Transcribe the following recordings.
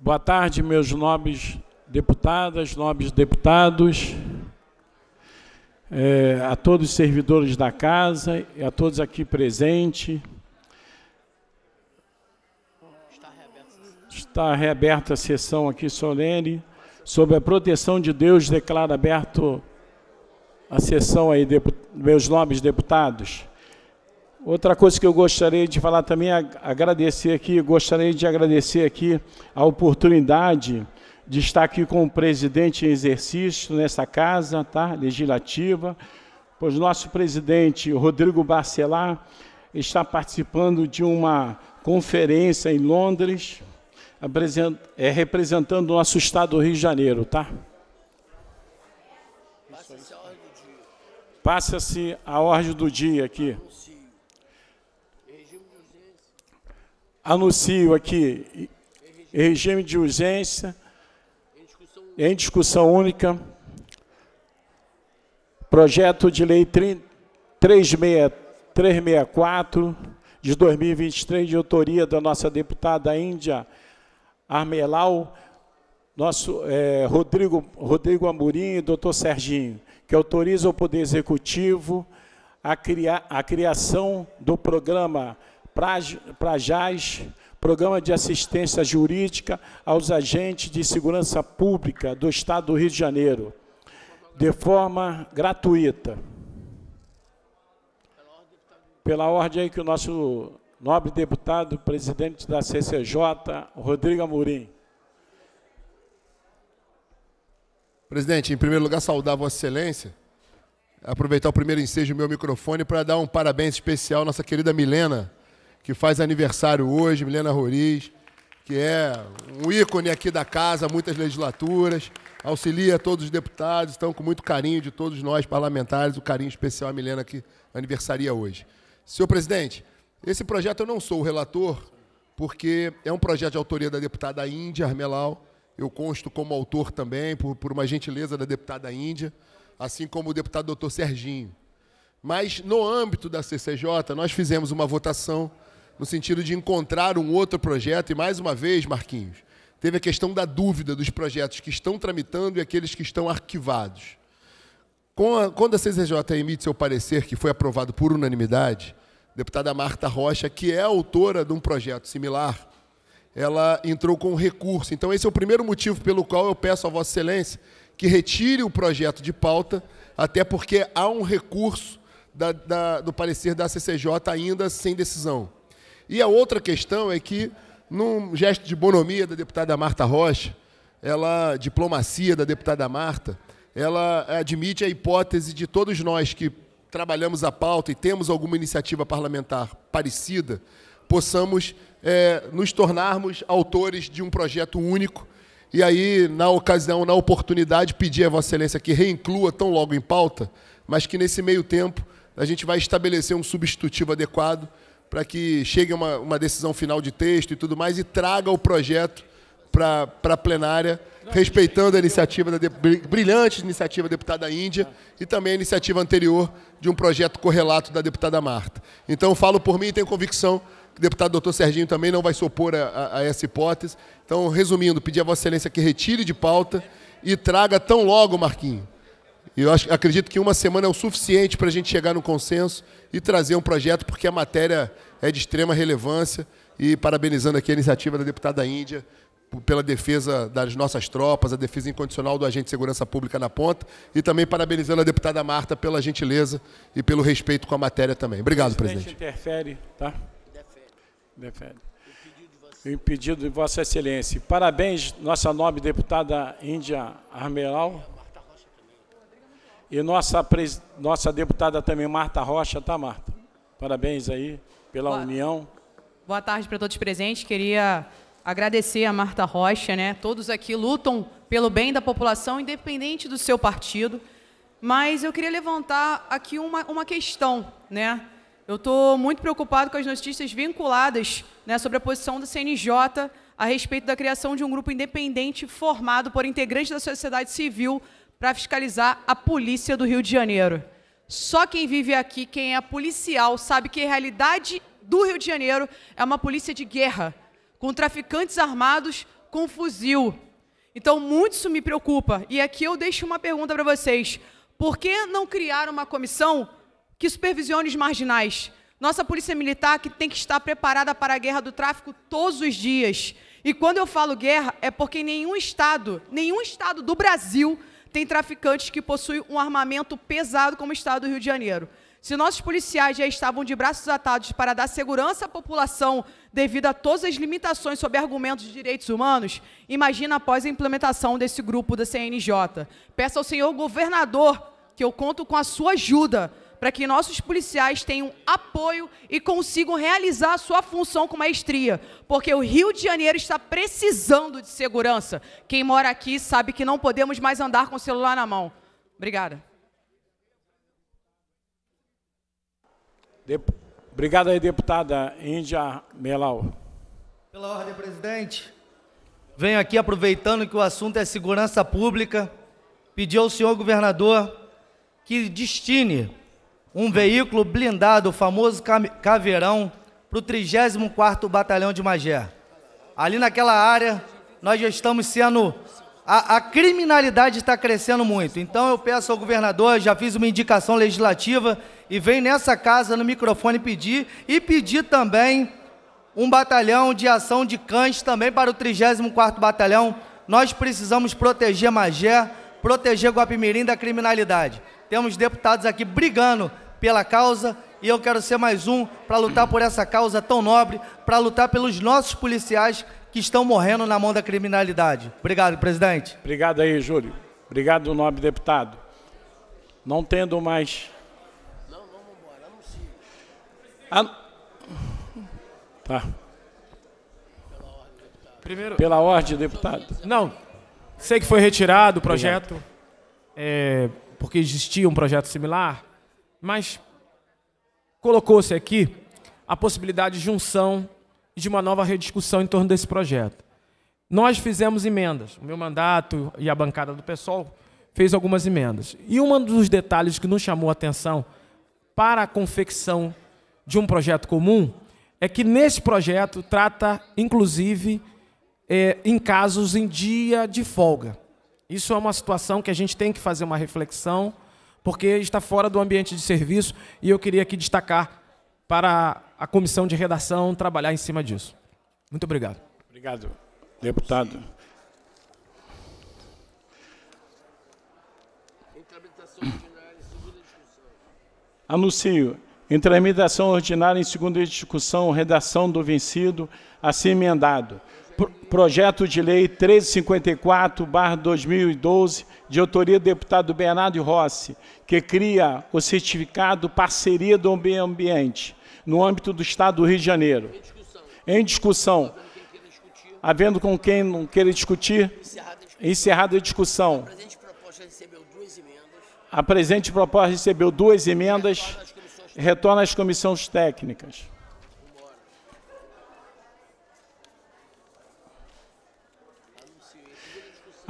Boa tarde, meus nobres deputadas, nobres deputados, é, a todos os servidores da casa e a todos aqui presentes. Está reaberta a sessão aqui solene. Sob a proteção de Deus, declaro aberto a sessão aí, meus nobres deputados. Outra coisa que eu gostaria de falar também, é agradecer aqui, gostaria de agradecer aqui a oportunidade de estar aqui com o presidente em exercício nessa casa, tá? Legislativa, pois nosso presidente Rodrigo Barcelar está participando de uma conferência em Londres, é representando o nosso estado do Rio de Janeiro, tá? Passa-se a ordem do dia aqui. anuncio aqui em regime de urgência, em discussão única, projeto de lei 3.64 de 2023, de autoria da nossa deputada Índia Armelau, nosso é, Rodrigo, Rodrigo Amorim e doutor Serginho, que autoriza o Poder Executivo a, criar, a criação do programa Prajás, Programa de Assistência Jurídica aos Agentes de Segurança Pública do Estado do Rio de Janeiro, de forma gratuita. Pela ordem aí que o nosso nobre deputado, presidente da CCJ, Rodrigo Amorim. Presidente, em primeiro lugar, saudar Vossa Excelência, aproveitar o primeiro ensejo do meu microfone para dar um parabéns especial à nossa querida Milena, que faz aniversário hoje, Milena Roriz, que é um ícone aqui da casa, muitas legislaturas, auxilia todos os deputados, estão com muito carinho de todos nós parlamentares, o carinho especial a Milena que aniversaria hoje. Senhor presidente, esse projeto eu não sou o relator, porque é um projeto de autoria da deputada Índia Armelau, eu consto como autor também, por, por uma gentileza da deputada Índia, assim como o deputado doutor Serginho. Mas, no âmbito da CCJ, nós fizemos uma votação no sentido de encontrar um outro projeto. E mais uma vez, Marquinhos, teve a questão da dúvida dos projetos que estão tramitando e aqueles que estão arquivados. quando a CCJ emite seu parecer, que foi aprovado por unanimidade, a deputada Marta Rocha, que é autora de um projeto similar, ela entrou com recurso. Então, esse é o primeiro motivo pelo qual eu peço a Vossa Excelência que retire o projeto de pauta, até porque há um recurso da, da, do parecer da CCJ ainda sem decisão. E a outra questão é que, num gesto de bonomia da deputada Marta Rocha, ela, diplomacia da deputada Marta, ela admite a hipótese de todos nós que trabalhamos a pauta e temos alguma iniciativa parlamentar parecida, possamos é, nos tornarmos autores de um projeto único e aí, na ocasião, na oportunidade, pedir a Vossa Excelência que reinclua tão logo em pauta, mas que nesse meio tempo a gente vai estabelecer um substitutivo adequado para que chegue uma, uma decisão final de texto e tudo mais e traga o projeto para a plenária, respeitando a iniciativa da brilhante iniciativa da deputada Índia e também a iniciativa anterior de um projeto correlato da deputada Marta. Então, falo por mim e tenho convicção que o deputado doutor Serginho também não vai se opor a, a, a essa hipótese. Então, resumindo, pedir a Vossa Excelência que retire de pauta e traga tão logo, marquinhos e eu acho, acredito que uma semana é o suficiente para a gente chegar no consenso e trazer um projeto, porque a matéria é de extrema relevância. E parabenizando aqui a iniciativa da deputada Índia pela defesa das nossas tropas, a defesa incondicional do agente de segurança pública na ponta, e também parabenizando a deputada Marta pela gentileza e pelo respeito com a matéria também. Obrigado, presidente. presidente. interfere, tá? Defere. Defere. Em pedido de Vossa Excelência. Parabéns, nossa nobre deputada Índia Armeral. E nossa, pres... nossa deputada também, Marta Rocha, tá, Marta? Parabéns aí pela Boa. união. Boa tarde para todos presentes. Queria agradecer a Marta Rocha, né? Todos aqui lutam pelo bem da população, independente do seu partido. Mas eu queria levantar aqui uma, uma questão, né? Eu estou muito preocupado com as notícias vinculadas né, sobre a posição do CNJ a respeito da criação de um grupo independente formado por integrantes da sociedade civil para fiscalizar a polícia do Rio de Janeiro. Só quem vive aqui, quem é policial, sabe que a realidade do Rio de Janeiro é uma polícia de guerra, com traficantes armados com fuzil. Então, muito isso me preocupa. E aqui eu deixo uma pergunta para vocês. Por que não criar uma comissão que supervisione os marginais? Nossa polícia militar que tem que estar preparada para a guerra do tráfico todos os dias. E quando eu falo guerra, é porque nenhum Estado, nenhum Estado do Brasil tem traficantes que possuem um armamento pesado como o Estado do Rio de Janeiro. Se nossos policiais já estavam de braços atados para dar segurança à população devido a todas as limitações sob argumentos de direitos humanos, imagina após a implementação desse grupo da CNJ. Peço ao senhor governador que eu conto com a sua ajuda para que nossos policiais tenham apoio e consigam realizar a sua função com maestria, porque o Rio de Janeiro está precisando de segurança. Quem mora aqui sabe que não podemos mais andar com o celular na mão. Obrigada. Dep Obrigado aí, deputada Índia Melau. Pela ordem, presidente. Venho aqui aproveitando que o assunto é segurança pública, pedir ao senhor governador que destine um veículo blindado, o famoso Caveirão, para o 34º Batalhão de Magé. Ali naquela área, nós já estamos sendo... A, a criminalidade está crescendo muito. Então eu peço ao governador, já fiz uma indicação legislativa, e vem nessa casa, no microfone, pedir, e pedir também um batalhão de ação de cães também para o 34º Batalhão. Nós precisamos proteger Magé, proteger Guapimirim da criminalidade. Temos deputados aqui brigando pela causa e eu quero ser mais um para lutar por essa causa tão nobre, para lutar pelos nossos policiais que estão morrendo na mão da criminalidade. Obrigado, presidente. Obrigado aí, Júlio. Obrigado, nobre deputado. Não tendo mais. Não, vamos embora, anuncie. Ah, tá. Primeiro... Pela ordem, deputado. Não, sei que foi retirado o projeto, é, porque existia um projeto similar mas colocou-se aqui a possibilidade de junção de uma nova rediscussão em torno desse projeto. Nós fizemos emendas. O meu mandato e a bancada do pessoal fez algumas emendas. E um dos detalhes que nos chamou a atenção para a confecção de um projeto comum é que nesse projeto trata, inclusive, é, em casos em dia de folga. Isso é uma situação que a gente tem que fazer uma reflexão porque está fora do ambiente de serviço e eu queria aqui destacar para a comissão de redação trabalhar em cima disso. Muito obrigado. Obrigado, deputado. Anuncio. Em tramitação ordinária em segunda discussão, redação do vencido, assim emendado. Pro projeto de Lei 1354-2012, de autoria do deputado Bernardo Rossi, que cria o certificado Parceria do Meio Ambiente no âmbito do Estado do Rio de Janeiro. Em discussão. Em discussão havendo com quem não queira discutir, encerrada a discussão. A presente proposta recebeu duas emendas. A presente proposta recebeu duas emendas. Retorna às comissões técnicas.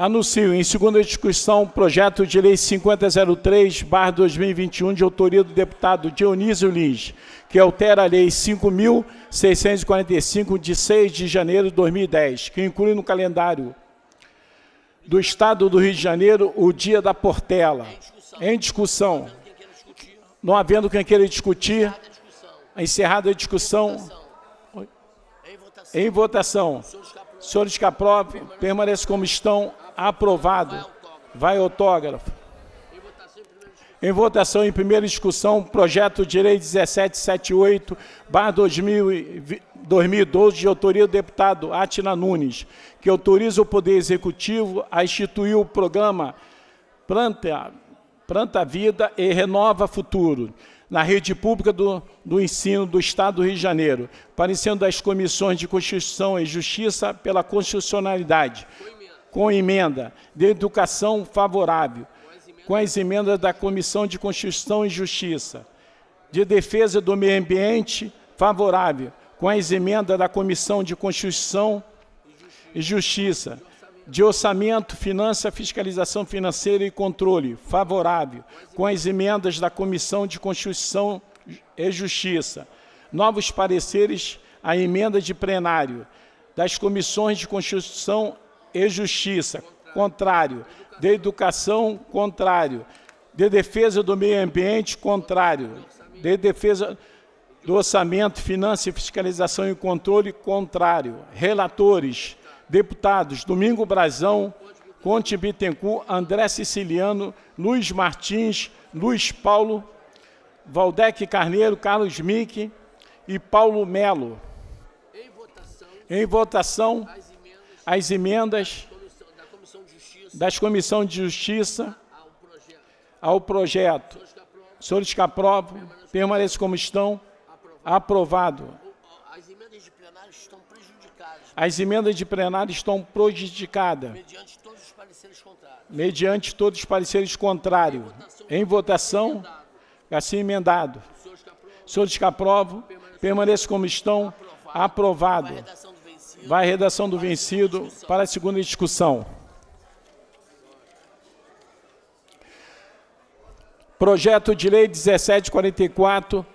Anuncio em segunda discussão projeto de lei 5003/2021 de autoria do deputado Dionísio Lins, que altera a lei 5645 de 6 de janeiro de 2010, que inclui no calendário do estado do Rio de Janeiro o Dia da Portela. Em discussão. Não havendo quem queira discutir, encerrada a discussão. Em votação. Senhores que aprovem, permaneçam como estão. Aprovado. Vai autógrafo. Em votação em primeira discussão, projeto de lei 1778, barra 2012, de autoria do deputado Atina Nunes, que autoriza o Poder Executivo a instituir o programa Planta, Planta Vida e Renova Futuro na rede pública do, do ensino do Estado do Rio de Janeiro, parecendo das comissões de Constituição e Justiça pela constitucionalidade, com emenda de educação favorável, com as emendas da Comissão de Constituição e Justiça, de defesa do meio ambiente favorável, com as emendas da Comissão de Constituição e Justiça, de orçamento, finança, fiscalização financeira e controle favorável, com as emendas da Comissão de Constituição e Justiça, novos pareceres à emenda de plenário das comissões de Constituição e Justiça, contrário. De Educação, contrário. De Defesa do Meio Ambiente, contrário. De Defesa do Orçamento, Finanças, Fiscalização e Controle, contrário. Relatores, deputados Domingo Brazão, Conte Bittencourt, André Siciliano, Luiz Martins, Luiz Paulo, Valdec Carneiro, Carlos Mick e Paulo Melo. Em votação, as emendas da Comissão de Justiça, das comissões de Justiça ao projeto. Senhores que aprovam, permaneçam como estão. Aprovado. As emendas de plenário estão prejudicadas. As emendas de plenário estão prejudicadas. Mediante todos os pareceres contrários. Mediante todos os pareceres contrários. Em votação, assim emendado. Senhores que aprovam, permaneçam como estão. Aprovado. Vai a redação do vencido para a segunda discussão. Projeto de Lei 1744,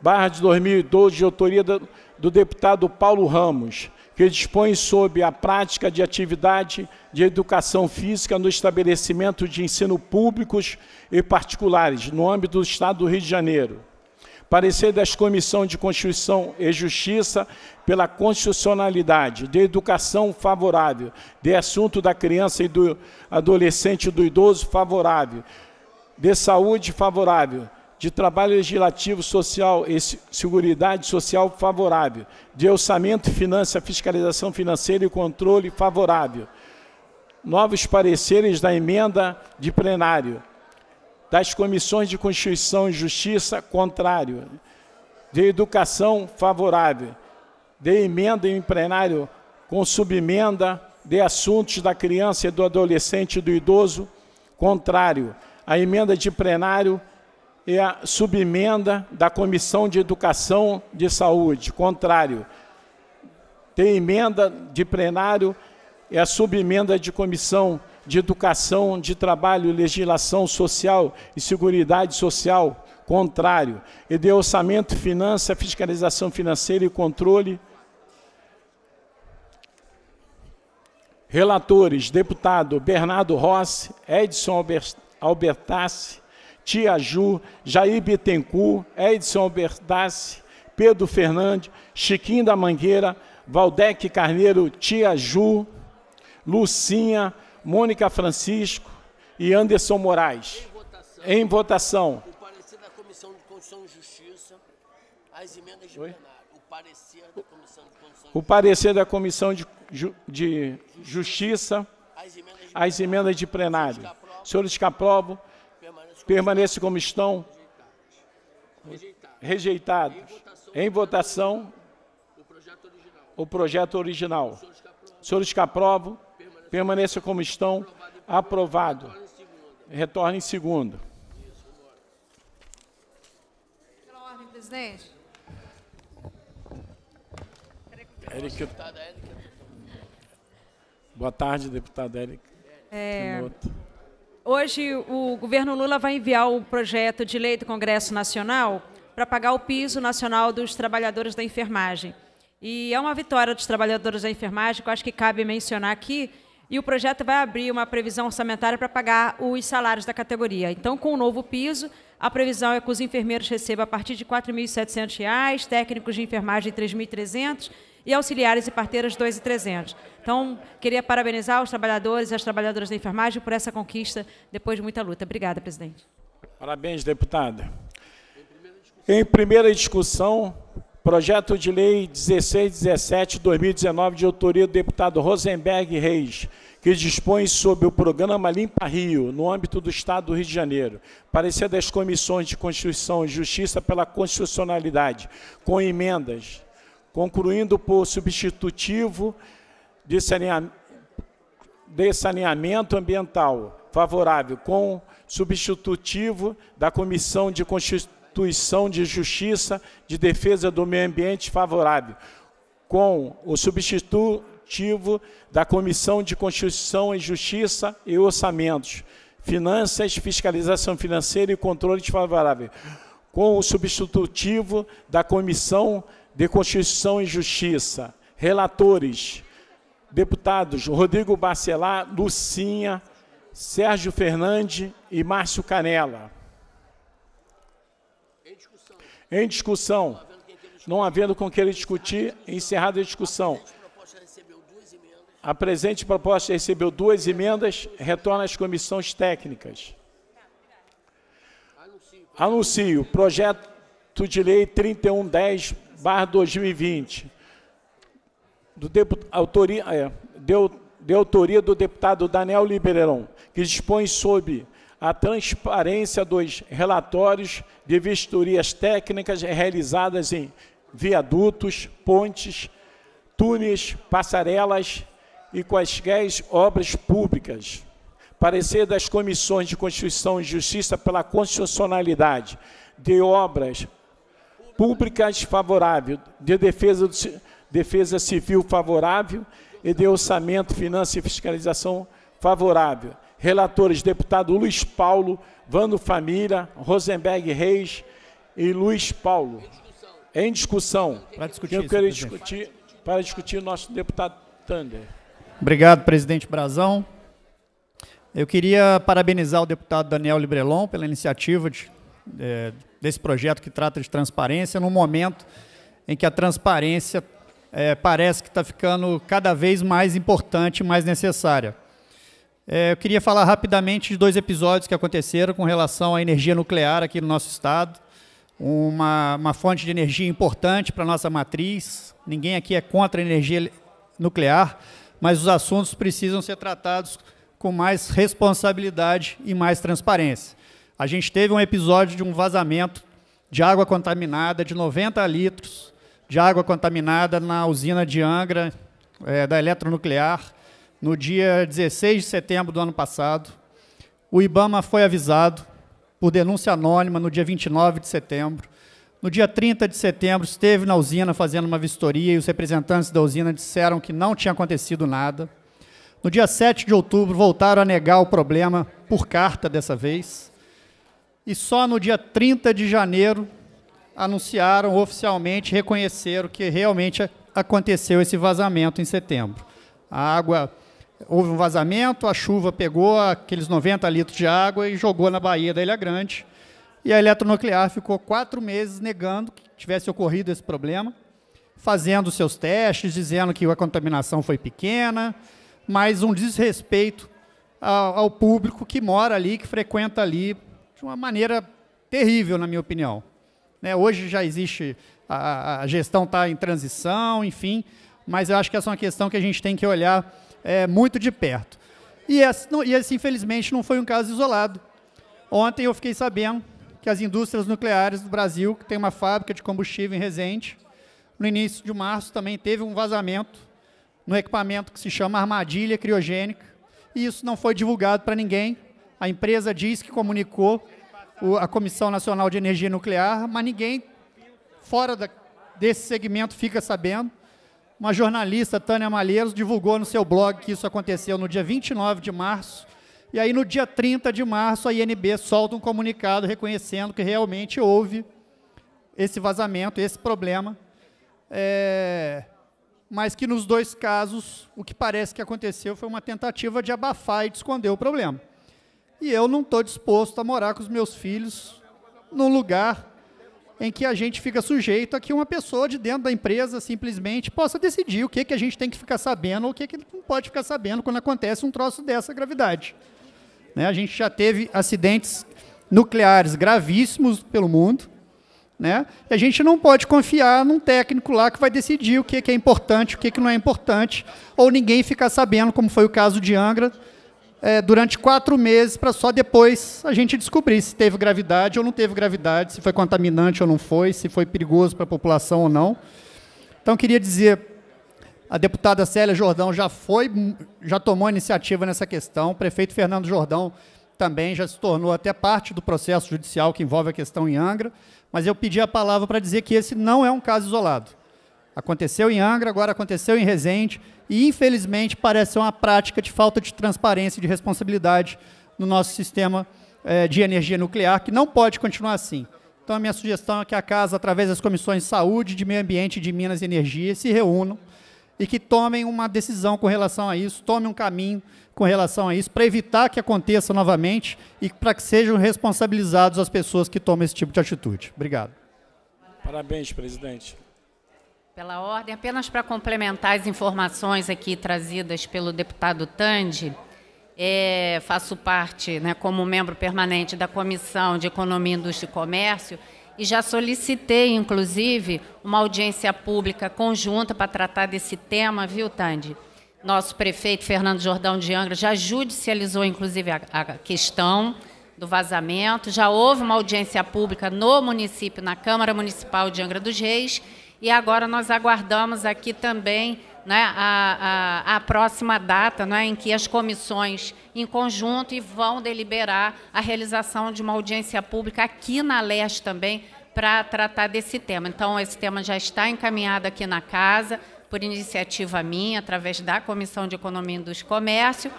barra de 2012, de autoria do deputado Paulo Ramos, que dispõe sobre a prática de atividade de educação física no estabelecimento de ensino públicos e particulares, no âmbito do Estado do Rio de Janeiro. Parecer das Comissões de Constituição e Justiça pela constitucionalidade, de educação favorável, de assunto da criança e do adolescente e do idoso favorável, de saúde favorável, de trabalho legislativo social e seguridade social favorável, de orçamento, finança, fiscalização financeira e controle favorável. Novos pareceres da emenda de plenário, das comissões de Constituição e Justiça, contrário. De educação, favorável. De emenda em plenário, com subemenda. De assuntos da criança e do adolescente e do idoso, contrário. A emenda de plenário e a subemenda da Comissão de Educação de Saúde, contrário. De emenda de plenário e a subemenda de comissão de educação, de trabalho, legislação social e seguridade social, contrário, e de orçamento, finança, fiscalização financeira e controle. Relatores, deputado Bernardo Rossi, Edson Albertassi, Tia Ju, Jair Bittencourt, Edson Albertassi, Pedro Fernandes, Chiquinho da Mangueira, Valdec Carneiro, Tia Ju, Lucinha, Mônica Francisco e Anderson Moraes. Em votação. Em votação. O parecer da Comissão de Constituição e Justiça, as emendas de plenário. O parecer da Comissão de Constituição O parecer da Comissão de, ju, de Justiça, as emendas de, as emendas de plenário. Senhores que aprovam, permaneçam como estão. Rejeitados. Rejeitados. Em votação, em votação o, projeto o projeto original. Senhores que aprovam, permaneça como estão, aprovado. Retorne em segundo. Pela ordem, presidente. Boa tarde, deputada Érica. É... Hoje, o governo Lula vai enviar o projeto de lei do Congresso Nacional para pagar o piso nacional dos trabalhadores da enfermagem. E é uma vitória dos trabalhadores da enfermagem, que eu acho que cabe mencionar aqui, e o projeto vai abrir uma previsão orçamentária para pagar os salários da categoria. Então, com o novo piso, a previsão é que os enfermeiros recebam a partir de R$ reais, técnicos de enfermagem R$ 3.300 e auxiliares e parteiras R$ 2.300. Então, queria parabenizar os trabalhadores e as trabalhadoras da enfermagem por essa conquista depois de muita luta. Obrigada, presidente. Parabéns, deputada. Em primeira discussão, Projeto de Lei 1617-2019, de autoria do deputado Rosenberg Reis, que dispõe sobre o programa Limpa Rio, no âmbito do Estado do Rio de Janeiro. Parecer das Comissões de Constituição e Justiça pela Constitucionalidade, com emendas, concluindo por substitutivo de saneamento, de saneamento ambiental favorável, com substitutivo da Comissão de Constituição instituição de justiça de defesa do meio ambiente favorável, com o substitutivo da Comissão de Constituição e Justiça e Orçamentos, Finanças, Fiscalização Financeira e Controle Favorável, com o substitutivo da Comissão de Constituição e Justiça. Relatores, deputados Rodrigo Bacelar, Lucinha, Sérgio Fernandes e Márcio Canela. Em discussão. Não havendo com que ele discutir, encerrada a discussão. A presente proposta recebeu duas emendas, retorna às comissões técnicas. Anuncio, projeto de lei 3110, barra 2020, do autoria, é, de, de autoria do deputado Daniel Libereirão, que dispõe sobre a transparência dos relatórios de vistorias técnicas realizadas em viadutos, pontes, túneis, passarelas e quaisquer obras públicas. Parecer das comissões de Constituição e Justiça pela constitucionalidade de obras públicas favorável, de defesa, do, defesa civil favorável e de orçamento, finança e fiscalização favorável relatores deputado Luiz Paulo, Vando Família, Rosenberg Reis e Luiz Paulo. Em discussão. Para discutir. Eu quero discutir para discutir nosso deputado Tander. Obrigado, presidente Brazão. Eu queria parabenizar o deputado Daniel Librelon pela iniciativa de, é, desse projeto que trata de transparência, num momento em que a transparência é, parece que está ficando cada vez mais importante e mais necessária. É, eu queria falar rapidamente de dois episódios que aconteceram com relação à energia nuclear aqui no nosso estado. Uma, uma fonte de energia importante para a nossa matriz. Ninguém aqui é contra a energia nuclear, mas os assuntos precisam ser tratados com mais responsabilidade e mais transparência. A gente teve um episódio de um vazamento de água contaminada de 90 litros de água contaminada na usina de Angra é, da eletronuclear no dia 16 de setembro do ano passado, o IBAMA foi avisado por denúncia anônima no dia 29 de setembro. No dia 30 de setembro, esteve na usina fazendo uma vistoria e os representantes da usina disseram que não tinha acontecido nada. No dia 7 de outubro, voltaram a negar o problema por carta dessa vez. E só no dia 30 de janeiro anunciaram oficialmente, reconheceram que realmente aconteceu esse vazamento em setembro. A água houve um vazamento, a chuva pegou aqueles 90 litros de água e jogou na Bahia da Ilha Grande. E a eletronuclear ficou quatro meses negando que tivesse ocorrido esse problema, fazendo seus testes, dizendo que a contaminação foi pequena, mas um desrespeito ao, ao público que mora ali, que frequenta ali, de uma maneira terrível, na minha opinião. Né? Hoje já existe, a, a gestão está em transição, enfim, mas eu acho que essa é uma questão que a gente tem que olhar é, muito de perto. E esse, não, e esse, infelizmente, não foi um caso isolado. Ontem eu fiquei sabendo que as indústrias nucleares do Brasil, que tem uma fábrica de combustível em Resende, no início de março também teve um vazamento no equipamento que se chama armadilha criogênica, e isso não foi divulgado para ninguém. A empresa diz que comunicou a Comissão Nacional de Energia Nuclear, mas ninguém fora da, desse segmento fica sabendo uma jornalista, Tânia Malheiros, divulgou no seu blog que isso aconteceu no dia 29 de março. E aí, no dia 30 de março, a INB solta um comunicado reconhecendo que realmente houve esse vazamento, esse problema. É, mas que nos dois casos, o que parece que aconteceu foi uma tentativa de abafar e de esconder o problema. E eu não estou disposto a morar com os meus filhos num lugar em que a gente fica sujeito a que uma pessoa de dentro da empresa simplesmente possa decidir o que, que a gente tem que ficar sabendo ou o que, que não pode ficar sabendo quando acontece um troço dessa gravidade. Né? A gente já teve acidentes nucleares gravíssimos pelo mundo, né? E a gente não pode confiar num técnico lá que vai decidir o que, que é importante, o que, que não é importante, ou ninguém ficar sabendo, como foi o caso de Angra, é, durante quatro meses para só depois a gente descobrir se teve gravidade ou não teve gravidade, se foi contaminante ou não foi, se foi perigoso para a população ou não. Então, queria dizer, a deputada Célia Jordão já foi, já tomou iniciativa nessa questão, o prefeito Fernando Jordão também já se tornou até parte do processo judicial que envolve a questão em Angra, mas eu pedi a palavra para dizer que esse não é um caso isolado. Aconteceu em Angra, agora aconteceu em Resende, e infelizmente parece ser uma prática de falta de transparência e de responsabilidade no nosso sistema eh, de energia nuclear, que não pode continuar assim. Então, a minha sugestão é que a Casa, através das comissões de saúde, de meio ambiente, de Minas e Energia, se reúnam e que tomem uma decisão com relação a isso, tomem um caminho com relação a isso, para evitar que aconteça novamente e para que sejam responsabilizados as pessoas que tomam esse tipo de atitude. Obrigado. Parabéns, presidente pela ordem. Apenas para complementar as informações aqui trazidas pelo deputado Tandi, é, faço parte, né, como membro permanente da Comissão de Economia, Indústria e Comércio, e já solicitei, inclusive, uma audiência pública conjunta para tratar desse tema, viu, Tandi? Nosso prefeito Fernando Jordão de Angra já judicializou, inclusive, a, a questão do vazamento. Já houve uma audiência pública no município, na Câmara Municipal de Angra dos Reis, e agora nós aguardamos aqui também né, a, a, a, próxima data né, em que as comissões, em conjunto, vão deliberar a realização de uma audiência pública aqui na Leste também para tratar desse tema. Então, esse tema já está encaminhado aqui na Casa, por iniciativa minha, através da Comissão de Economia e dos Comércio,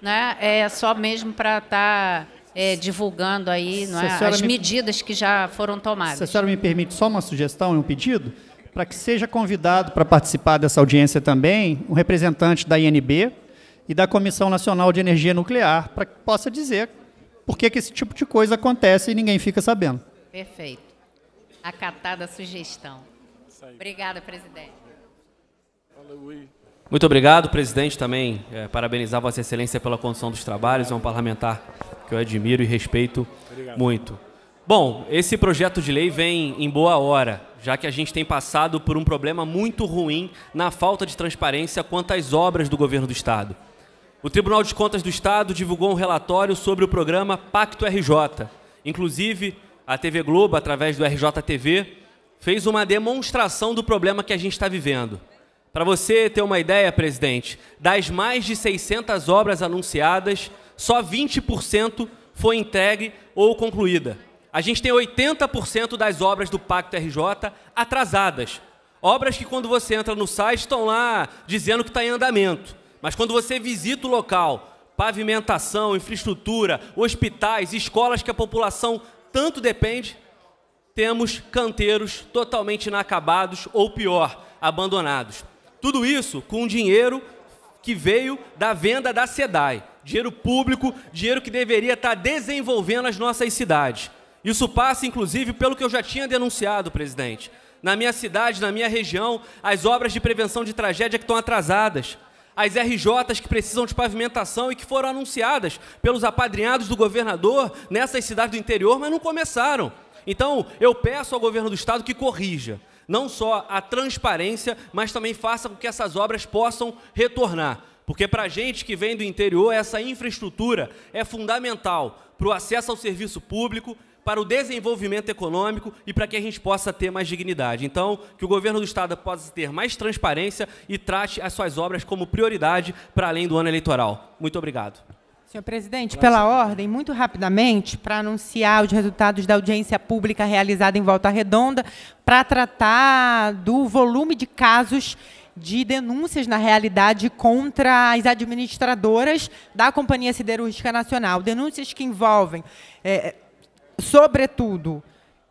né, é só mesmo para estar... Tá, é, divulgando aí é, as me... medidas que já foram tomadas. Se a senhora me permite só uma sugestão e um pedido, para que seja convidado para participar dessa audiência também um representante da INB e da Comissão Nacional de Energia Nuclear, para que possa dizer por que, que esse tipo de coisa acontece e ninguém fica sabendo. Perfeito. Acatada a sugestão. Obrigada, presidente. Muito obrigado, presidente, também é, parabenizar Vossa Excelência pela condução dos trabalhos, é um parlamentar que eu admiro e respeito obrigado. muito. Bom, esse projeto de lei vem em boa hora já que a gente tem passado por um problema muito ruim na falta de transparência quanto às obras do governo do Estado. O Tribunal de Contas do Estado divulgou um relatório sobre o programa Pacto RJ. Inclusive, a TV Globo, através do RJTV, fez uma demonstração do problema que a gente está vivendo. Para você ter uma ideia, presidente, das mais de 600 obras anunciadas, só 20% foi entregue ou concluída. A gente tem 80% das obras do Pacto RJ atrasadas. Obras que, quando você entra no site, estão lá dizendo que está em andamento. Mas quando você visita o local, pavimentação, infraestrutura, hospitais, escolas que a população tanto depende, temos canteiros totalmente inacabados ou pior, abandonados. Tudo isso com dinheiro que veio da venda da SEDAI, dinheiro público, dinheiro que deveria estar tá desenvolvendo as nossas cidades. Isso passa, inclusive, pelo que eu já tinha denunciado, presidente. Na minha cidade, na minha região, as obras de prevenção de tragédia que estão atrasadas, as RJs que precisam de pavimentação e que foram anunciadas pelos apadrinhados do governador nessas cidades do interior, mas não começaram. Então, eu peço ao governo do estado que corrija não só a transparência, mas também faça com que essas obras possam retornar. Porque para a gente que vem do interior, essa infraestrutura é fundamental para o acesso ao serviço público, para o desenvolvimento econômico e para que a gente possa ter mais dignidade. Então, que o governo do Estado possa ter mais transparência e trate as suas obras como prioridade para além do ano eleitoral. Muito obrigado. Senhor presidente, pela ordem, muito rapidamente, para anunciar os resultados da audiência pública realizada em Volta Redonda, para tratar do volume de casos de denúncias, na realidade, contra as administradoras da Companhia Siderúrgica Nacional. Denúncias que envolvem. É, sobretudo,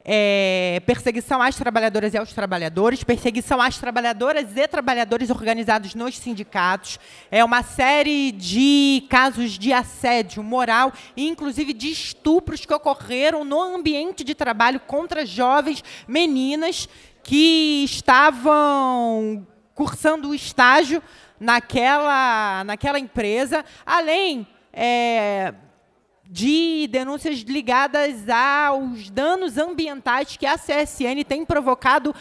é, perseguição às trabalhadoras e aos trabalhadores, perseguição às trabalhadoras e trabalhadores organizados nos sindicatos, é uma série de casos de assédio moral e, inclusive, de estupros que ocorreram no ambiente de trabalho contra jovens meninas que estavam cursando o estágio naquela, naquela empresa, além. É, de denúncias ligadas aos danos ambientais que a CSN tem provocado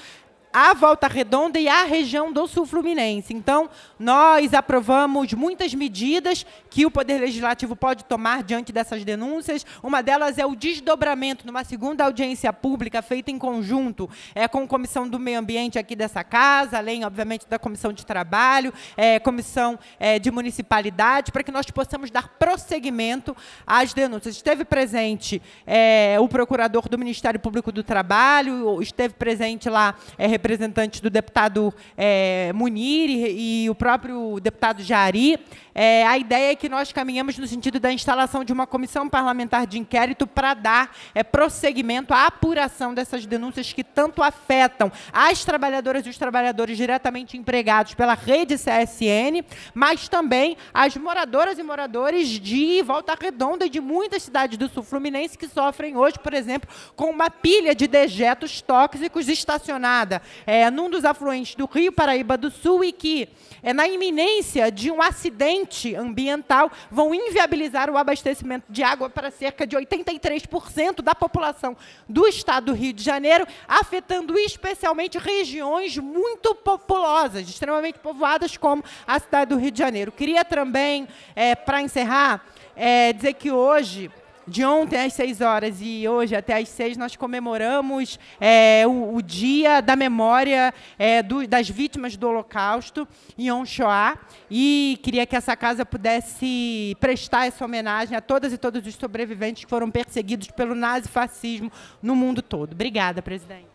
a Volta Redonda e a região do Sul Fluminense. Então, nós aprovamos muitas medidas que o Poder Legislativo pode tomar diante dessas denúncias. Uma delas é o desdobramento numa segunda audiência pública feita em conjunto é, com a Comissão do Meio Ambiente aqui dessa casa, além, obviamente, da Comissão de Trabalho, é, Comissão é, de Municipalidade, para que nós possamos dar prosseguimento às denúncias. Esteve presente é, o procurador do Ministério Público do Trabalho, esteve presente lá é, representante do deputado é, Munir e, e o próprio deputado Jari, é, a ideia é que nós caminhamos no sentido da instalação de uma comissão parlamentar de inquérito para dar é, prosseguimento à apuração dessas denúncias que tanto afetam as trabalhadoras e os trabalhadores diretamente empregados pela rede CSN, mas também as moradoras e moradores de Volta Redonda e de muitas cidades do Sul Fluminense que sofrem hoje, por exemplo, com uma pilha de dejetos tóxicos estacionada é, num dos afluentes do Rio Paraíba do Sul e que é na iminência de um acidente ambiental vão inviabilizar o abastecimento de água para cerca de 83% da população do estado do Rio de Janeiro, afetando especialmente regiões muito populosas, extremamente povoadas, como a cidade do Rio de Janeiro. Queria também, é, eh, para encerrar, é, dizer que hoje de ontem às 6 horas e hoje até às 6, nós comemoramos é, o, o, Dia da Memória é, do, das Vítimas do Holocausto, em Onchoá, e queria que essa casa pudesse prestar essa homenagem a todas e todos os sobreviventes que foram perseguidos pelo nazifascismo no mundo todo. Obrigada, presidente.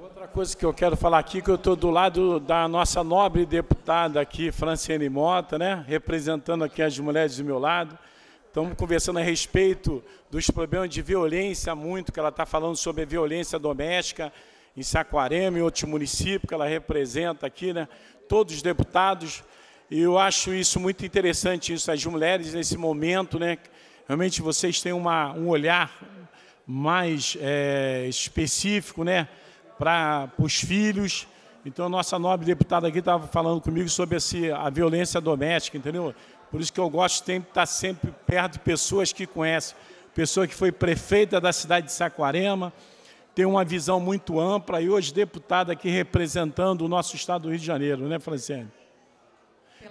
Outra coisa que eu quero falar aqui, que eu estou do lado da nossa nobre deputada aqui, Franciane Mota, né, representando aqui as mulheres do meu lado. Estamos conversando a respeito dos problemas de violência, muito, que ela está falando sobre a violência doméstica em Saquarema e outros municípios que ela representa aqui, né? todos os deputados. E eu acho isso muito interessante, isso, as mulheres nesse momento, né? Realmente vocês têm uma, um olhar mais é, específico, né? Para os filhos. Então, a nossa nobre deputada aqui estava falando comigo sobre esse, a violência doméstica, entendeu? Por isso que eu gosto de estar sempre perto de pessoas que conhecem. Pessoa que foi prefeita da cidade de Saquarema, tem uma visão muito ampla e hoje deputada aqui representando o nosso estado do Rio de Janeiro, né, Franciane?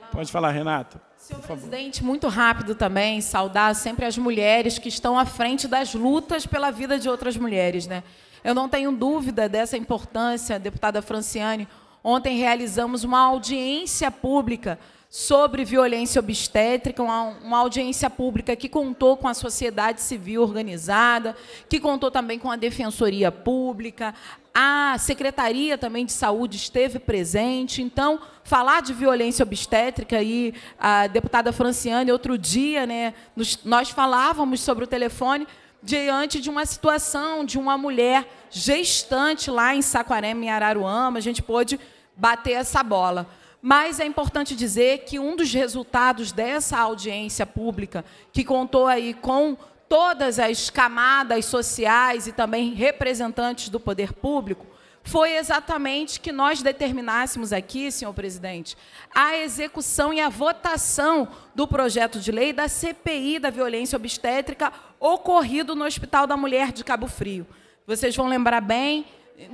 Pode falar, Renata. Senhor presidente, muito rápido também, saudar sempre as mulheres que estão à frente das lutas pela vida de outras mulheres, né? Eu não tenho dúvida dessa importância, deputada Franciane. Ontem realizamos uma audiência pública sobre violência obstétrica, uma, uma, audiência pública que contou com a sociedade civil organizada, que contou também com a Defensoria Pública, a Secretaria também de Saúde esteve presente. Então, falar de violência obstétrica e a deputada Franciane, outro dia, né, nos, nós falávamos sobre o telefone diante de uma situação de uma mulher gestante lá em Saquarema, em Araruama, a gente pôde bater essa bola. Mas é importante dizer que um dos resultados dessa audiência pública, que contou aí com todas as camadas sociais e também representantes do poder público, foi exatamente que nós determinássemos aqui, senhor presidente, a execução e a votação do projeto de lei da CPI da violência obstétrica ocorrido no Hospital da Mulher de Cabo Frio. Vocês vão lembrar bem,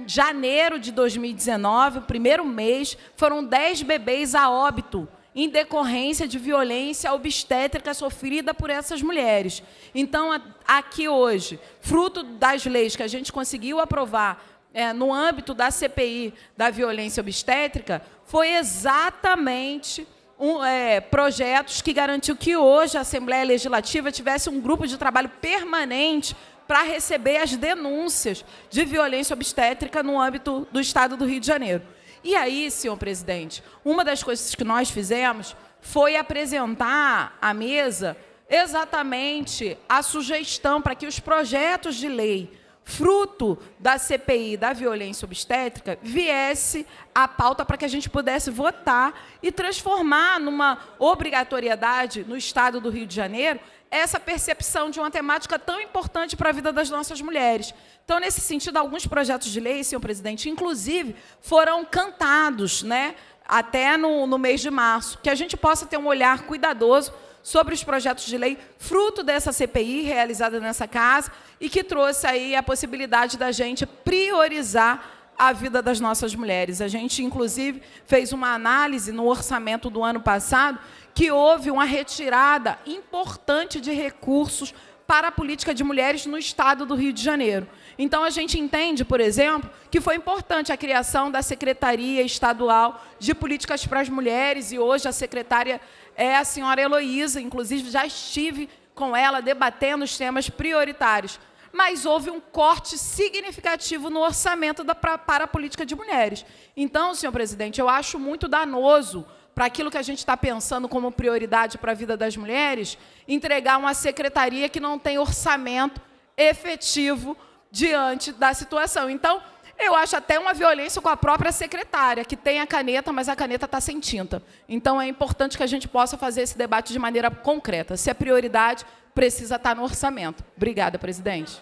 janeiro de 2019, o primeiro mês, foram 10 bebês a óbito em decorrência de violência obstétrica sofrida por essas mulheres. Então, aqui hoje, fruto das leis que a gente conseguiu aprovar é, no âmbito da CPI da violência obstétrica, foi exatamente um, é, projetos que garantiu que hoje a Assembleia Legislativa tivesse um grupo de trabalho permanente para receber as denúncias de violência obstétrica no âmbito do Estado do Rio de Janeiro. E aí, senhor presidente, uma das coisas que nós fizemos foi apresentar à mesa exatamente a sugestão para que os projetos de lei fruto da CPI da violência obstétrica, viesse a pauta para que a gente pudesse votar e transformar numa obrigatoriedade no Estado do Rio de Janeiro essa percepção de uma temática tão importante para a vida das nossas mulheres. Então, nesse sentido, alguns projetos de lei, senhor presidente, inclusive, foram cantados, né? Até no, no mês de março, que a gente possa ter um olhar cuidadoso sobre os projetos de lei, fruto dessa CPI realizada nessa casa e que trouxe aí a possibilidade da gente priorizar a vida das nossas mulheres. A gente, inclusive, fez uma análise no orçamento do ano passado que houve uma retirada importante de recursos para a política de mulheres no estado do Rio de Janeiro. Então, a gente entende, por exemplo, que foi importante a criação da Secretaria Estadual de Políticas para as Mulheres, e hoje a secretária é a senhora Heloísa, inclusive já estive com ela debatendo os temas prioritários. Mas houve um corte significativo no orçamento da, pra, para a política de mulheres. Então, senhor presidente, eu acho muito danoso para aquilo que a gente está pensando como prioridade para a vida das mulheres, entregar uma secretaria que não tem orçamento efetivo diante da situação. Então, eu acho até uma violência com a própria secretária, que tem a caneta, mas a caneta está sem tinta. Então é importante que a gente possa fazer esse debate de maneira concreta. Se é prioridade, precisa estar tá no orçamento. Obrigada, presidente.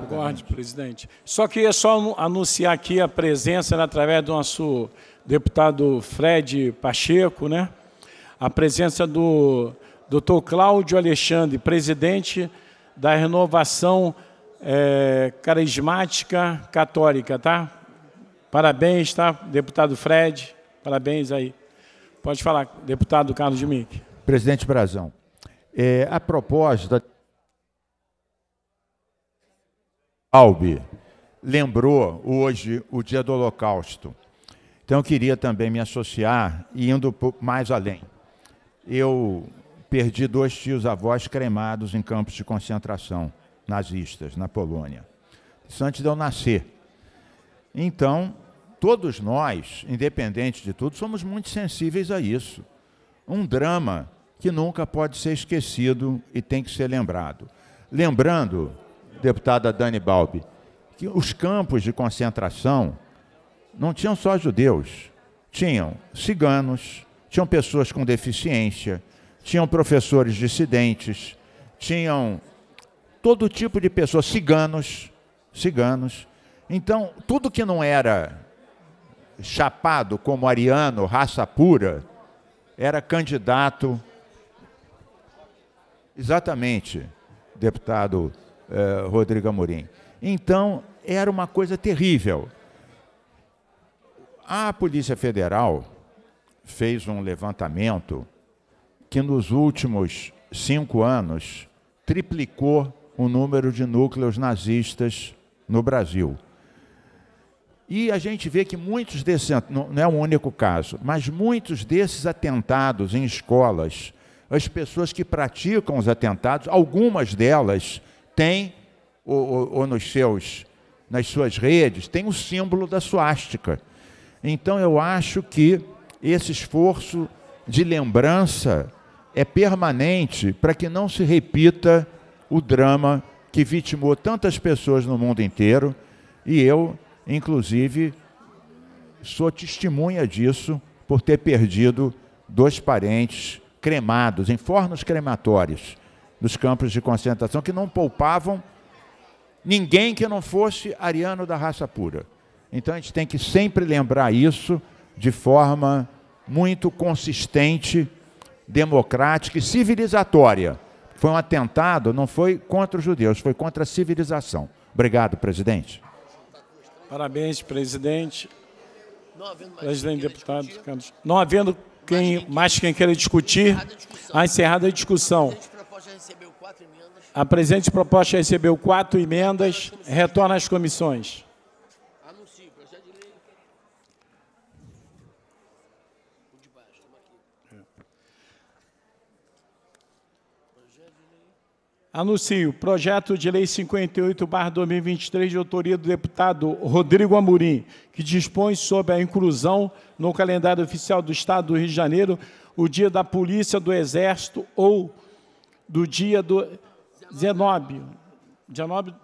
Concorde, presidente. Só queria só anunciar aqui a presença, né, através do nosso deputado Fred Pacheco, né? a presença do doutor Cláudio Alexandre, presidente da Renovação é, carismática católica, tá? Parabéns, tá? Deputado Fred, parabéns aí. Pode falar, deputado Carlos de Mique. Presidente Brazão, é, a proposta. Albi lembrou hoje o dia do Holocausto. Então eu queria também me associar, indo mais além. Eu perdi dois tios avós cremados em campos de concentração nazistas na Polônia. Isso antes de eu nascer. Então, todos nós, independente de tudo, somos muito sensíveis a isso. Um drama que nunca pode ser esquecido e tem que ser lembrado. Lembrando, deputada Dani Balbi, que os campos de concentração não tinham só judeus, tinham ciganos, tinham pessoas com deficiência, tinham professores dissidentes, tinham todo tipo de pessoas, ciganos, ciganos. Então, tudo que não era chapado como ariano, raça pura, era candidato. Exatamente, deputado eh, Rodrigo Amorim. Então, era uma coisa terrível. A Polícia Federal fez um levantamento que nos últimos cinco anos triplicou o número de núcleos nazistas no Brasil. E a gente vê que muitos desses, não é o um único caso, mas muitos desses atentados em escolas, as pessoas que praticam os atentados, algumas delas têm, ou, ou, ou nos seus, nas suas redes, tem o símbolo da suástica. Então eu acho que esse esforço de lembrança é permanente para que não se repita o drama que vitimou tantas pessoas no mundo inteiro e eu, inclusive, sou testemunha disso por ter perdido dois parentes cremados em fornos crematórios nos campos de concentração que não poupavam ninguém que não fosse ariano da raça pura. Então a gente tem que sempre lembrar isso de forma muito consistente, democrática e civilizatória. Foi um atentado, não foi contra os judeus, foi contra a civilização. Obrigado, presidente. Parabéns, presidente. Presidente deputado Carlos. Não havendo quem, mais quem queira discutir, há encerrada a discussão. A presente proposta recebeu quatro emendas, retorna às comissões. Anuncio, projeto de lei 58/2023 de autoria do deputado Rodrigo Amorim, que dispõe sobre a inclusão no calendário oficial do Estado do Rio de Janeiro o Dia da Polícia do Exército ou do Dia do 19, 19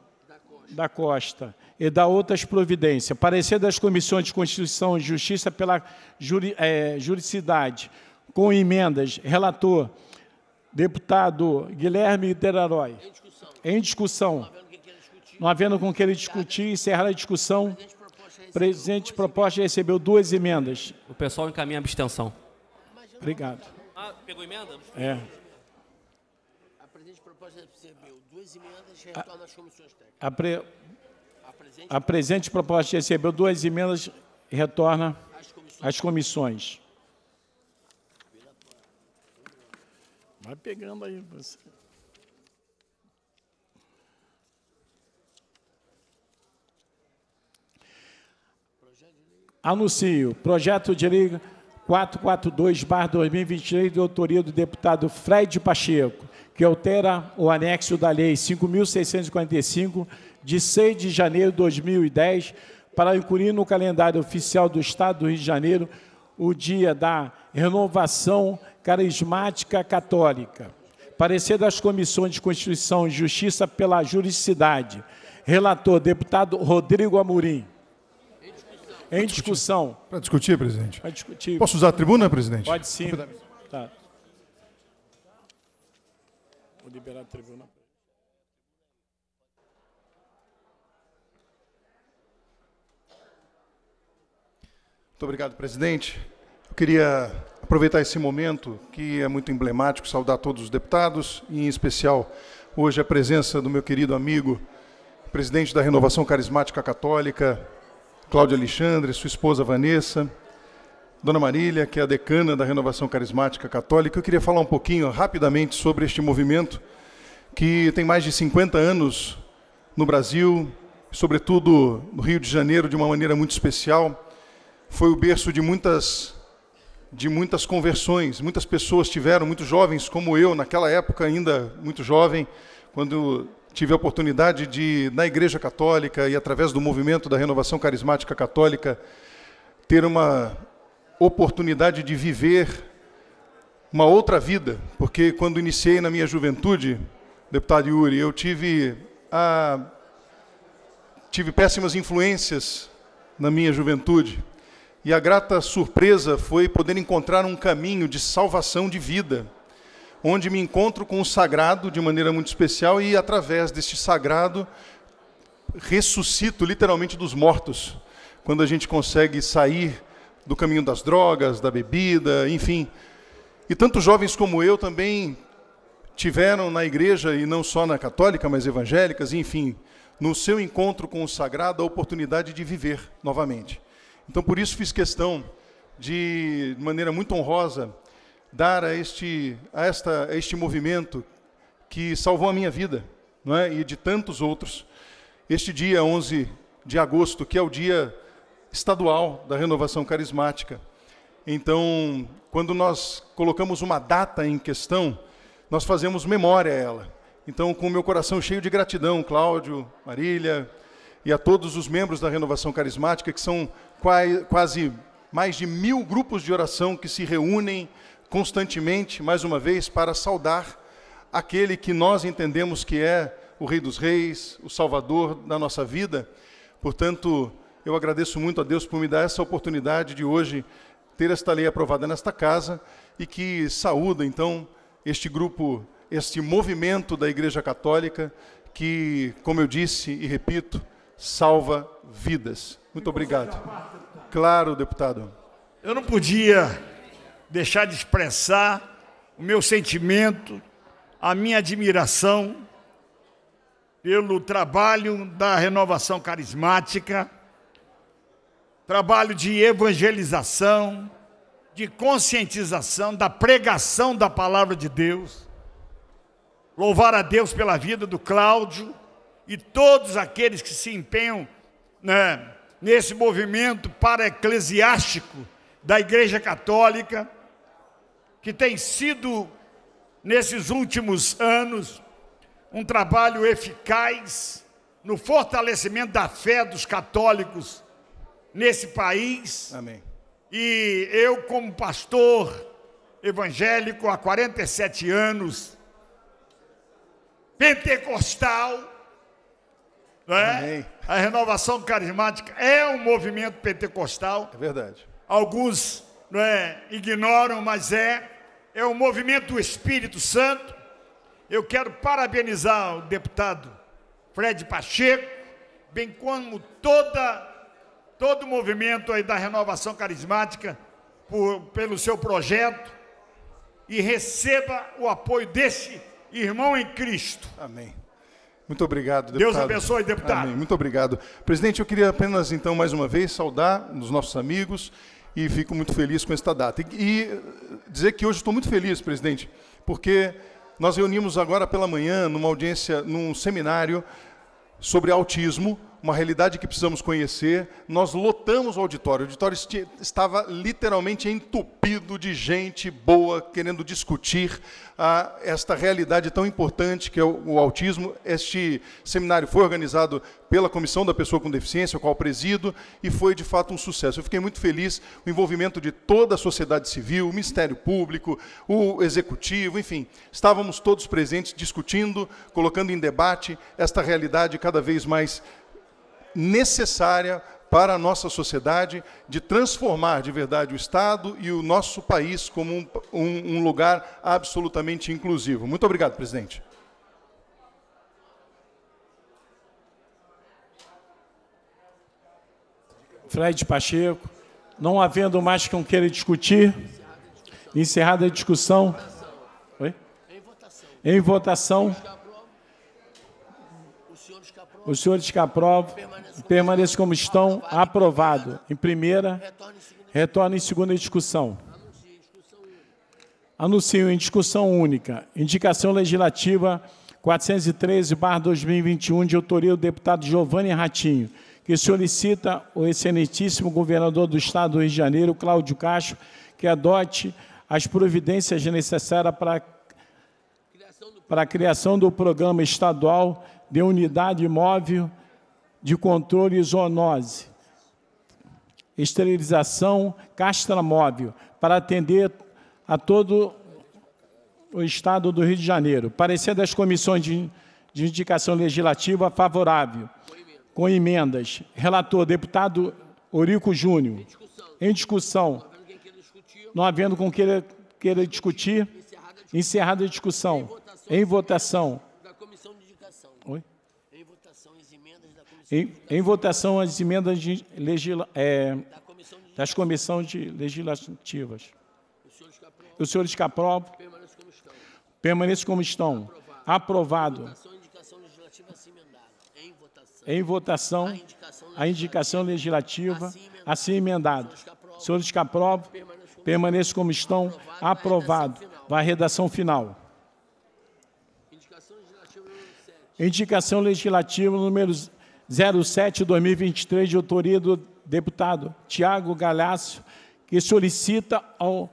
da Costa e da outras providências. Parecer das comissões de Constituição e Justiça pela juri, é, eh, juridicidade com emendas. Relator Deputado Guilherme Terarói. Em discussão. Em discussão. Não havendo com que ele discutir, encerrar a discussão. Presidente, proposta recebeu duas emendas. O pessoal encaminha a abstenção. Obrigado. Ah, pegou emenda? É. A presidente proposta recebeu duas emendas e retorna às comissões técnicas. A, pre... a, presente... a, presente... proposta recebeu duas emendas e retorna às comissões. Às comissões. Vai pegando aí você. Anuncio, projeto de lei 442-2023, de autoria do deputado Fred Pacheco, que altera o anexo da Lei 5.645, de 6 de janeiro de 2010, para incluir no calendário oficial do Estado do Rio de Janeiro o dia da renovação carismática católica. Parecer das comissões de Constituição e Justiça pela juridicidade. Relator, deputado Rodrigo Amorim. Em discussão. Para discutir, presidente. Para discutir. Posso usar a tribuna, presidente? Pode sim. Tá. Vou liberar a tribuna. Muito obrigado, presidente. Eu queria aproveitar esse momento que é muito emblemático, saudar todos os deputados e, em especial, hoje a presença do meu querido amigo, presidente da Renovação Carismática Católica, Cláudio Alexandre, sua esposa Vanessa, Dona Marília, que é a decana da Renovação Carismática Católica. Eu queria falar um pouquinho, rapidamente, sobre este movimento que tem mais de 50 anos no Brasil, sobretudo no Rio de Janeiro, de uma maneira muito especial. Foi o berço de muitas de muitas conversões. Muitas pessoas tiveram, muitos jovens como eu, naquela época ainda muito jovem, quando tive a oportunidade de, na Igreja Católica e através do movimento da Renovação Carismática Católica, ter uma oportunidade de viver uma outra vida, porque quando iniciei na minha juventude, deputado Yuri, eu tive a tive péssimas influências na minha juventude. E a grata surpresa foi poder encontrar um caminho de salvação de vida, onde me encontro com o sagrado de maneira muito especial e, através deste sagrado, ressuscito literalmente dos mortos. Quando a gente consegue sair do caminho das drogas, da bebida, enfim. E tantos jovens como eu também tiveram na igreja, e não só na católica, mas evangélicas, enfim, no seu encontro com o sagrado, a oportunidade de viver novamente. Então, por isso, fiz questão de, de maneira muito honrosa, dar a este, a, esta, a este movimento que salvou a minha vida não é? e de tantos outros. Este dia 11 de agosto, que é o dia estadual da renovação carismática. Então, quando nós colocamos uma data em questão, nós fazemos memória a ela. Então, com o meu coração cheio de gratidão, Cláudio, Marília e a todos os membros da Renovação Carismática, que são quase mais de mil grupos de oração que se reúnem constantemente, mais uma vez, para saudar aquele que nós entendemos que é o Rei dos Reis, o Salvador da nossa vida. Portanto, eu agradeço muito a Deus por me dar essa oportunidade de hoje ter esta lei aprovada nesta casa e que saúda, então, este grupo, este movimento da Igreja Católica que, como eu disse e repito, salva vidas. Muito obrigado. Claro, deputado. Eu não podia deixar de expressar o meu sentimento, a minha admiração pelo trabalho da renovação carismática, trabalho de evangelização, de conscientização, da pregação da palavra de Deus. Louvar a Deus pela vida do Cláudio e todos aqueles que se empenham né, nesse movimento para-eclesiástico da Igreja Católica, que tem sido, nesses últimos anos, um trabalho eficaz no fortalecimento da fé dos católicos nesse país. Amém. E eu, como pastor evangélico há 47 anos, pentecostal, né? A renovação carismática é um movimento pentecostal. É verdade. Alguns né, ignoram, mas é. É um movimento do Espírito Santo. Eu quero parabenizar o deputado Fred Pacheco, bem como toda, todo o movimento aí da renovação carismática por, pelo seu projeto e receba o apoio desse irmão em Cristo. Amém. Muito obrigado, deputado. Deus abençoe, deputado. Amém. Muito obrigado. Presidente, eu queria apenas, então, mais uma vez, saudar os nossos amigos e fico muito feliz com esta data. E, eh, dizer que hoje estou muito feliz, presidente, porque nós reunimos agora pela manhã numa audiência, num seminário sobre autismo, uma realidade que precisamos conhecer. Nós lotamos o auditório. O auditório estava literalmente entupido de gente boa querendo discutir ah, esta realidade tão importante que é o, o, autismo. Este seminário foi organizado pela Comissão da Pessoa com Deficiência, a qual presido, e foi de fato um sucesso. Eu fiquei muito feliz o envolvimento de toda a sociedade civil, o Ministério Público, o Executivo, enfim, estávamos todos presentes discutindo, colocando em debate esta realidade cada vez mais necessária para a nossa sociedade de transformar de verdade o Estado e o nosso país como um, um, um lugar absolutamente inclusivo. Muito obrigado, presidente. Fred Pacheco. Não havendo mais quem queira discutir, encerrada a discussão. Oi? Em votação. Em votação. Os senhores que aprovam, permaneçam como estão, aprovado. Em primeira, retorna em segunda discussão. Anuncio em discussão única. Indicação legislativa 413-2021, de autoria do deputado Giovanni Ratinho, que solicita o excelentíssimo governador do Estado do Rio de Janeiro, Cláudio Castro, que adote as providências necessárias para, para a criação do programa estadual de unidade móvel de controle zoonose, esterilização castra móvel, para atender a todo o Estado do Rio de Janeiro. Parecer das comissões de, de indicação legislativa favorável, com emendas. Relator, deputado Orico Júnior. Em discussão. Tá Não havendo com quem queira discutir, encerrada a discussão. Em votação. Em, em votação as emendas de legisla, é, das comissões de legislativas. Os senhores que aprovam, permaneçam como estão. Aprovado. Em votação, a indicação legislativa assim emendado. Senhores que aprovam, permaneçam como estão. Aprovado. Vai à redação final. Indicação legislativa número 07-2023, de autoria do deputado Tiago Galhaço, que solicita ao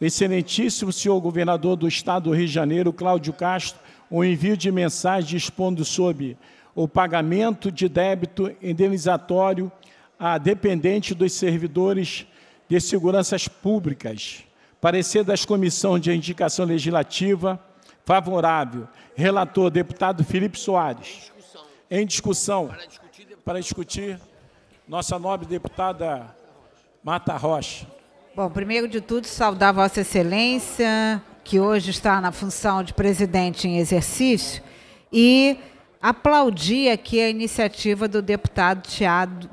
excelentíssimo senhor governador do Estado do Rio de Janeiro, Cláudio Castro, o envio de mensagem expondo sobre o pagamento de débito indenizatório a dependente dos servidores de seguranças públicas. Parecer das Comissões de Indicação Legislativa, favorável. Relator, deputado Felipe Soares. Em discussão, para discutir, nossa nobre deputada Marta Rocha. Bom, primeiro de tudo, saudar Vossa Excelência, que hoje está na função de presidente em exercício, e aplaudir aqui a iniciativa do deputado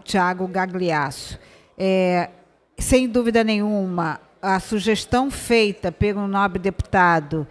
Tiago Gagliasso. É, sem dúvida nenhuma, a sugestão feita pelo nobre deputado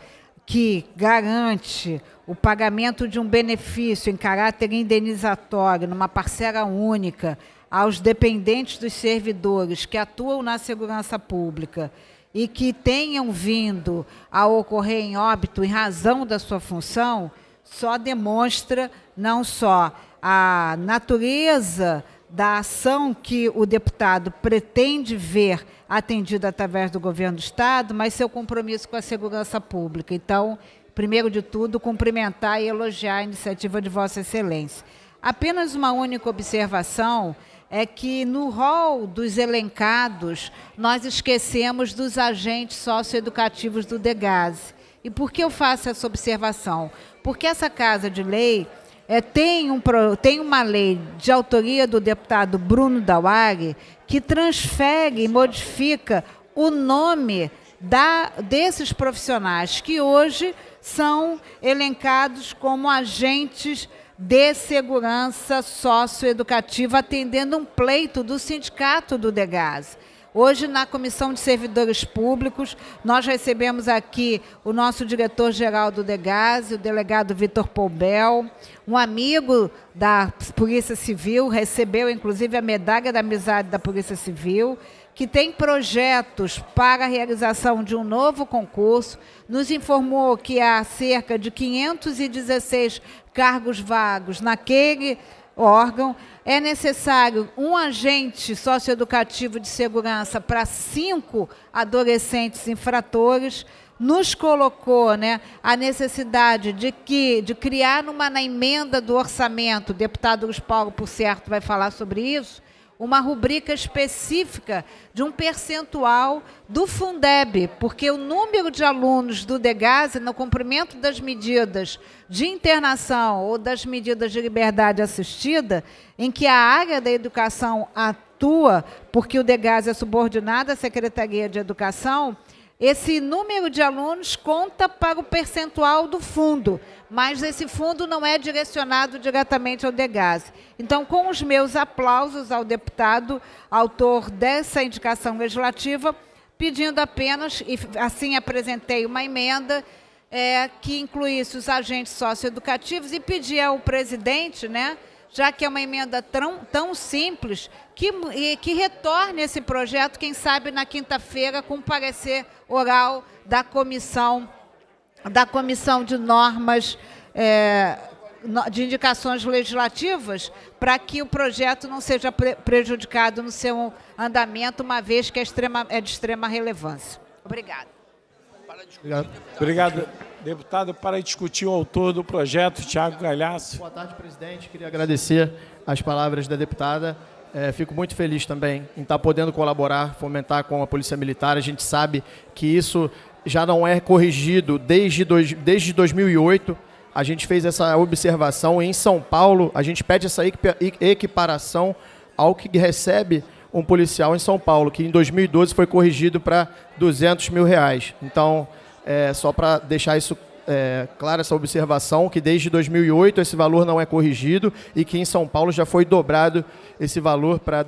que garante o pagamento de um benefício em caráter indenizatório, numa parcela única, aos dependentes dos servidores que atuam na segurança pública e que tenham vindo a ocorrer em óbito em razão da sua função, só demonstra não só a natureza da ação que o deputado pretende ver atendido através do governo do Estado, mas seu compromisso com a segurança pública. Então, primeiro de tudo, cumprimentar e elogiar a iniciativa de Vossa Excelência. Apenas uma única observação é que no rol dos elencados nós esquecemos dos agentes socioeducativos do DEGASE. E por que eu faço essa observação? Porque essa Casa de Lei é, tem, um, tem uma lei de autoria do deputado Bruno Dawag que transfere e modifica o nome da, desses profissionais que hoje são elencados como agentes de segurança socioeducativa, atendendo um pleito do sindicato do Degas. Hoje, na Comissão de Servidores Públicos, nós recebemos aqui o nosso diretor-geral do Degaz, o delegado Vitor Poubel, um amigo da Polícia Civil, recebeu inclusive a medalha da amizade da Polícia Civil, que tem projetos para a realização de um novo concurso, nos informou que há cerca de 516 cargos vagos naquele órgão. É necessário um agente socioeducativo de segurança para cinco adolescentes infratores. Nos colocou né, a necessidade de que de criar uma na emenda do orçamento, o deputado Luiz Paulo, por certo, vai falar sobre isso, uma rubrica específica de um percentual do Fundeb, porque o número de alunos do DEGAS no cumprimento das medidas de internação ou das medidas de liberdade assistida, em que a área da educação atua, porque o DEGAS é subordinado à Secretaria de Educação, esse número de alunos conta para o percentual do fundo, mas esse fundo não é direcionado diretamente ao DEGAS. Então, com os meus aplausos ao deputado, autor dessa indicação legislativa, pedindo apenas, e assim apresentei uma emenda, é, que incluísse os agentes socioeducativos e pedi ao presidente, né? já que é uma emenda tão, tão simples, que, que retorne esse projeto, quem sabe na quinta-feira, com parecer oral da comissão, da comissão de normas. É, de indicações legislativas para que o projeto não seja pre prejudicado no seu andamento, uma vez que é, extrema, é de extrema relevância. Obrigada. Obrigado. Obrigado. Deputado, para discutir o autor do projeto, Tiago Galhaço. Boa tarde, presidente. Queria agradecer as palavras da deputada. É, fico muito feliz também em estar podendo colaborar, fomentar com a Polícia Militar. A gente sabe que isso já não é corrigido desde, dois, desde 2008. A gente fez essa observação em São Paulo. A gente pede essa equiparação ao que recebe um policial em São Paulo, que em 2012 foi corrigido para 200 mil reais. Então, é, só para deixar isso é, claro, essa observação, que desde 2008 esse valor não é corrigido e que em São Paulo já foi dobrado esse valor para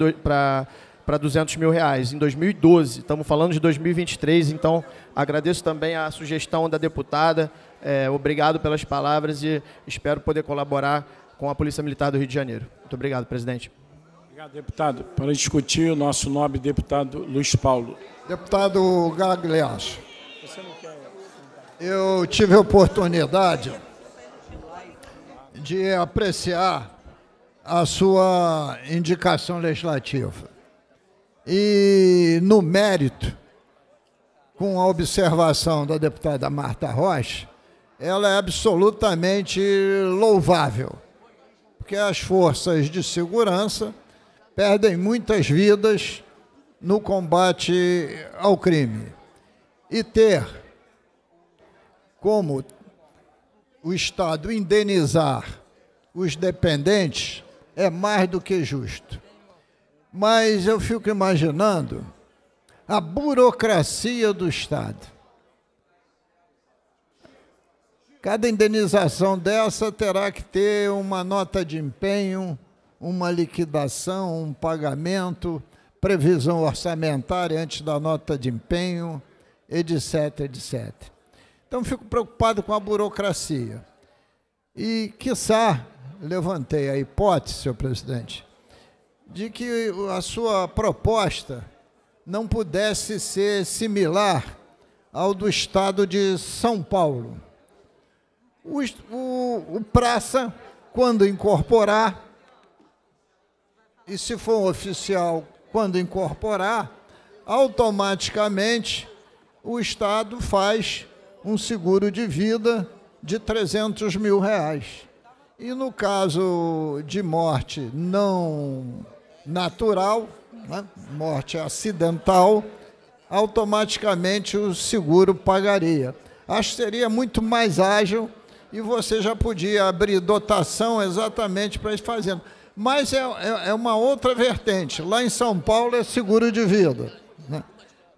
para 200 mil reais em 2012. Estamos falando de 2023, então agradeço também a sugestão da deputada. É, obrigado pelas palavras e espero poder colaborar com a Polícia Militar do Rio de Janeiro. Muito obrigado, presidente. Obrigado, deputado. Para discutir, o nosso nobre deputado Luiz Paulo. Deputado Gagliasso. Eu tive a oportunidade de apreciar a sua indicação legislativa. E, no mérito, com a observação da deputada Marta Rocha, ela é absolutamente louvável, porque as forças de segurança perdem muitas vidas no combate ao crime. E ter como o Estado indenizar os dependentes é mais do que justo. Mas eu fico imaginando a burocracia do Estado. Cada indenização dessa terá que ter uma nota de empenho, uma liquidação, um pagamento, previsão orçamentária antes da nota de empenho, etc, etc. Então fico preocupado com a burocracia. E, quiçá, levantei a hipótese, senhor presidente, de que a sua proposta não pudesse ser similar ao do estado de São Paulo. O, o, o praça, quando incorporar, e se for um oficial, quando incorporar, automaticamente o Estado faz um seguro de vida de 300 mil reais. E no caso de morte não natural, né, morte acidental, automaticamente o seguro pagaria. Acho que seria muito mais ágil e você já podia abrir dotação exatamente para isso fazendo. Mas é, é, é, uma outra vertente. Lá em São Paulo é seguro de vida. Né?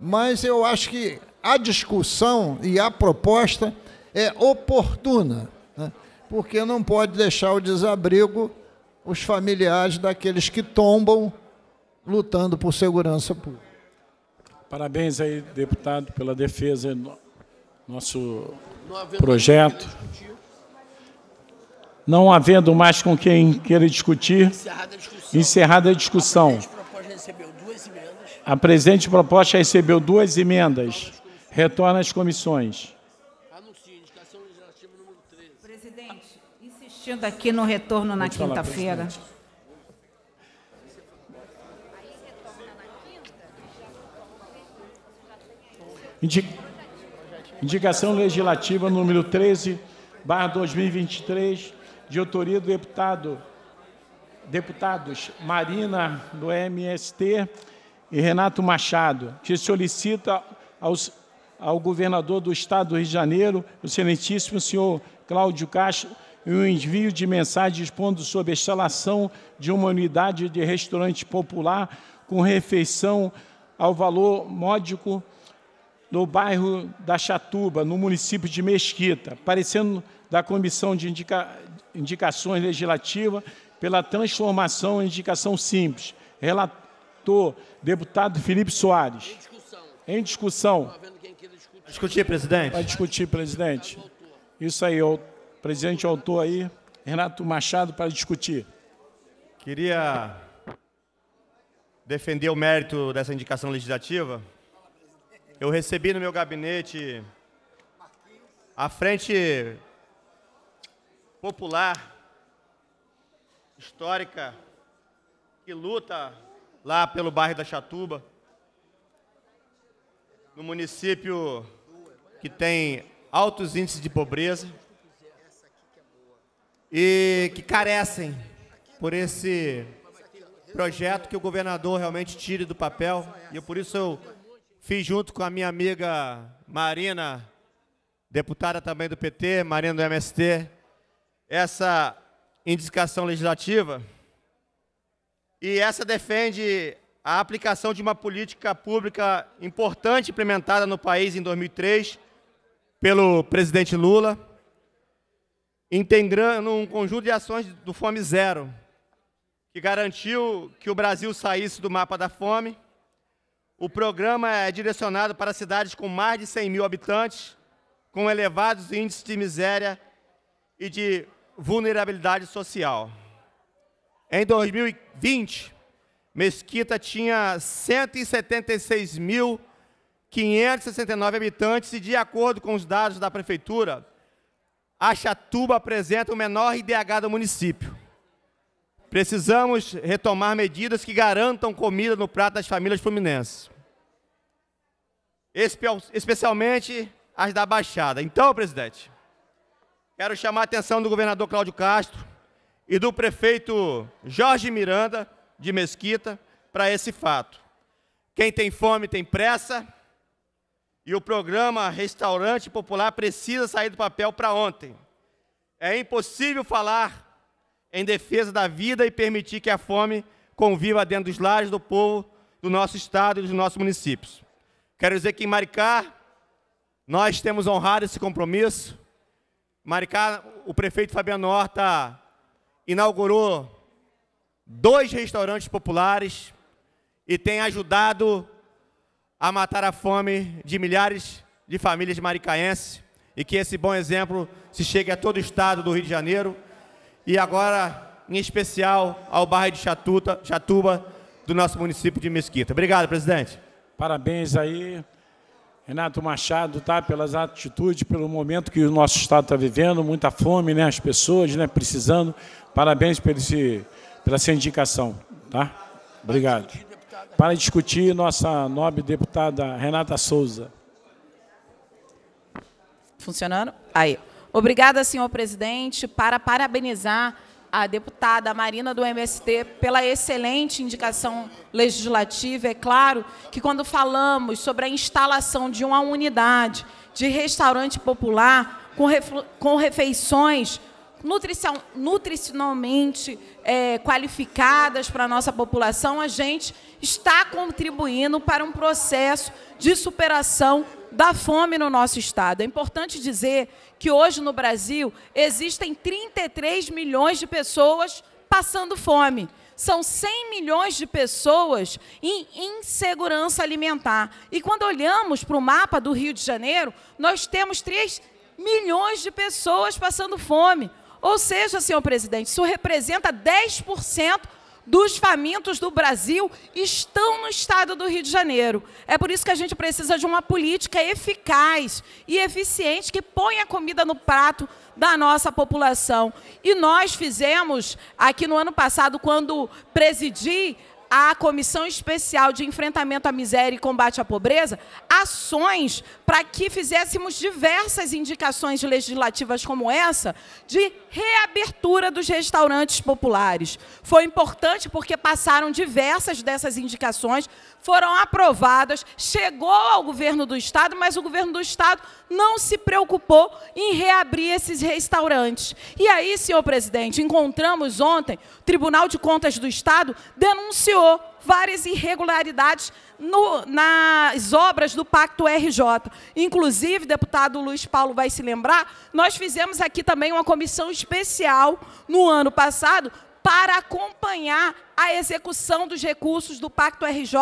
Mas eu acho que a discussão e a proposta é oportuna, né? porque não pode deixar o desabrigo os familiares daqueles que tombam lutando por segurança pública. Parabéns aí, deputado, pela defesa do nosso projeto. Não havendo mais com quem queira discutir, encerrada a discussão. Encerrada a discussão. A presente proposta recebeu duas emendas. Retorna às comissões. Anuncio, indicação legislativa número 13. Presidente, insistindo aqui no retorno na quinta-feira. Indicação legislativa número 13, barra 2023, de autoria do deputado, deputados Marina do MST e Renato Machado, que solicita aos ao governador do Estado do Rio de Janeiro, o excelentíssimo senhor Cláudio Castro, e um envio de mensagem expondo sobre a instalação de uma unidade de restaurante popular com refeição ao valor módico no bairro da Chatuba, no município de Mesquita, parecendo da Comissão de Indica... Indicações Legislativa pela transformação em indicação simples. Relator, deputado Felipe Soares. Em discussão. Em discussão. Discutir, presidente. Vai discutir, presidente. Isso aí, o presidente autor aí, Renato Machado, para discutir. Queria defender o mérito dessa indicação legislativa. Eu recebi no meu gabinete a frente popular, histórica, que luta lá pelo bairro da Chatuba, no município que tem altos índices de pobreza e que carecem por esse projeto que o governador realmente tire do papel. E eu, por isso eu fiz junto com a minha amiga Marina, deputada também do PT, Marina do MST, essa indicação legislativa. E essa defende a aplicação de uma política pública importante implementada no país em 2003, pelo presidente Lula, integrando um conjunto de ações do Fome Zero, que garantiu que o Brasil saísse do mapa da fome. O programa é direcionado para cidades com mais de 100 mil habitantes, com elevados índices de miséria e de vulnerabilidade social. Em 2020, Mesquita tinha 176 mil 569 habitantes e, de acordo com os dados da prefeitura, Achatuba apresenta o menor IDH do município. Precisamos retomar medidas que garantam comida no prato das famílias fluminenses. Especialmente as da Baixada. Então, presidente, quero chamar a atenção do governador Cláudio Castro e do prefeito Jorge Miranda de Mesquita para esse fato. Quem tem fome tem pressa e o programa Restaurante Popular precisa sair do papel para ontem. É impossível falar em defesa da vida e permitir que a fome conviva dentro dos lares do povo do nosso estado e dos nossos municípios. Quero dizer que em Maricá, nós temos honrado esse compromisso. Maricá, o prefeito Fabiano Horta inaugurou dois restaurantes populares e tem ajudado a matar a fome de milhares de famílias maricaenses e que esse bom exemplo se chegue a todo o estado do Rio de Janeiro e agora, em especial, ao bairro de Chatuta, Chatuba, do nosso município de Mesquita. Obrigado, presidente. Parabéns aí, Renato Machado, tá, pelas atitudes, pelo momento que o nosso Estado está vivendo, muita fome, né, as pessoas né, precisando. Parabéns por esse, pela sua indicação. Tá? Obrigado para discutir nossa nobre deputada Renata Souza. Funcionando? Aí. Obrigada, senhor presidente, para parabenizar a deputada Marina do MST pela excelente indicação legislativa. É claro que quando falamos sobre a instalação de uma unidade de restaurante popular com, com refeições nutrição, nutricionalmente é, qualificadas para a nossa população, a gente está contribuindo para um processo de superação da fome no nosso estado. É importante dizer que hoje no Brasil existem 33 milhões de pessoas passando fome. São 100 milhões de pessoas em insegurança alimentar. E quando olhamos para o mapa do Rio de Janeiro, nós temos 3 milhões de pessoas passando fome. Ou seja, senhor presidente, isso representa 10% dos famintos do Brasil estão no estado do Rio de Janeiro. É por isso que a gente precisa de uma política eficaz e eficiente que ponha a comida no prato da nossa população. E nós fizemos aqui no ano passado, quando presidi à Comissão Especial de Enfrentamento à Miséria e Combate à Pobreza ações para que fizéssemos diversas indicações legislativas como essa de reabertura dos restaurantes populares. Foi importante porque passaram diversas dessas indicações foram aprovadas, chegou ao governo do estado, mas o governo do estado não se preocupou em reabrir esses restaurantes. E aí, senhor presidente, encontramos ontem, o Tribunal de Contas do Estado denunciou várias irregularidades no, nas obras do Pacto RJ. Inclusive, deputado Luiz Paulo vai se lembrar, nós fizemos aqui também uma comissão especial no ano passado para acompanhar a execução dos recursos do Pacto RJ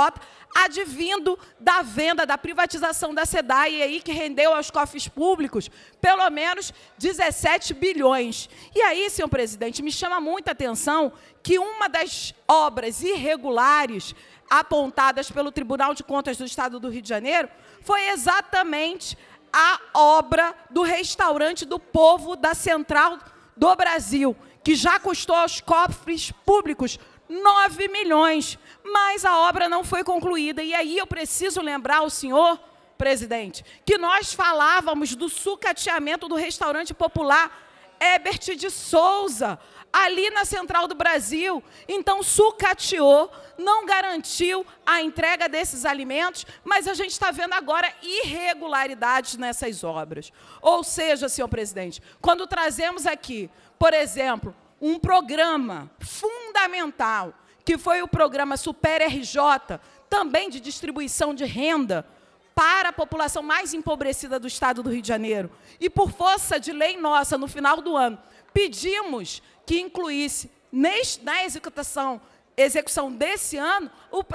advindo da venda, da privatização da SEDAI, aí, que rendeu aos cofres públicos pelo menos 17 bilhões. E aí, senhor presidente, me chama muita atenção que uma das obras irregulares apontadas pelo Tribunal de Contas do Estado do Rio de Janeiro foi exatamente a obra do restaurante do povo da Central do Brasil, que já custou aos cofres públicos 9 milhões, mas a obra não foi concluída. E aí eu preciso lembrar o senhor, presidente, que nós falávamos do sucateamento do restaurante popular Herbert de Souza, ali na Central do Brasil. Então, sucateou, não garantiu a entrega desses alimentos, mas a gente está vendo agora irregularidades nessas obras. Ou seja, senhor presidente, quando trazemos aqui, por exemplo, um programa fundamental, que foi o programa Super RJ, também de distribuição de renda para a população mais empobrecida do estado do Rio de Janeiro. E por força de lei nossa, no final do ano, pedimos que incluísse na execução execução desse ano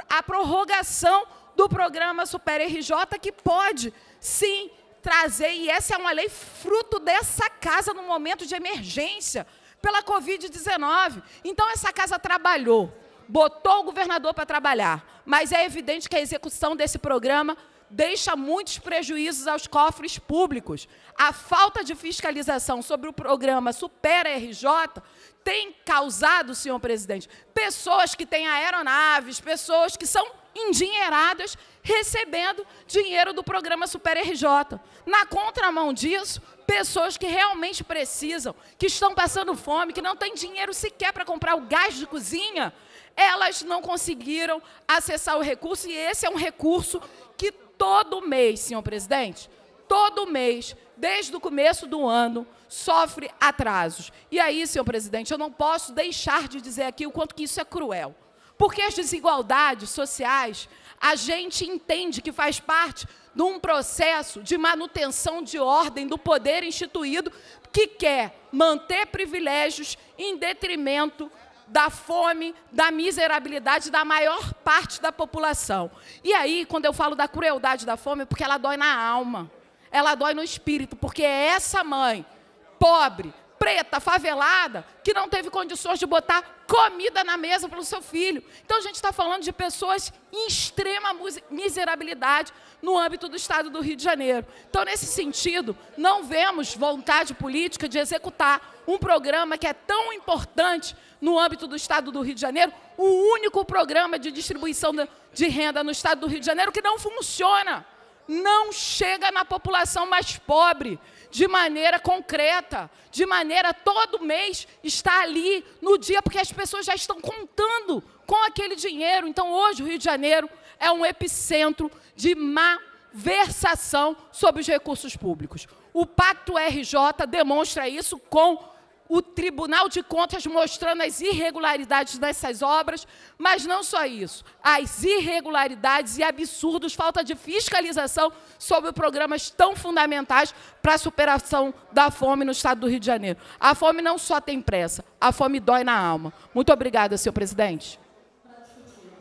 a prorrogação do programa Super RJ, que pode, sim, trazer, e essa é uma lei fruto dessa casa no momento de emergência, pela Covid-19. Então, essa casa trabalhou, botou o governador para trabalhar, mas é evidente que a execução desse programa deixa muitos prejuízos aos cofres públicos. A falta de fiscalização sobre o programa Supera RJ tem causado, senhor presidente, pessoas que têm aeronaves, pessoas que são endinheiradas recebendo dinheiro do programa Super RJ. Na contramão disso, pessoas que realmente precisam, que estão passando fome, que não têm dinheiro sequer para comprar o gás de cozinha, elas não conseguiram acessar o recurso e esse é um recurso que todo mês, senhor presidente, todo mês, desde o começo do ano, sofre atrasos. E aí, senhor presidente, eu não posso deixar de dizer aqui o quanto que isso é cruel. Porque as desigualdades sociais, a gente entende que faz parte num processo de manutenção de ordem do poder instituído que quer manter privilégios em detrimento da fome, da miserabilidade da maior parte da população. E aí, quando eu falo da crueldade da fome, é porque ela dói na alma, ela dói no espírito, porque é essa mãe pobre preta, favelada, que não teve condições de botar comida na mesa para o seu filho. Então a gente está falando de pessoas em extrema miserabilidade no âmbito do estado do Rio de Janeiro. Então, nesse sentido, não vemos vontade política de executar um programa que é tão importante no âmbito do estado do Rio de Janeiro, o único programa de distribuição de renda no estado do Rio de Janeiro que não funciona. Não chega na população mais pobre de maneira concreta, de maneira todo mês está ali no dia, porque as pessoas já estão contando com aquele dinheiro. Então, hoje, o Rio de Janeiro é um epicentro de malversação sobre os recursos públicos. O Pacto RJ demonstra isso com o Tribunal de Contas mostrando as irregularidades nessas obras, mas não só isso, as irregularidades e absurdos, falta de fiscalização sobre programas tão fundamentais para a superação da fome no estado do Rio de Janeiro. A fome não só tem pressa, a fome dói na alma. Muito obrigada, senhor presidente.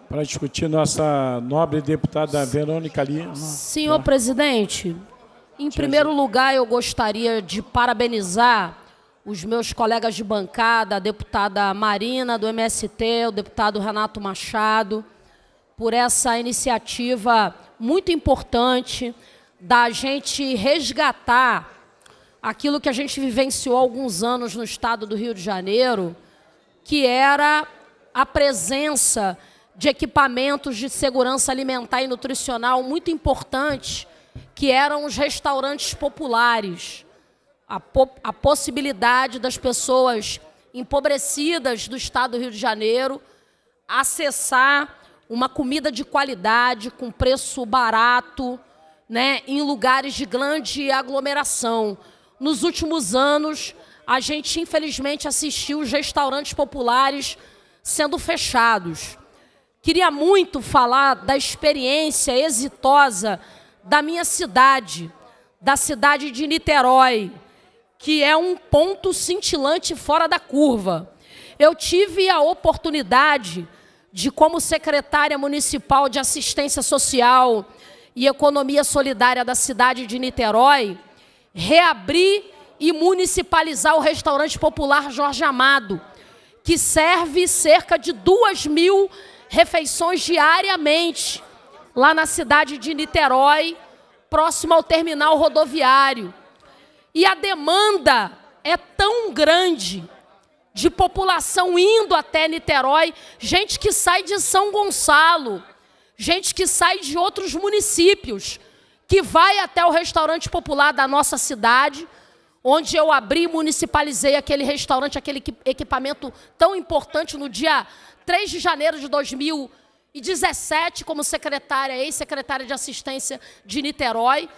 Para discutir, nossa nobre deputada Verônica Lima. Senhor presidente, em primeiro lugar, eu gostaria de parabenizar os meus colegas de bancada, a deputada Marina do MST, o deputado Renato Machado, por essa iniciativa muito importante da gente resgatar aquilo que a gente vivenciou há alguns anos no estado do Rio de Janeiro, que era a presença de equipamentos de segurança alimentar e nutricional muito importantes, que eram os restaurantes populares a, po a possibilidade das pessoas empobrecidas do estado do Rio de Janeiro acessar uma comida de qualidade, com preço barato, né, em lugares de grande aglomeração. Nos últimos anos, a gente infelizmente assistiu os restaurantes populares sendo fechados. Queria muito falar da experiência exitosa da minha cidade, da cidade de Niterói, que é um ponto cintilante fora da curva. Eu tive a oportunidade de, como secretária municipal de assistência social e economia solidária da cidade de Niterói, reabrir e municipalizar o restaurante popular Jorge Amado, que serve cerca de duas mil refeições diariamente lá na cidade de Niterói, próximo ao terminal rodoviário. E a demanda é tão grande de população indo até Niterói, gente que sai de São Gonçalo, gente que sai de outros municípios, que vai até o restaurante popular da nossa cidade, onde eu abri e municipalizei aquele restaurante, aquele equipamento tão importante no dia 3 de janeiro de 2017, como secretária, ex-secretária de assistência de Niterói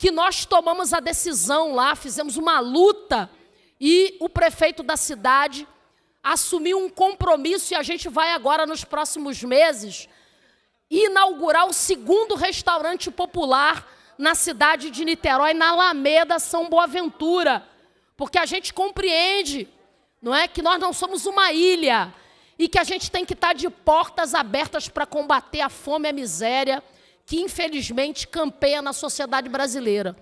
que nós tomamos a decisão lá, fizemos uma luta e o prefeito da cidade assumiu um compromisso e a gente vai agora nos próximos meses inaugurar o segundo restaurante popular na cidade de Niterói, na Alameda São Boaventura, porque a gente compreende, não é, que nós não somos uma ilha e que a gente tem que estar tá de portas abertas para combater a fome e a miséria que infelizmente campeia na sociedade brasileira.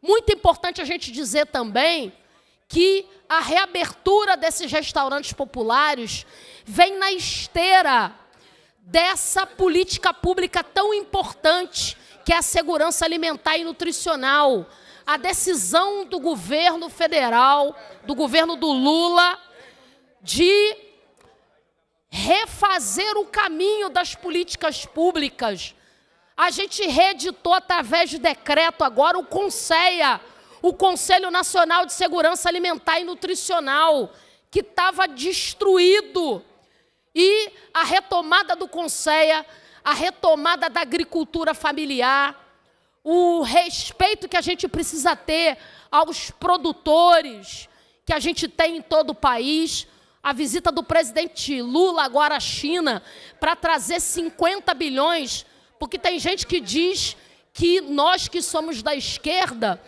Muito importante a gente dizer também que a reabertura desses restaurantes populares vem na esteira dessa política pública tão importante que é a segurança alimentar e nutricional. A decisão do governo federal, do governo do Lula, de refazer o caminho das políticas públicas a gente reeditou através de decreto agora o CONSEA, o Conselho Nacional de Segurança Alimentar e Nutricional, que estava destruído. E a retomada do CONSEA, a retomada da agricultura familiar, o respeito que a gente precisa ter aos produtores que a gente tem em todo o país, a visita do presidente Lula agora à China para trazer 50 bilhões porque tem gente que diz que nós que somos da esquerda,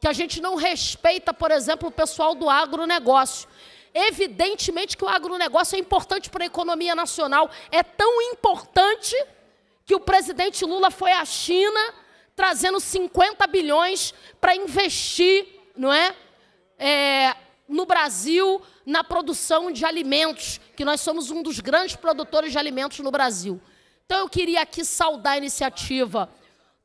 que a gente não respeita, por exemplo, o pessoal do agronegócio. Evidentemente que o agronegócio é importante para a economia nacional, é tão importante que o presidente Lula foi à China trazendo 50 bilhões para investir, não é? é? no Brasil, na produção de alimentos, que nós somos um dos grandes produtores de alimentos no Brasil. Então eu queria aqui saudar a iniciativa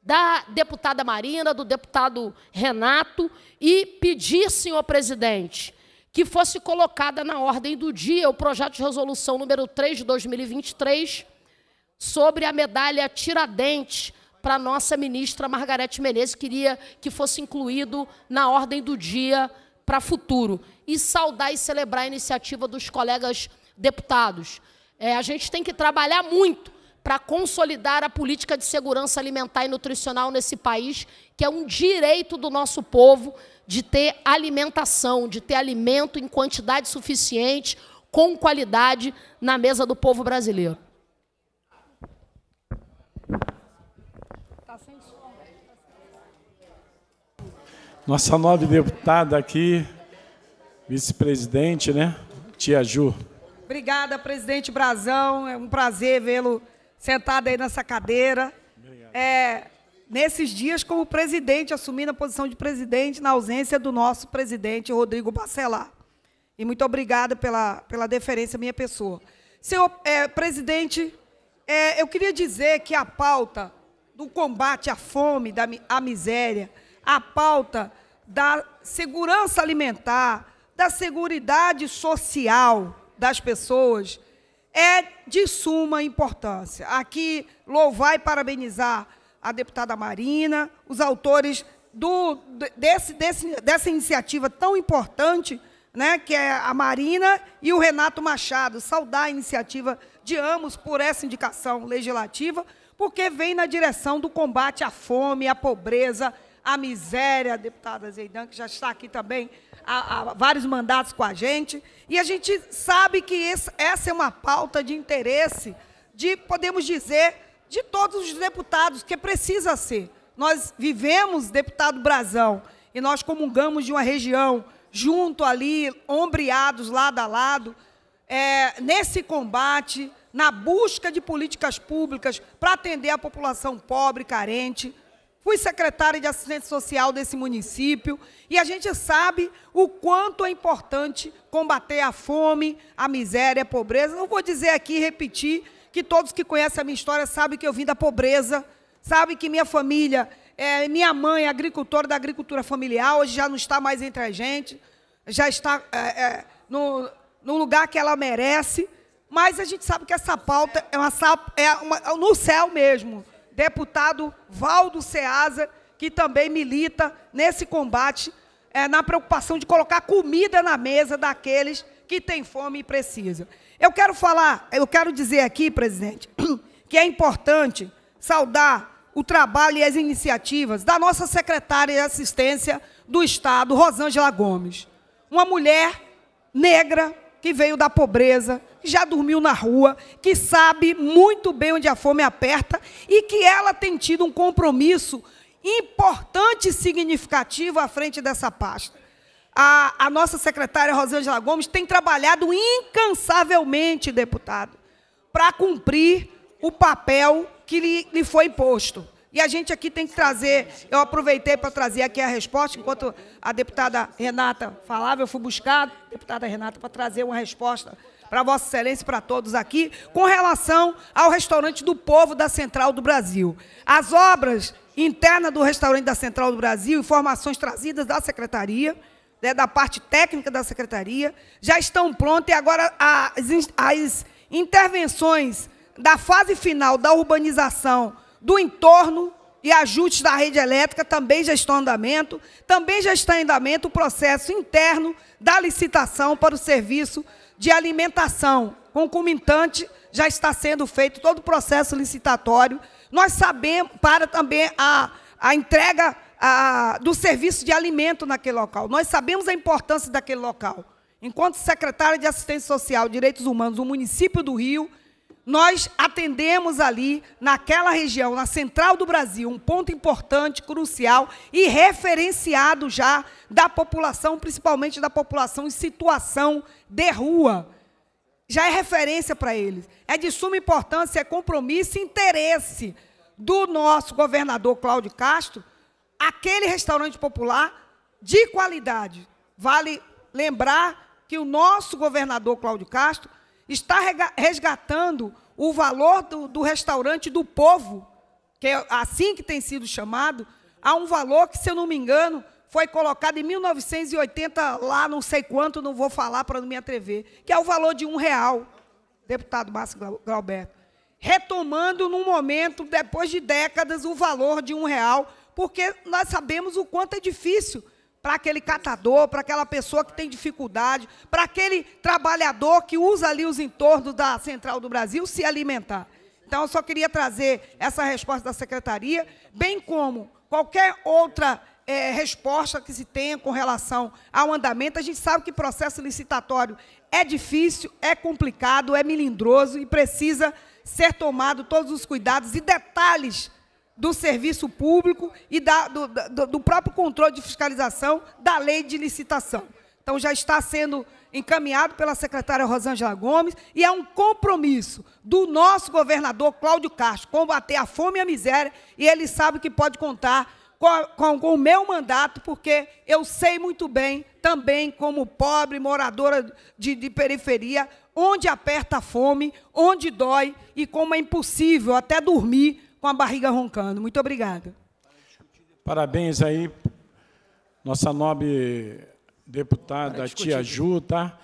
da deputada Marina, do deputado Renato e pedir, senhor presidente, que fosse colocada na ordem do dia o projeto de resolução número 3 de 2023 sobre a medalha Tiradentes para a nossa ministra Margarete Menezes, queria que fosse incluído na ordem do dia para futuro. E saudar e celebrar a iniciativa dos colegas deputados. É, a gente tem que trabalhar muito para consolidar a política de segurança alimentar e nutricional nesse país, que é um direito do nosso povo de ter alimentação, de ter alimento em quantidade suficiente, com qualidade, na mesa do povo brasileiro. Nossa nobre deputada aqui, vice-presidente, né? Tia Ju. Obrigada, presidente Brazão. É um prazer vê-lo sentada aí nessa cadeira. É, nesses dias, como presidente, assumindo a posição de presidente na ausência do nosso presidente, Rodrigo Bacelar. E muito obrigada pela, pela deferência à minha pessoa. Senhor é, presidente, é, eu queria dizer que a pauta do combate à fome, da, à miséria, a pauta da segurança alimentar, da segurança social das pessoas, é de suma importância. Aqui louvar e parabenizar a deputada Marina, os autores do, desse, desse, dessa iniciativa tão importante, né, que é a Marina e o Renato Machado. Saudar a iniciativa de ambos por essa indicação legislativa, porque vem na direção do combate à fome, à pobreza, à miséria. A deputada Zeidan, que já está aqui também, há, há vários mandatos com a gente, e a gente sabe que esse, essa é uma pauta de interesse de, podemos dizer, de todos os deputados, que precisa ser. Nós vivemos, deputado Brazão, e nós comungamos de uma região junto ali, ombreados, lado a lado, é, nesse combate, na busca de políticas públicas para atender a população pobre, carente, fui secretária de assistência social desse município e a gente sabe o quanto é importante combater a fome, a miséria, a pobreza. Não vou dizer aqui repetir que todos que conhecem a minha história sabem que eu vim da pobreza, sabem que minha família, é, minha mãe, é agricultora da agricultura familiar, hoje já não está mais entre a gente, já está é, é, no, no lugar que ela merece. Mas a gente sabe que essa pauta é uma, é uma é no céu mesmo deputado Valdo Ceasa, que também milita nesse combate, é, na preocupação de colocar comida na mesa daqueles que têm fome e precisam. Eu quero falar, eu quero dizer aqui, presidente, que é importante saudar o trabalho e as iniciativas da nossa secretária de assistência do Estado, Rosângela Gomes. Uma mulher negra que veio da pobreza, já dormiu na rua, que sabe muito bem onde a fome aperta e que ela tem tido um compromisso importante e significativo à frente dessa pasta. A, a nossa secretária Rosângela Gomes tem trabalhado incansavelmente, deputado, para cumprir o papel que lhe, lhe foi imposto. E a gente aqui tem que trazer, eu aproveitei para trazer aqui a resposta, enquanto a deputada Renata falava, eu fui buscar a deputada Renata para trazer uma resposta para Vossa Excelência e para todos aqui, com relação ao restaurante do povo da Central do Brasil. As obras internas do restaurante da Central do Brasil, informações trazidas da Secretaria, né, da parte técnica da Secretaria, já estão prontas e agora as, as intervenções da fase final da urbanização do entorno e ajustes da rede elétrica também já estão em andamento, também já está em andamento o processo interno da licitação para o serviço de alimentação concomitante já está sendo feito todo o processo licitatório. Nós sabemos para também a, a entrega a, do serviço de alimento naquele local. Nós sabemos a importância daquele local. Enquanto secretária de Assistência Social e Direitos Humanos do município do Rio, nós atendemos ali, naquela região, na central do Brasil, um ponto importante, crucial e referenciado já da população, principalmente da população em situação de rua, já é referência para eles. É de suma importância, é compromisso e interesse do nosso governador Cláudio Castro aquele restaurante popular de qualidade. Vale lembrar que o nosso governador Cláudio Castro está resgatando o valor do, do restaurante do povo, que é assim que tem sido chamado, a um valor que, se eu não me engano, foi colocado em 1980, lá não sei quanto, não vou falar para não me atrever, que é o valor de um real, deputado Márcio Galberto. Retomando num momento, depois de décadas, o valor de um real, porque nós sabemos o quanto é difícil para aquele catador, para aquela pessoa que tem dificuldade, para aquele trabalhador que usa ali os entornos da Central do Brasil se alimentar. Então, eu só queria trazer essa resposta da secretaria, bem como qualquer outra é, resposta que se tenha com relação ao andamento. A gente sabe que processo licitatório é difícil, é complicado, é melindroso e precisa ser tomado todos os cuidados e detalhes do serviço público e da, do, do, do próprio controle de fiscalização da lei de licitação. Então, já está sendo encaminhado pela secretária Rosângela Gomes, e é um compromisso do nosso governador Cláudio Castro combater a fome e a miséria, e ele sabe que pode contar com, com o meu mandato, porque eu sei muito bem, também como pobre, moradora de, de periferia, onde aperta a fome, onde dói e como é impossível até dormir com a barriga roncando. Muito obrigada. Parabéns aí, nossa nobre deputada tia Ju, tá?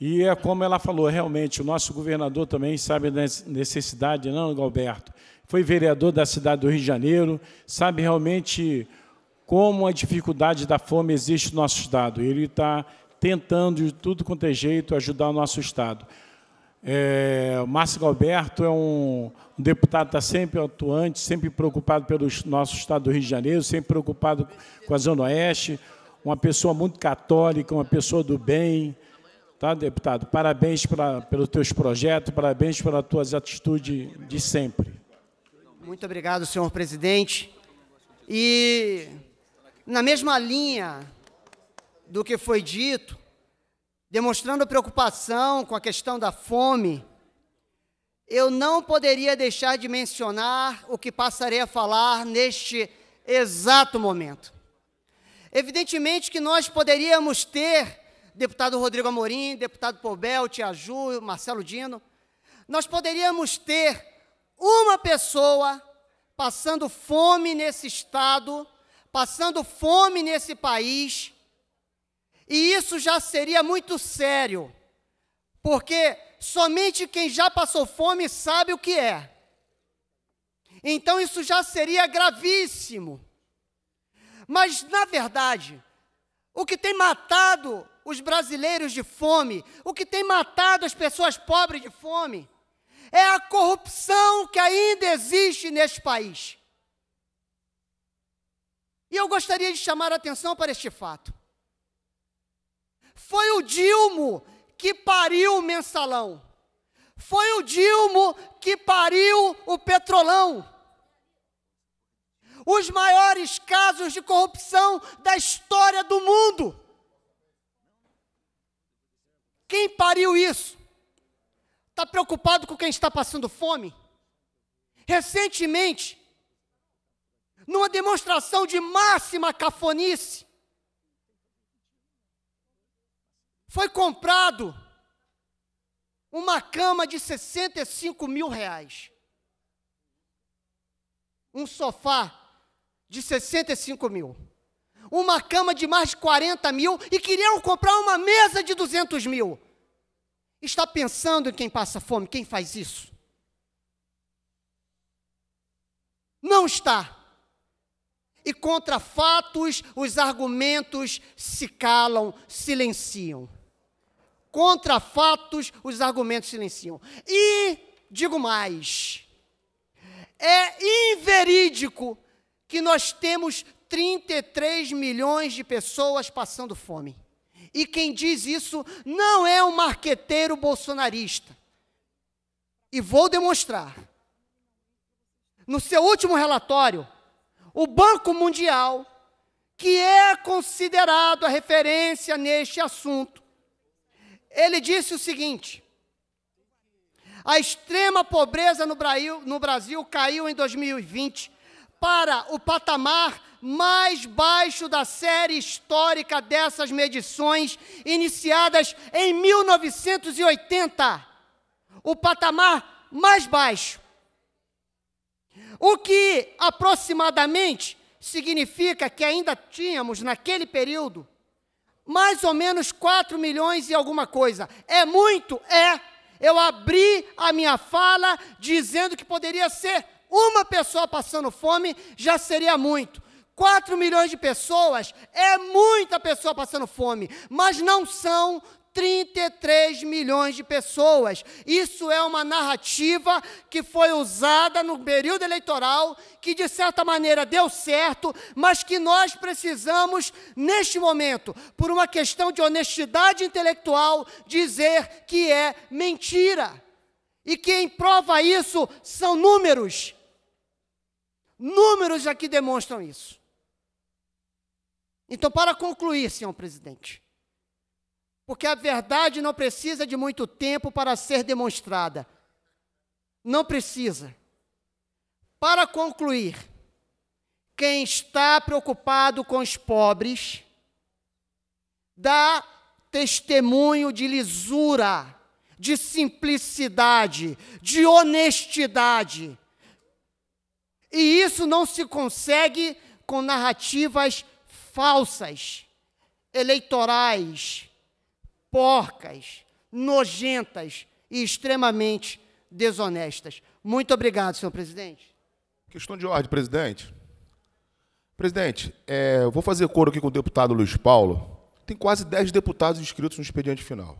E é como ela falou, realmente, o nosso governador também sabe da necessidade, não, Galberto? foi vereador da cidade do Rio de Janeiro, sabe realmente como a dificuldade da fome existe no nosso Estado. Ele está tentando, de tudo quanto é jeito, ajudar o nosso Estado. É, Márcio Galberto é um, um deputado que está sempre atuante, sempre preocupado pelo nosso Estado do Rio de Janeiro, sempre preocupado com a Zona Oeste, uma pessoa muito católica, uma pessoa do bem. Tá, deputado? Parabéns pra, pelos teus projetos, parabéns pelas tuas atitudes de sempre. Muito obrigado, senhor presidente. E na mesma linha do que foi dito, demonstrando preocupação com a questão da fome, eu não poderia deixar de mencionar o que passarei a falar neste exato momento. Evidentemente que nós poderíamos ter, deputado Rodrigo Amorim, deputado Pobel, Tia Ju, Marcelo Dino, nós poderíamos ter uma pessoa passando fome nesse estado, passando fome nesse país, e isso já seria muito sério, porque somente quem já passou fome sabe o que é. Então isso já seria gravíssimo. Mas, na verdade, o que tem matado os brasileiros de fome, o que tem matado as pessoas pobres de fome, é a corrupção que ainda existe neste país. E eu gostaria de chamar a atenção para este fato. Foi o Dilmo que pariu o mensalão. Foi o Dilmo que pariu o petrolão. Os maiores casos de corrupção da história do mundo. Quem pariu isso? Está preocupado com quem está passando fome? Recentemente, numa demonstração de máxima cafonice, foi comprado uma cama de 65 mil reais. Um sofá de 65 mil. Uma cama de mais de 40 mil e queriam comprar uma mesa de 200 mil. Está pensando em quem passa fome? Quem faz isso? Não está. E contra fatos, os argumentos se calam, silenciam. Contra fatos, os argumentos silenciam. E, digo mais, é inverídico que nós temos 33 milhões de pessoas passando fome. E quem diz isso não é um marqueteiro bolsonarista. E vou demonstrar. No seu último relatório, o Banco Mundial, que é considerado a referência neste assunto, ele disse o seguinte: a extrema pobreza no Brasil, no Brasil caiu em 2020 para o patamar mais baixo da série histórica dessas medições, iniciadas em 1980. O patamar mais baixo. O que aproximadamente significa que ainda tínhamos, naquele período, mais ou menos 4 milhões e alguma coisa. É muito? É. Eu abri a minha fala dizendo que poderia ser uma pessoa passando fome, já seria muito. 4 milhões de pessoas é muita pessoa passando fome, mas não são 33 milhões de pessoas. Isso é uma narrativa que foi usada no período eleitoral, que de certa maneira deu certo, mas que nós precisamos, neste momento, por uma questão de honestidade intelectual, dizer que é mentira. E quem prova isso são números. Números aqui é demonstram isso. Então, para concluir, senhor presidente, porque a verdade não precisa de muito tempo para ser demonstrada. Não precisa. Para concluir, quem está preocupado com os pobres dá testemunho de lisura, de simplicidade, de honestidade. E isso não se consegue com narrativas falsas, eleitorais, porcas, nojentas e extremamente desonestas. Muito obrigado, senhor presidente. Questão de ordem, presidente. Presidente, é, vou fazer coro aqui com o deputado Luiz Paulo. Tem quase 10 deputados inscritos no expediente final.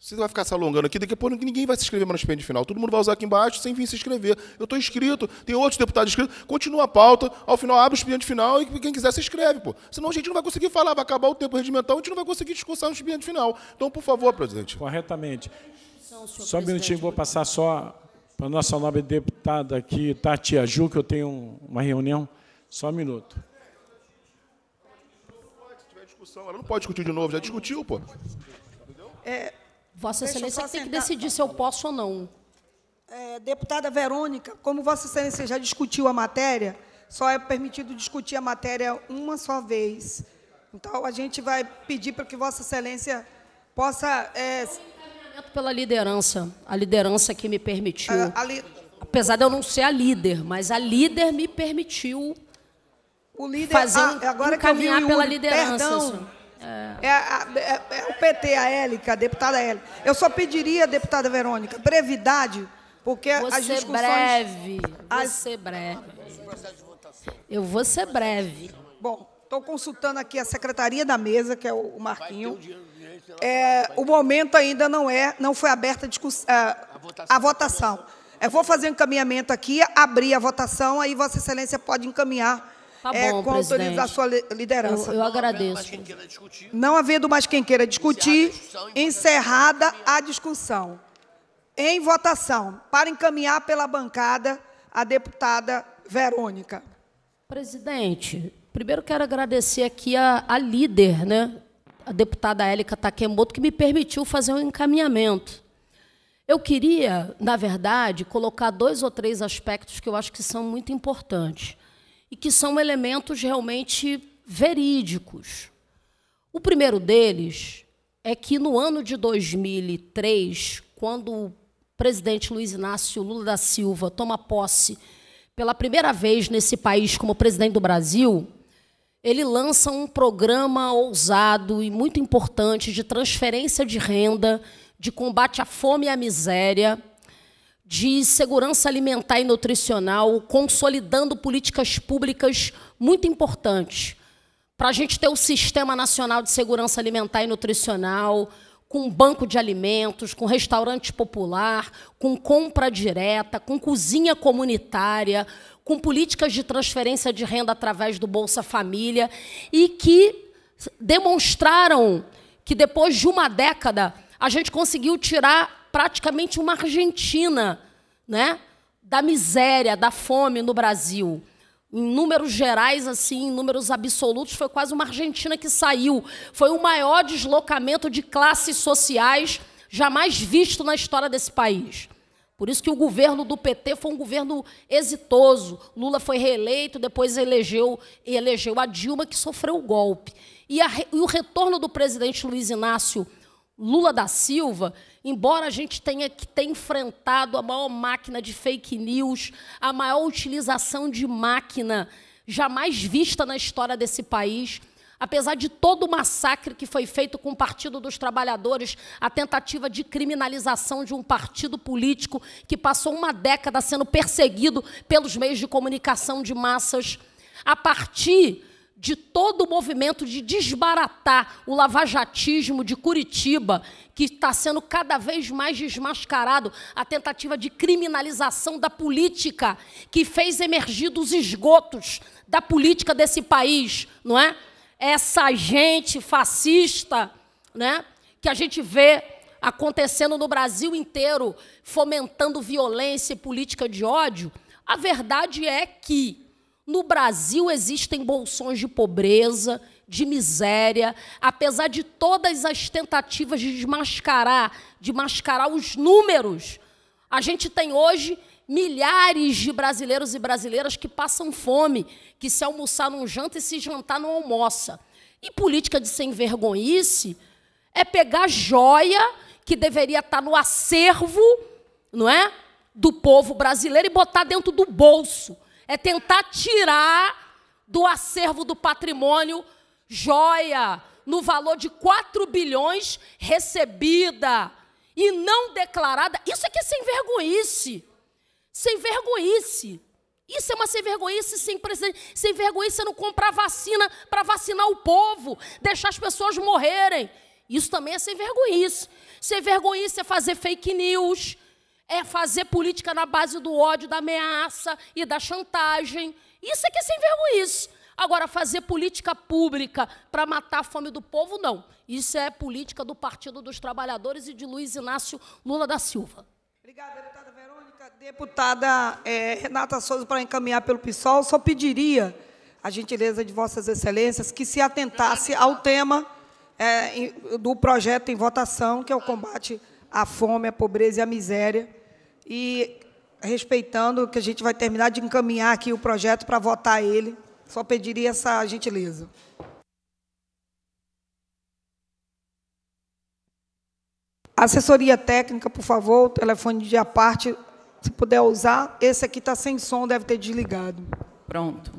Você vai ficar se alongando aqui, daqui a pouco ninguém vai se inscrever mais no expediente final. Todo mundo vai usar aqui embaixo sem vir se inscrever. Eu estou inscrito, tem outros deputados inscritos. Continua a pauta, ao final abre o expediente final e quem quiser se inscreve, pô. Senão a gente não vai conseguir falar, vai acabar o tempo regimental, a gente não vai conseguir discursar no expediente final. Então, por favor, presidente. Corretamente. Então, só um minutinho, vou passar só para a nossa nobre deputada aqui, Tati Aju, que eu tenho uma reunião. Só um minuto. Ela não pode discutir de novo, já discutiu, pô. É, Vossa Deixa Excelência que tem que decidir se eu posso ou não. É, deputada Verônica, como Vossa Excelência já discutiu a matéria, só é permitido discutir a matéria uma só vez. Então, a gente vai pedir para que Vossa Excelência possa... É, pela liderança, a liderança que me permitiu. A, a li... Apesar de eu não ser a líder, mas a líder me permitiu o líder, fazer, ah, agora o pela liderança. Perdão, é. É, é, é, o PT, a Élica, a deputada Élica. Eu só pediria, deputada Verônica, brevidade, porque vou as discussões... Breve, as... Vou ser breve, Eu vou ser breve. Bom, estou consultando aqui a secretaria da mesa, que é o Marquinho. É, o momento ainda não é, não foi aberta a, discuss... É, a votação. Eu é, vou fazer um encaminhamento aqui, abrir a votação, aí Vossa Excelência pode encaminhar Tá é, com com presidente. da sua liderança. Eu, eu agradeço. não havendo mais quem queira discutir, encerrada a discussão. Em votação, para encaminhar pela bancada a deputada Verônica. Presidente, primeiro quero agradecer aqui a, a líder, né, a deputada Élica Takemoto, que me permitiu fazer um encaminhamento. Eu queria, na verdade, colocar dois ou três aspectos que eu acho que são muito importantes e que são elementos realmente verídicos. O primeiro deles é que no ano de 2003, quando o presidente Luiz Inácio Lula da Silva toma posse pela primeira vez nesse país como presidente do Brasil, ele lança um programa ousado e muito importante de transferência de renda, de combate à fome e à miséria, de segurança alimentar e nutricional, consolidando políticas públicas muito importantes para a gente ter o Sistema Nacional de Segurança Alimentar e Nutricional, com banco de alimentos, com restaurante popular, com compra direta, com cozinha comunitária, com políticas de transferência de renda através do Bolsa Família e que demonstraram que depois de uma década a gente conseguiu tirar praticamente uma Argentina, né? Da miséria, da fome no Brasil. Em números gerais, assim, em números absolutos, foi quase uma Argentina que saiu. Foi o maior deslocamento de classes sociais jamais visto na história desse país. Por isso que o governo do PT foi um governo exitoso. Lula foi reeleito, depois elegeu, elegeu a Dilma, que sofreu o golpe. E, a, e o retorno do presidente Luiz Inácio Lula da Silva Embora a gente tenha que ter enfrentado a maior máquina de fake news, a maior utilização de máquina jamais vista na história desse país, apesar de todo o massacre que foi feito com o Partido dos Trabalhadores, a tentativa de criminalização de um partido político que passou uma década sendo perseguido pelos meios de comunicação de massas, a partir de todo o movimento de desbaratar o lavajatismo de Curitiba, que está sendo cada vez mais desmascarado, a tentativa de criminalização da política, que fez emergir dos esgotos da política desse país, não é? Essa gente fascista, né? Que a gente vê acontecendo no Brasil inteiro, fomentando violência e política de ódio. A verdade é que no Brasil existem bolsões de pobreza, de miséria, apesar de todas as tentativas de desmascarar, de mascarar os números. A gente tem hoje milhares de brasileiros e brasileiras que passam fome, que se almoçar não janta e se jantar não almoça. E política de sem vergonhice é pegar joia que deveria estar no acervo, não é? do povo brasileiro e botar dentro do bolso é tentar tirar do acervo do patrimônio joia no valor de 4 bilhões recebida e não declarada. Isso aqui é sem vergonhice. Sem vergonhice. Isso é uma sem vergonhice sem precedente. Sem vergonhice é não comprar vacina para vacinar o povo, deixar as pessoas morrerem. Isso também é sem vergonhice. Sem vergonhice é fazer fake news é fazer política na base do ódio, da ameaça e da chantagem. Isso é que é sem isso. Agora, fazer política pública para matar a fome do povo, não. Isso é política do Partido dos Trabalhadores e de Luiz Inácio Lula da Silva. Obrigada, deputada Verônica. Deputada é, Renata Souza, para encaminhar pelo PSOL, só pediria a gentileza de Vossas Excelências que se atentasse ao tema é, do projeto em votação, que é o combate à fome, à pobreza e à miséria e respeitando que a gente vai terminar de encaminhar aqui o projeto para votar ele. Só pediria essa gentileza. Assessoria técnica, por favor, telefone de aparte, se puder usar. Esse aqui está sem som, deve ter desligado. Pronto.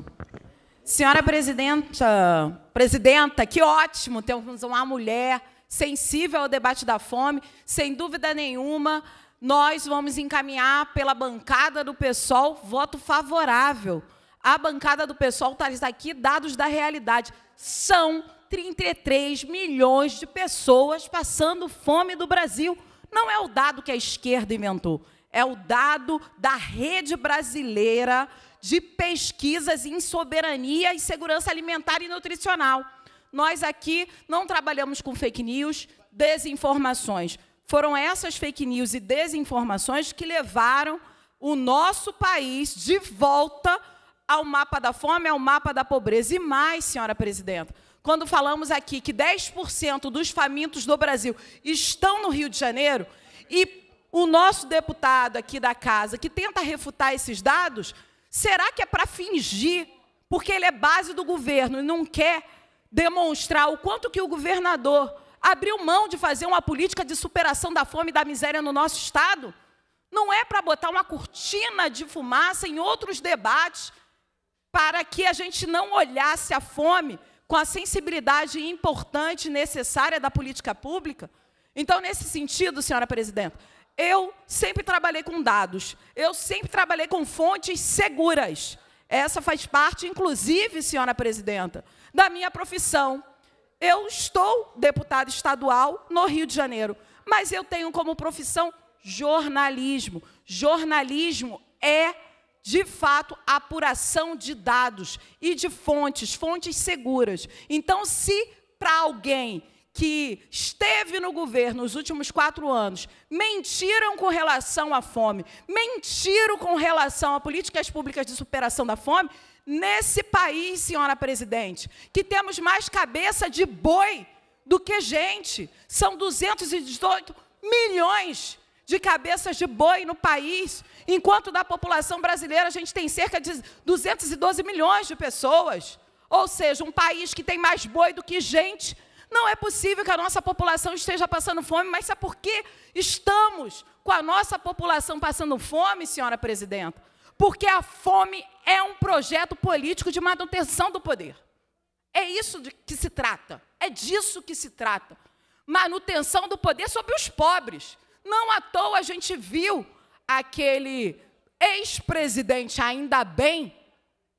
Senhora presidenta, presidenta, que ótimo temos uma mulher sensível ao debate da fome. Sem dúvida nenhuma, nós vamos encaminhar pela bancada do PSOL voto favorável. A bancada do PSOL traz tá aqui dados da realidade. São 33 milhões de pessoas passando fome do Brasil. Não é o dado que a esquerda inventou, é o dado da rede brasileira de pesquisas em soberania e segurança alimentar e nutricional. Nós aqui não trabalhamos com fake news, desinformações. Foram essas fake news e desinformações que levaram o nosso país de volta ao mapa da fome, ao mapa da pobreza. E mais, senhora presidenta, quando falamos aqui que 10% dos famintos do Brasil estão no Rio de Janeiro e o nosso deputado aqui da casa que tenta refutar esses dados, será que é para fingir? Porque ele é base do governo e não quer demonstrar o quanto que o governador abriu mão de fazer uma política de superação da fome e da miséria no nosso Estado. Não é para botar uma cortina de fumaça em outros debates para que a gente não olhasse a fome com a sensibilidade importante e necessária da política pública. Então, nesse sentido, senhora presidenta, eu sempre trabalhei com dados, eu sempre trabalhei com fontes seguras. Essa faz parte, inclusive, senhora presidenta, da minha profissão. Eu estou deputado estadual no Rio de Janeiro, mas eu tenho como profissão jornalismo. Jornalismo é, de fato, apuração de dados e de fontes, fontes seguras. Então, se para alguém que esteve no governo nos últimos quatro anos mentiram com relação à fome, mentiram com relação a políticas públicas de superação da fome, nesse país, senhora presidente, que temos mais cabeça de boi do que gente. São 218 milhões de cabeças de boi no país, enquanto da população brasileira a gente tem cerca de 212 milhões de pessoas. Ou seja, um país que tem mais boi do que gente. Não é possível que a nossa população esteja passando fome, mas sabe por que estamos com a nossa população passando fome, senhora presidenta? porque a fome é um projeto político de manutenção do poder. É isso de que se trata. É disso que se trata. Manutenção do poder sobre os pobres. Não à toa a gente viu aquele ex-presidente, ainda bem,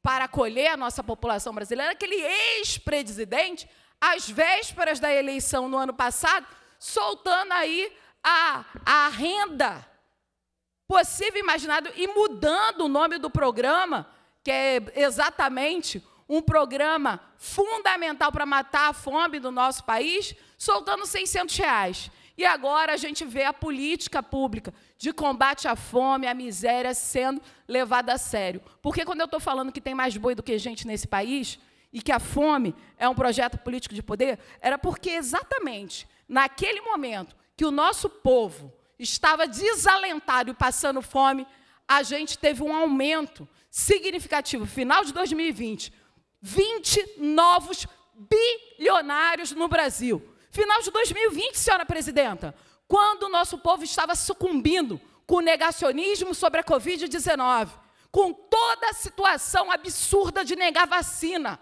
para acolher a nossa população brasileira, aquele ex-presidente, às vésperas da eleição no ano passado, soltando aí a, a renda possível, imaginado, e mudando o nome do programa, que é exatamente um programa fundamental para matar a fome do nosso país, soltando 600 reais. E agora a gente vê a política pública de combate à fome, à miséria, sendo levada a sério. Porque quando eu estou falando que tem mais boi do que gente nesse país, e que a fome é um projeto político de poder, era porque exatamente naquele momento que o nosso povo, estava desalentado e passando fome, a gente teve um aumento significativo. Final de 2020, 20 novos bilionários no Brasil. Final de 2020, senhora presidenta, quando o nosso povo estava sucumbindo com o negacionismo sobre a Covid-19, com toda a situação absurda de negar vacina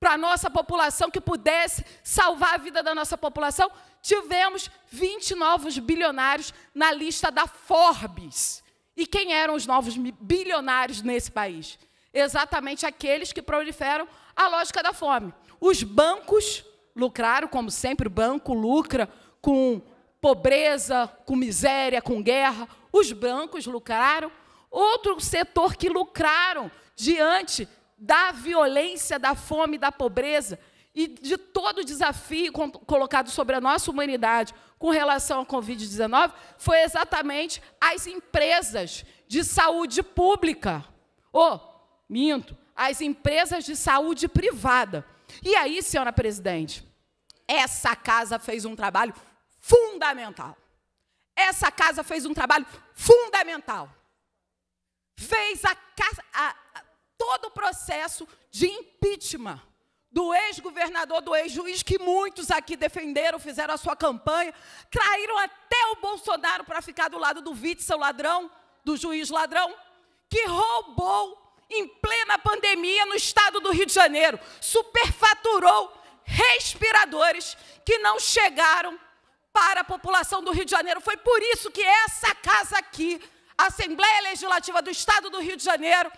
para a nossa população, que pudesse salvar a vida da nossa população, tivemos 20 novos bilionários na lista da Forbes. E quem eram os novos bilionários nesse país? Exatamente aqueles que proliferam a lógica da fome. Os bancos lucraram, como sempre, o banco lucra com pobreza, com miséria, com guerra. Os bancos lucraram. Outro setor que lucraram diante da violência, da fome, da pobreza e de todo o desafio colocado sobre a nossa humanidade com relação à Covid-19 foi exatamente as empresas de saúde pública. oh, minto, as empresas de saúde privada. E aí, senhora presidente, essa casa fez um trabalho fundamental. Essa casa fez um trabalho fundamental. Fez a, a, a todo o processo de impeachment do ex-governador, do ex-juiz, que muitos aqui defenderam, fizeram a sua campanha, traíram até o Bolsonaro para ficar do lado do Witzel ladrão, do juiz ladrão, que roubou em plena pandemia no estado do Rio de Janeiro, superfaturou respiradores que não chegaram para a população do Rio de Janeiro. Foi por isso que essa casa aqui, a Assembleia Legislativa do Estado do Rio de Janeiro,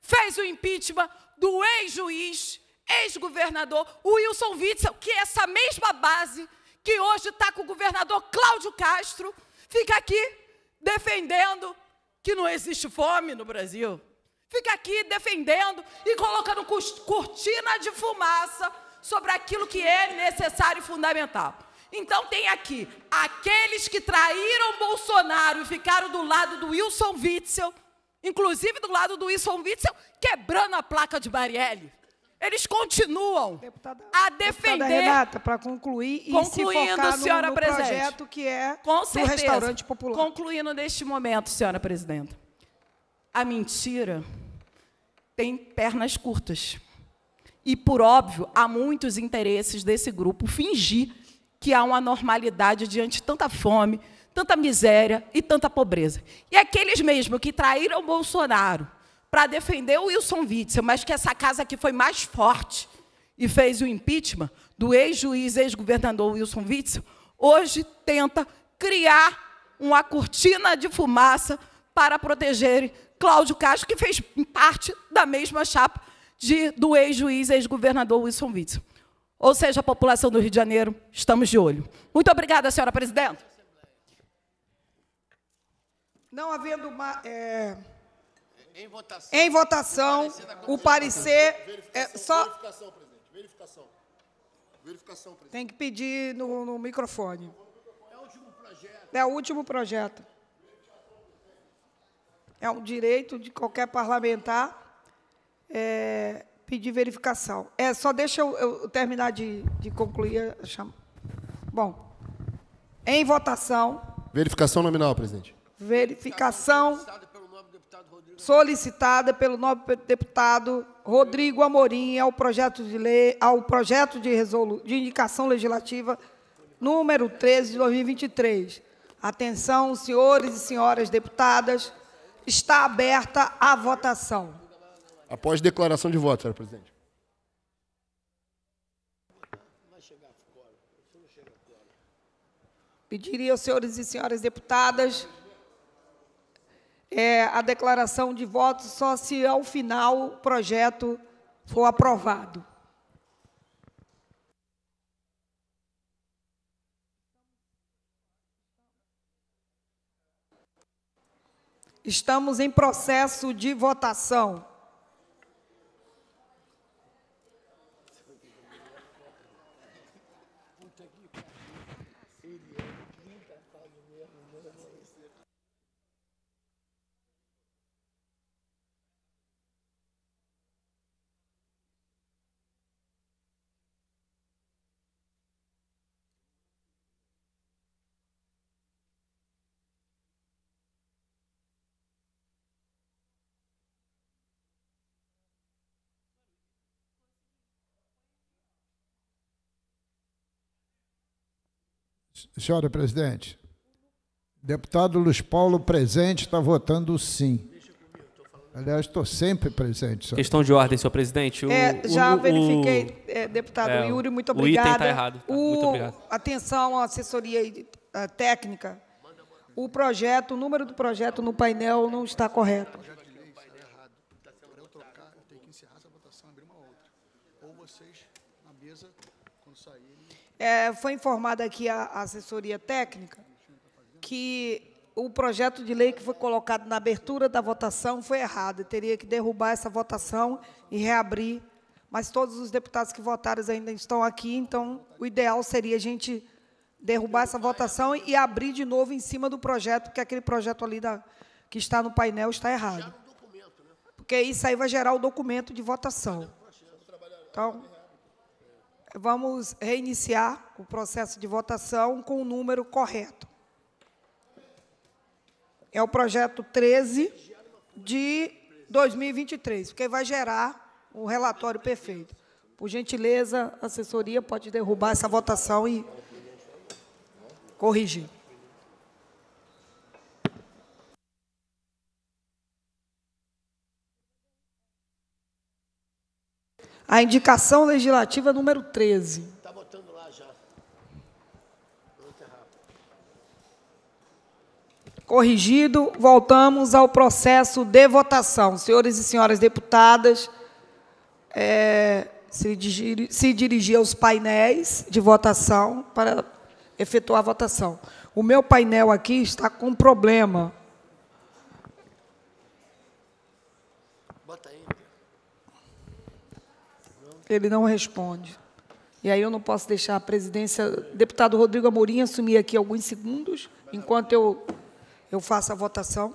fez o impeachment do ex-juiz ex-governador Wilson Witzel, que é essa mesma base que hoje está com o governador Cláudio Castro, fica aqui defendendo que não existe fome no Brasil. Fica aqui defendendo e colocando cortina de fumaça sobre aquilo que é necessário e fundamental. Então tem aqui aqueles que traíram Bolsonaro e ficaram do lado do Wilson Witzel, inclusive do lado do Wilson Witzel, quebrando a placa de Marielle. Eles continuam deputada, a defender. Deputada Renata, para concluir e concluindo, se senhora no, no presidente, projeto que é com certeza, restaurante popular. Concluindo neste momento, senhora presidenta, a mentira tem pernas curtas. E, por óbvio, há muitos interesses desse grupo fingir que há uma normalidade diante de tanta fome, tanta miséria e tanta pobreza. E aqueles mesmos que traíram Bolsonaro para defender o Wilson Witzel, mas que essa casa aqui foi mais forte e fez o impeachment do ex-juiz, ex-governador Wilson Witzel, hoje tenta criar uma cortina de fumaça para proteger Cláudio Castro, que fez parte da mesma chapa de, do ex-juiz, ex-governador Wilson Witzel. Ou seja, a população do Rio de Janeiro, estamos de olho. Muito obrigada, senhora presidenta. Não havendo uma. É... Em votação, em votação o parecer. É, só... Verificação, presidente. Verificação. Verificação, presidente. Tem que pedir no, no microfone. É o último projeto. É o último projeto. É um direito de qualquer parlamentar é, pedir verificação. É, só deixa eu, eu terminar de, de concluir a chama. Bom, em votação. Verificação nominal, presidente. Verificação solicitada pelo nobre deputado Rodrigo Amorim ao projeto de lei, ao projeto de, resolu, de indicação legislativa número 13 de 2023. Atenção, senhores e senhoras deputadas, está aberta a votação. Após declaração de voto, senhora presidente. Pediria aos senhores e senhoras deputadas é, a declaração de voto só se ao final o projeto for aprovado. Estamos em processo de votação. Senhora presidente, deputado Luiz Paulo presente está votando sim. Aliás, estou sempre presente. Senhora. Questão de ordem, senhor presidente. O, é, já o, verifiquei, o, é, deputado é, Yuri, muito obrigada. O item está errado. Tá? muito obrigado. Atenção, assessoria eh, técnica. O projeto, o número do projeto no painel não está correto. É, foi informada aqui a, assessoria técnica que o projeto de lei que foi colocado na abertura da votação foi errado. teria que derrubar essa votação e reabrir. Mas todos os deputados que votaram ainda estão aqui, então o ideal seria a gente derrubar essa votação e abrir de novo em cima do projeto, porque aquele projeto ali da, que está no painel está errado. Né? Porque isso aí vai gerar o documento de votação. Então, vamos reiniciar o processo de votação com o número correto. É o projeto 13 de 2023, porque vai gerar o relatório perfeito. Por gentileza, assessoria pode derrubar essa votação e corrigir. A indicação legislativa número 13. Está botando lá já. Corrigido, voltamos ao processo de votação. Senhores e senhoras deputadas, é, se, digir, se dirigir aos painéis de votação para efetuar a votação. O meu painel aqui está com problema. Ele não responde. E aí eu não posso deixar a presidência. Deputado Rodrigo Amorim assumir aqui alguns segundos, enquanto eu, eu faço a votação.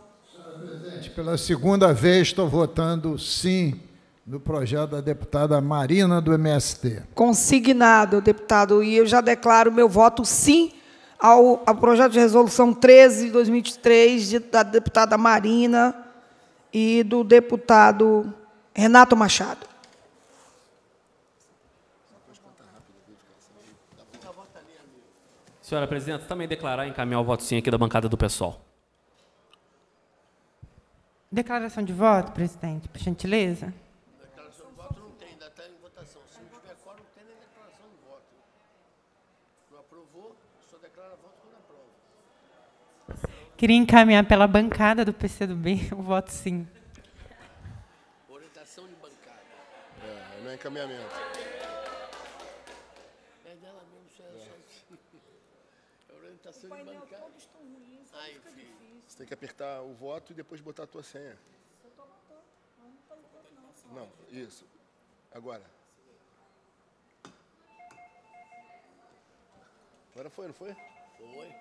Presidente, pela segunda vez estou votando sim no projeto da deputada Marina do MST. Consignado, deputado, e eu já declaro meu voto sim ao, ao projeto de resolução 13 de 2023 de, da deputada Marina e do deputado Renato Machado. Senhora Presidenta, também declarar e encaminhar o voto sim aqui da bancada do pessoal. Declaração de voto, presidente, por gentileza. Declaração de voto não tem, ainda está em votação. Se não tiver quórum, não tem nem declaração de voto. Não aprovou, só declara voto quando aprova. Queria encaminhar pela bancada do PCdoB o voto sim. Orientação de bancada. É, não é encaminhamento. tem que apertar o voto e depois botar a tua senha. Eu estou Não estou não. Não, isso. Agora. Agora foi, não foi? Foi.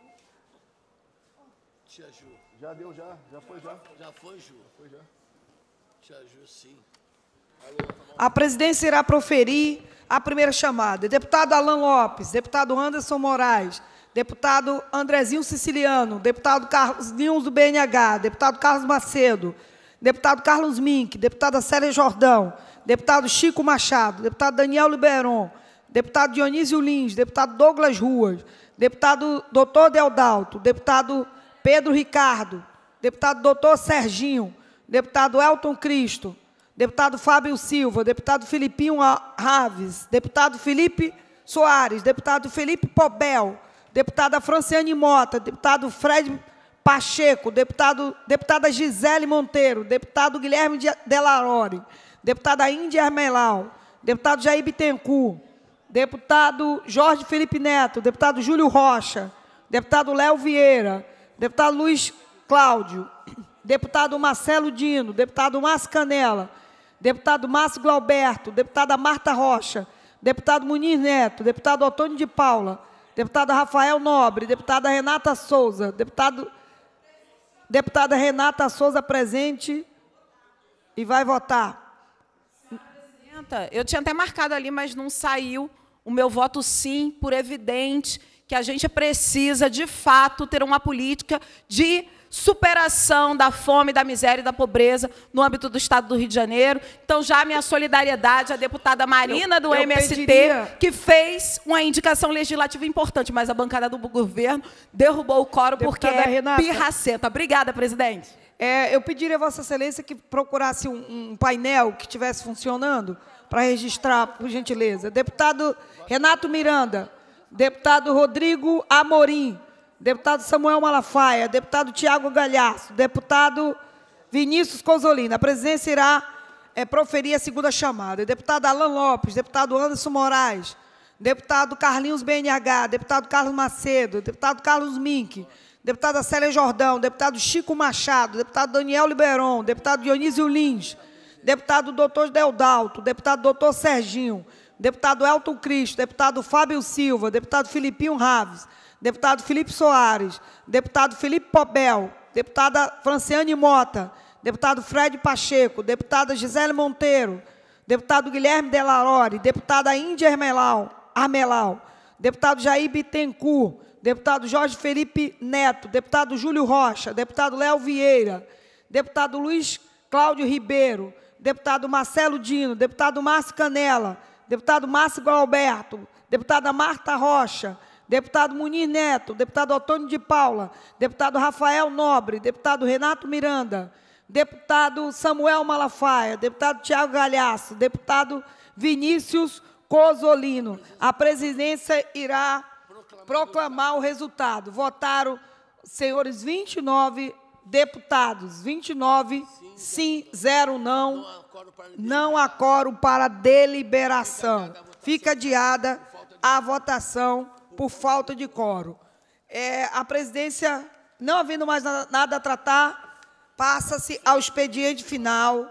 Tia Ju. Já deu, já. Já foi, já. Já foi, Ju. Já foi, já. Tia Ju, sim. Tá a presidência irá proferir a primeira chamada. Deputado Alan Lopes, deputado Anderson Moraes, deputado Andrezinho Siciliano, deputado Carlos Lins do BNH, deputado Carlos Macedo, deputado Carlos Mink, deputada Célia Jordão, deputado Chico Machado, deputado Daniel Liberon, deputado Dionísio Lins, deputado Douglas Ruas, deputado doutor Deodalto, deputado Pedro Ricardo, deputado doutor Serginho, deputado Elton Cristo, deputado Fábio Silva, deputado Filipinho Raves, deputado Felipe Soares, deputado Felipe Pobel, deputada Franciane Mota, deputado Fred Pacheco, deputado, deputada Gisele Monteiro, deputado Guilherme Delarore, deputada Índia Armelau, deputado Jair Bittencourt, deputado Jorge Felipe Neto, deputado Júlio Rocha, deputado Léo Vieira, deputado Luiz Cláudio, deputado Marcelo Dino, deputado Márcio Canela, deputado Márcio Glauberto, deputada Marta Rocha, deputado Muniz Neto, deputado Antônio de Paula, deputada Rafael Nobre, deputada Renata Souza, deputado, deputada Renata Souza presente e vai votar. eu tinha até marcado ali, mas não saiu o meu voto sim, por evidente que a gente precisa, de fato, ter uma política de superação da fome, da miséria e da pobreza no âmbito do Estado do Rio de Janeiro. Então, já minha solidariedade à deputada Marina eu, do eu MST, pediria... que fez uma indicação legislativa importante, mas a bancada do governo derrubou o coro deputada porque é Renata. pirraceta. Obrigada, presidente. É, eu pediria a Vossa Excelência que procurasse um, um painel que estivesse funcionando para registrar, por gentileza. Deputado Renato Miranda, deputado Rodrigo Amorim, deputado Samuel Malafaia, deputado Tiago Galhaço, deputado Vinícius Cozolina. A presidência irá é, proferir a segunda chamada. Deputado Alan Lopes, deputado Anderson Moraes, deputado Carlinhos BNH, deputado Carlos Macedo, deputado Carlos Mink, deputada Célia Jordão, deputado Chico Machado, deputado Daniel Liberon, deputado Dionísio Lins, deputado doutor Deodalto, deputado doutor Serginho, deputado Elton Cristo, deputado Fábio Silva, deputado Filipinho Raves, deputado Felipe Soares, deputado Felipe Pobel, deputada Franciane Mota, deputado Fred Pacheco, deputada Gisele Monteiro, deputado Guilherme Delarore, deputada Índia Armelau, Armelau, deputado Jair Bittencourt, deputado Jorge Felipe Neto, deputado Júlio Rocha, deputado Léo Vieira, deputado Luiz Cláudio Ribeiro, deputado Marcelo Dino, deputado Márcio Canela, deputado Márcio Galberto, deputada Marta Rocha, deputado Munir Neto, deputado Antônio de Paula, deputado Rafael Nobre, deputado Renato Miranda, deputado Samuel Malafaia, deputado Tiago Galhaço, deputado Vinícius Cozolino. A presidência irá proclamar o resultado. Votaram, senhores, 29 deputados, 29 sim, zero não, não acoro para deliberação. Fica adiada a votação por falta de coro. É, a presidência, não havendo mais nada a tratar, passa-se ao expediente final.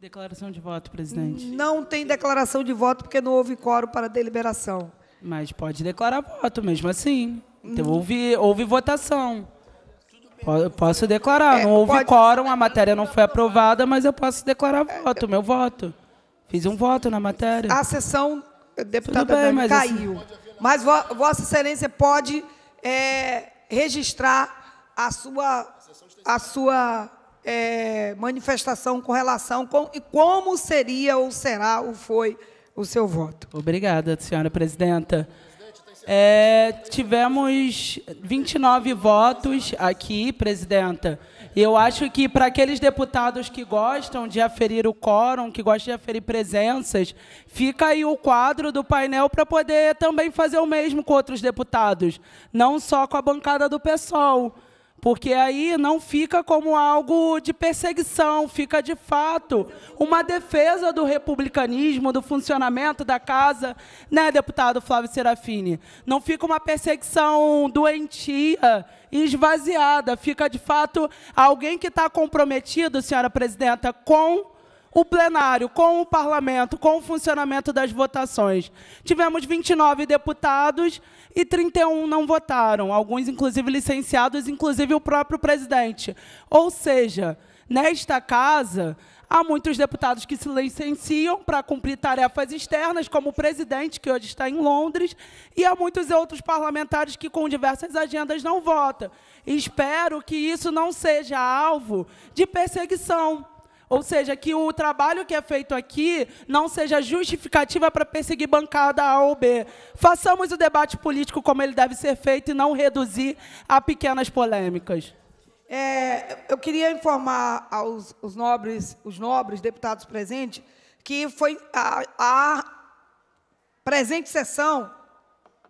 Declaração de voto, presidente. Não tem declaração de voto porque não houve coro para deliberação. Mas pode declarar voto mesmo assim. Então, houve, houve votação. Posso declarar, é, não houve pode... quórum, a matéria não foi aprovada, mas eu posso declarar voto, meu voto. Fiz um voto na matéria. A sessão, eh, deputada bem, caiu. Assim mas Vossa Excelência pode é, registrar a sua, a sua é, manifestação com relação com, e como seria ou será ou foi o seu voto. Obrigada, senhora presidenta. É, tivemos 29 votos aqui, presidenta. E eu acho que para aqueles deputados que gostam de aferir o quórum, que gostam de aferir presenças, fica aí o quadro do painel para poder também fazer o mesmo com outros deputados, não só com a bancada do PSOL. Porque aí não fica como algo de perseguição, fica de fato uma defesa do republicanismo, do funcionamento da casa, né, deputado Flávio Serafini? Não fica uma perseguição doentia esvaziada, fica de fato alguém que está comprometido, senhora presidenta, com o plenário, com o parlamento, com o funcionamento das votações. Tivemos 29 deputados e 31 não votaram, alguns, inclusive, licenciados, inclusive o próprio presidente. Ou seja, nesta casa, Há muitos deputados que se licenciam para cumprir tarefas externas, como o presidente, que hoje está em Londres, e há muitos outros parlamentares que, com diversas agendas, não votam. Espero que isso não seja alvo de perseguição. Ou seja, que o trabalho que é feito aqui não seja justificativa para perseguir bancada A ou B. Façamos o debate político como ele deve ser feito e não reduzir a pequenas polêmicas. É, eu queria informar aos os nobres, os nobres deputados presentes que foi a, a presente sessão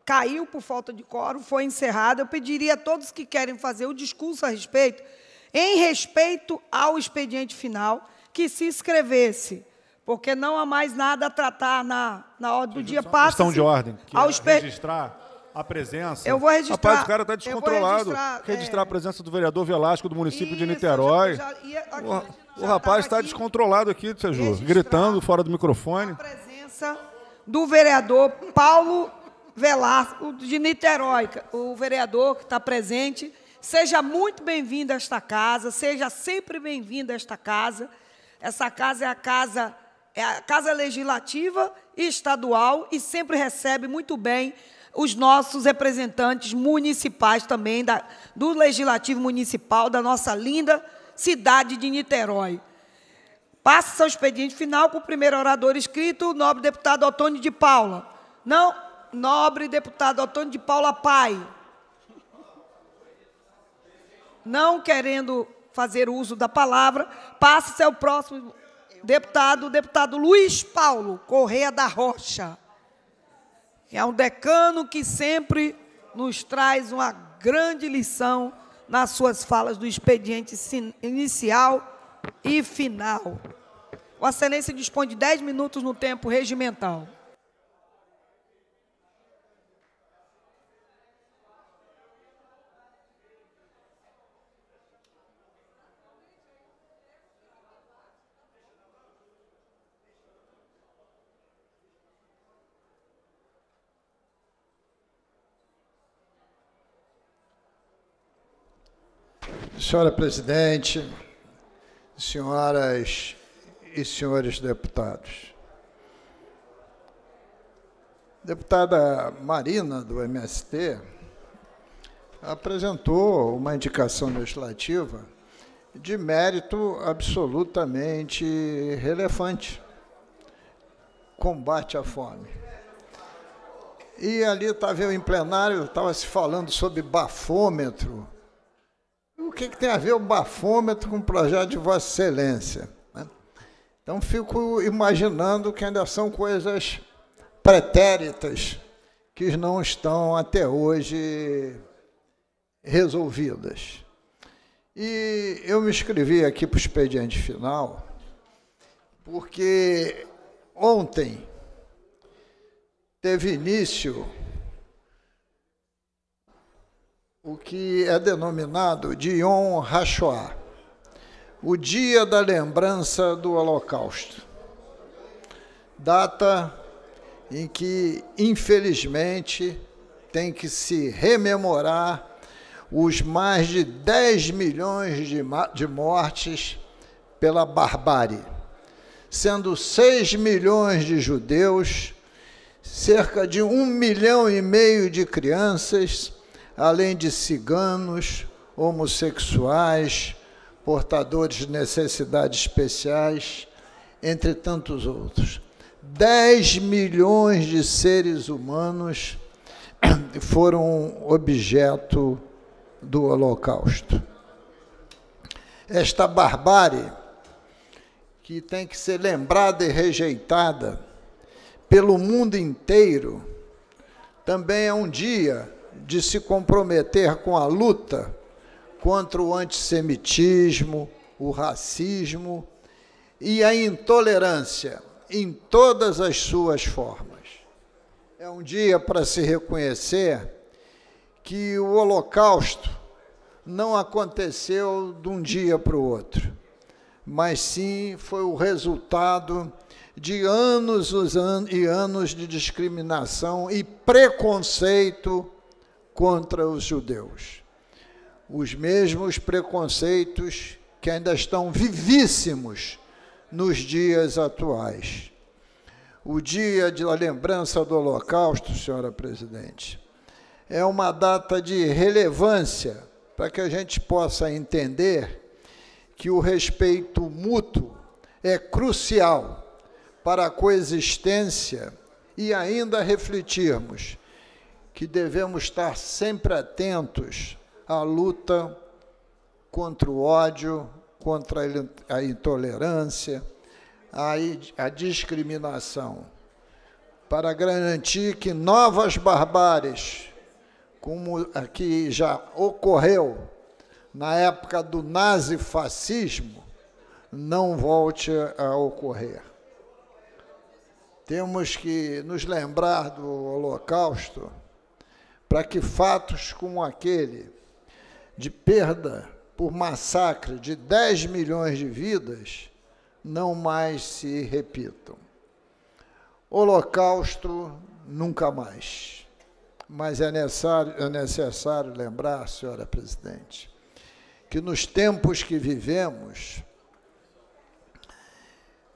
caiu por falta de quórum, foi encerrada. Eu pediria a todos que querem fazer o discurso a respeito, em respeito ao expediente final, que se inscrevesse, porque não há mais nada a tratar na, na ordem do dia. Passa questão de ordem, que ao é registrar a presença. Eu vou registrar. Rapaz, o cara está descontrolado. Registrar, registrar é... a presença do vereador Velasco do município Isso, de Niterói. Já, já, o, o rapaz está descontrolado aqui, Sérgio, gritando fora do microfone. A presença do vereador Paulo Velasco de Niterói, o vereador que está presente. Seja muito bem-vindo a esta casa, seja sempre bem-vindo a esta casa. Essa casa é a casa é a casa legislativa e estadual e sempre recebe muito bem os nossos representantes municipais também, da, do Legislativo Municipal da nossa linda cidade de Niterói. Passa ao expediente final com o primeiro orador escrito, o nobre deputado Otônio de Paula. Não, nobre deputado Otônio de Paula Pai. Não querendo fazer uso da palavra, passa-se ao próximo deputado, o deputado Luiz Paulo Correia da Rocha. É um decano que sempre nos traz uma grande lição nas suas falas do expediente inicial e final. Vossa Excelência dispõe de 10 minutos no tempo regimental. Senhora presidente, senhoras e senhores deputados. Deputada Marina, do MST, apresentou uma indicação legislativa de mérito absolutamente relevante. Combate à fome. E ali estava eu em plenário, estava se falando sobre bafômetro, o que, que tem a ver o bafômetro com o projeto de Vossa Excelência? Né? Então, fico imaginando que ainda são coisas pretéritas que não estão até hoje resolvidas. E eu me inscrevi aqui para o expediente final, porque ontem teve início o que é denominado de Yom HaShoah, o dia da lembrança do Holocausto. Data em que, infelizmente, tem que se rememorar os mais de 10 milhões de, de mortes pela barbárie, sendo 6 milhões de judeus, cerca de um milhão e meio de crianças, além de ciganos, homossexuais, portadores de necessidades especiais, entre tantos outros. 10 milhões de seres humanos foram objeto do Holocausto. Esta barbárie, que tem que ser lembrada e rejeitada pelo mundo inteiro, também é um dia de se comprometer com a luta contra o antissemitismo, o racismo e a intolerância em todas as suas formas. É um dia para se reconhecer que o Holocausto não aconteceu de um dia para o outro, mas sim foi o resultado de anos e anos de discriminação e preconceito contra os judeus. Os mesmos preconceitos que ainda estão vivíssimos nos dias atuais. O dia da lembrança do Holocausto, senhora presidente, é uma data de relevância para que a gente possa entender que o respeito mútuo é crucial para a coexistência e ainda refletirmos que devemos estar sempre atentos à luta contra o ódio, contra a intolerância, a discriminação, para garantir que novas barbáries, como a que já ocorreu na época do nazifascismo, não volte a ocorrer. Temos que nos lembrar do Holocausto para que fatos como aquele de perda por massacre de 10 milhões de vidas não mais se repitam. Holocausto nunca mais. Mas é necessário, é necessário lembrar, senhora presidente, que nos tempos que vivemos,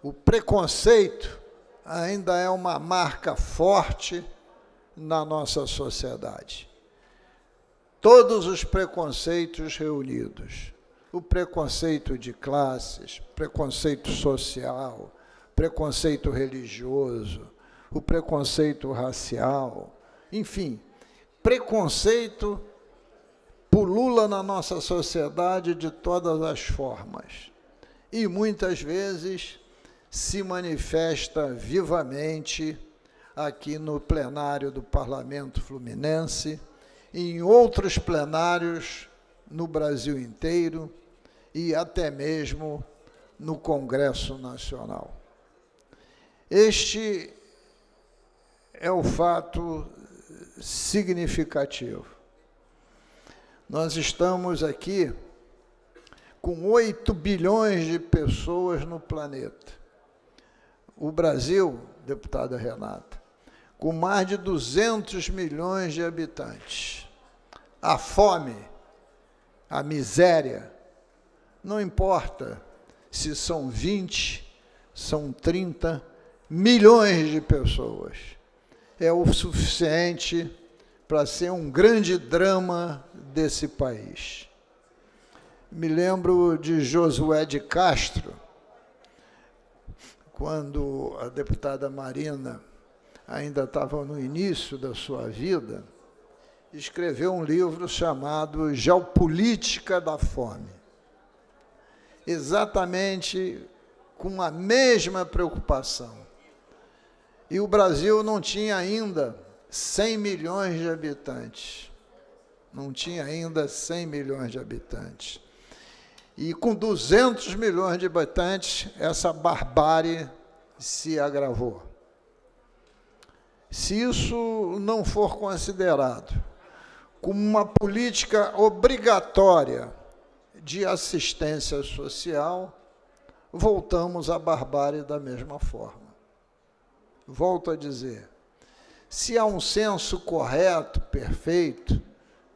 o preconceito ainda é uma marca forte na nossa sociedade. Todos os preconceitos reunidos: o preconceito de classes, preconceito social, preconceito religioso, o preconceito racial, enfim, preconceito pulula na nossa sociedade de todas as formas e muitas vezes se manifesta vivamente aqui no plenário do Parlamento Fluminense, em outros plenários no Brasil inteiro e até mesmo no Congresso Nacional. Este é o fato significativo. Nós estamos aqui com 8 bilhões de pessoas no planeta. O Brasil, deputada Renata, com mais de 200 milhões de habitantes. A fome, a miséria, não importa se são 20, são 30 milhões de pessoas. É o suficiente para ser um grande drama desse país. Me lembro de Josué de Castro, quando a deputada Marina ainda estava no início da sua vida, escreveu um livro chamado Geopolítica da Fome. Exatamente com a mesma preocupação. E o Brasil não tinha ainda 100 milhões de habitantes. Não tinha ainda 100 milhões de habitantes. E com 200 milhões de habitantes, essa barbárie se agravou se isso não for considerado como uma política obrigatória de assistência social, voltamos à barbárie da mesma forma. Volto a dizer, se há um censo correto, perfeito,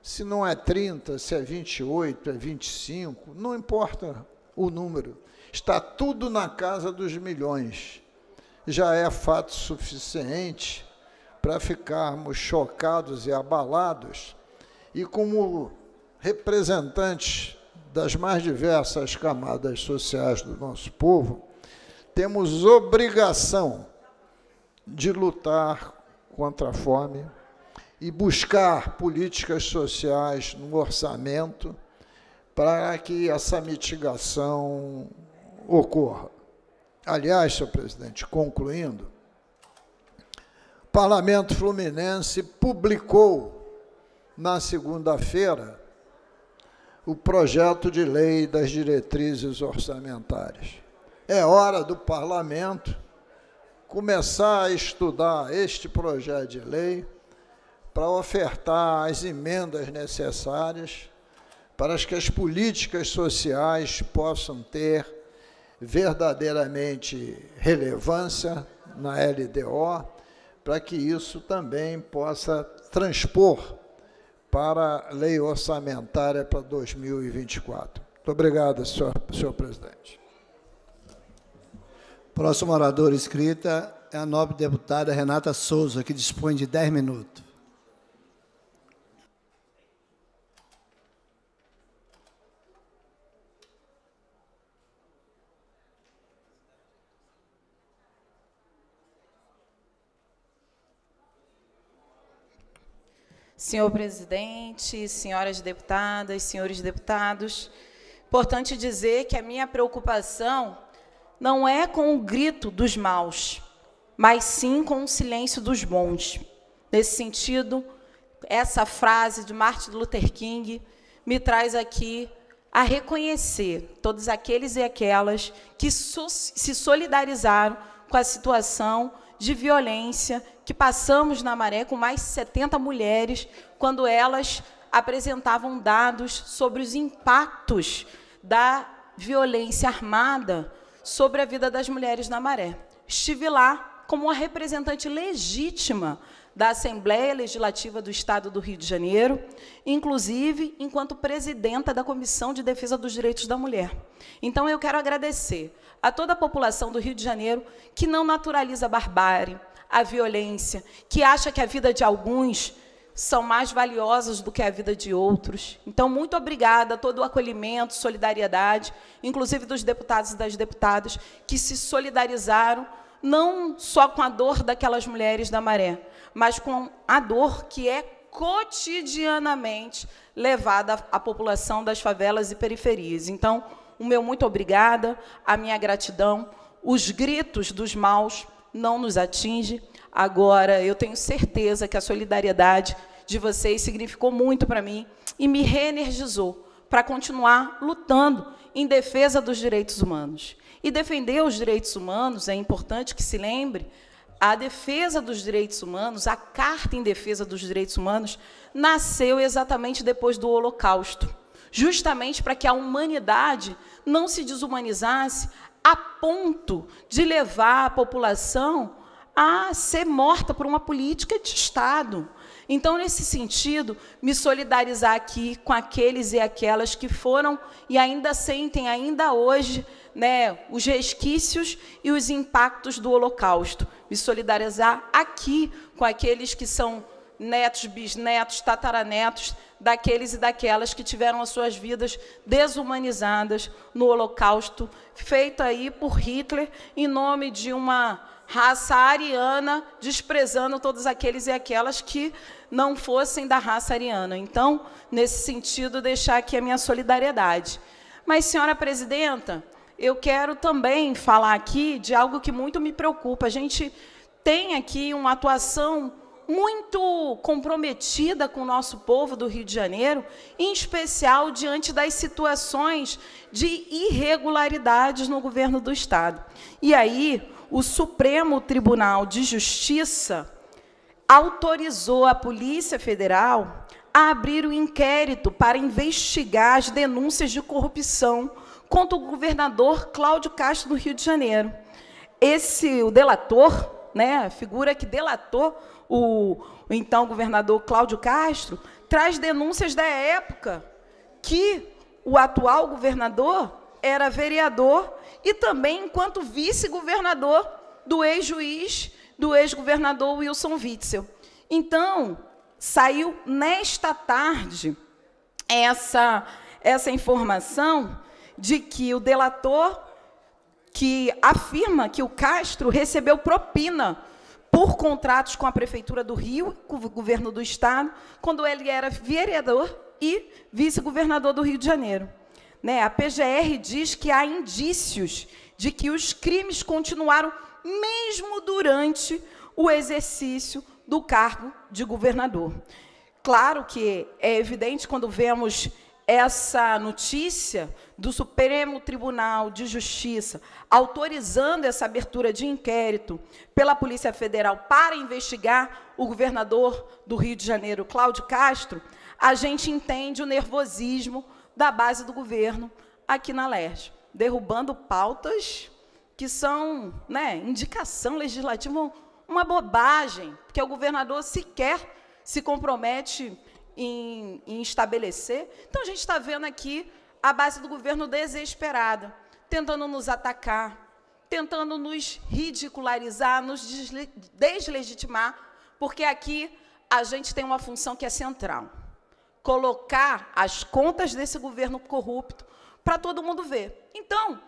se não é 30, se é 28, é 25, não importa o número, está tudo na casa dos milhões. Já é fato suficiente para ficarmos chocados e abalados, e como representantes das mais diversas camadas sociais do nosso povo, temos obrigação de lutar contra a fome e buscar políticas sociais no orçamento para que essa mitigação ocorra. Aliás, senhor presidente, concluindo, Parlamento Fluminense publicou na segunda-feira o projeto de lei das diretrizes orçamentárias. É hora do parlamento começar a estudar este projeto de lei para ofertar as emendas necessárias para que as políticas sociais possam ter verdadeiramente relevância na LDO para que isso também possa transpor para a lei orçamentária para 2024. Muito obrigado, senhor, senhor presidente. Próximo orador inscrita é a nobre deputada Renata Souza, que dispõe de 10 minutos. Senhor presidente, senhoras deputadas, senhores deputados, importante dizer que a minha preocupação não é com o grito dos maus, mas sim com o silêncio dos bons. Nesse sentido, essa frase de Martin Luther King me traz aqui a reconhecer todos aqueles e aquelas que se solidarizaram com a situação de violência que passamos na maré com mais de 70 mulheres, quando elas apresentavam dados sobre os impactos da violência armada sobre a vida das mulheres na maré. Estive lá como uma representante legítima da Assembleia Legislativa do Estado do Rio de Janeiro, inclusive enquanto presidenta da Comissão de Defesa dos Direitos da Mulher. Então, eu quero agradecer a toda a população do Rio de Janeiro que não naturaliza a barbárie, a violência, que acha que a vida de alguns são mais valiosas do que a vida de outros. Então, muito obrigada a todo o acolhimento, solidariedade, inclusive dos deputados e das deputadas que se solidarizaram não só com a dor daquelas mulheres da maré, mas com a dor que é cotidianamente levada à população das favelas e periferias. Então, o meu muito obrigada, a minha gratidão, os gritos dos maus não nos atinge. Agora, eu tenho certeza que a solidariedade de vocês significou muito para mim e me reenergizou para continuar lutando em defesa dos direitos humanos. E defender os direitos humanos é importante que se lembre, a defesa dos direitos humanos, a Carta em Defesa dos Direitos Humanos, nasceu exatamente depois do Holocausto justamente para que a humanidade não se desumanizasse a ponto de levar a população a ser morta por uma política de Estado. Então, nesse sentido, me solidarizar aqui com aqueles e aquelas que foram e ainda sentem, ainda hoje, né, os resquícios e os impactos do Holocausto me solidarizar aqui com aqueles que são netos, bisnetos, tataranetos daqueles e daquelas que tiveram as suas vidas desumanizadas no Holocausto, feito aí por Hitler em nome de uma raça ariana, desprezando todos aqueles e aquelas que não fossem da raça ariana. Então, nesse sentido, deixar aqui a minha solidariedade. Mas, senhora presidenta, eu quero também falar aqui de algo que muito me preocupa. A gente tem aqui uma atuação muito comprometida com o nosso povo do Rio de Janeiro, em especial diante das situações de irregularidades no governo do Estado. E aí, o Supremo Tribunal de Justiça autorizou a Polícia Federal a abrir o um inquérito para investigar as denúncias de corrupção contra o governador Cláudio Castro do Rio de Janeiro. Esse, o delator, né, a figura que delatou o, o então governador Cláudio Castro, traz denúncias da época que o atual governador era vereador e também enquanto vice-governador do ex-juiz, do ex-governador Wilson Witzel. Então, saiu nesta tarde essa, essa informação de que o delator que afirma que o Castro recebeu propina por contratos com a prefeitura do Rio, com o governo do estado, quando ele era vereador e vice-governador do Rio de Janeiro. Né? A PGR diz que há indícios de que os crimes continuaram mesmo durante o exercício do cargo de governador. Claro que é evidente quando vemos essa notícia do Supremo Tribunal de Justiça autorizando essa abertura de inquérito pela Polícia Federal para investigar o governador do Rio de Janeiro, Cláudio Castro, a gente entende o nervosismo da base do governo aqui na LERJ, derrubando pautas que são, né, indicação legislativa, uma bobagem, porque o governador sequer se compromete em, em estabelecer. Então, a gente está vendo aqui a base do governo desesperada, tentando nos atacar, tentando nos ridicularizar, nos deslegitimar, porque aqui a gente tem uma função que é central: colocar as contas desse governo corrupto para todo mundo ver. Então,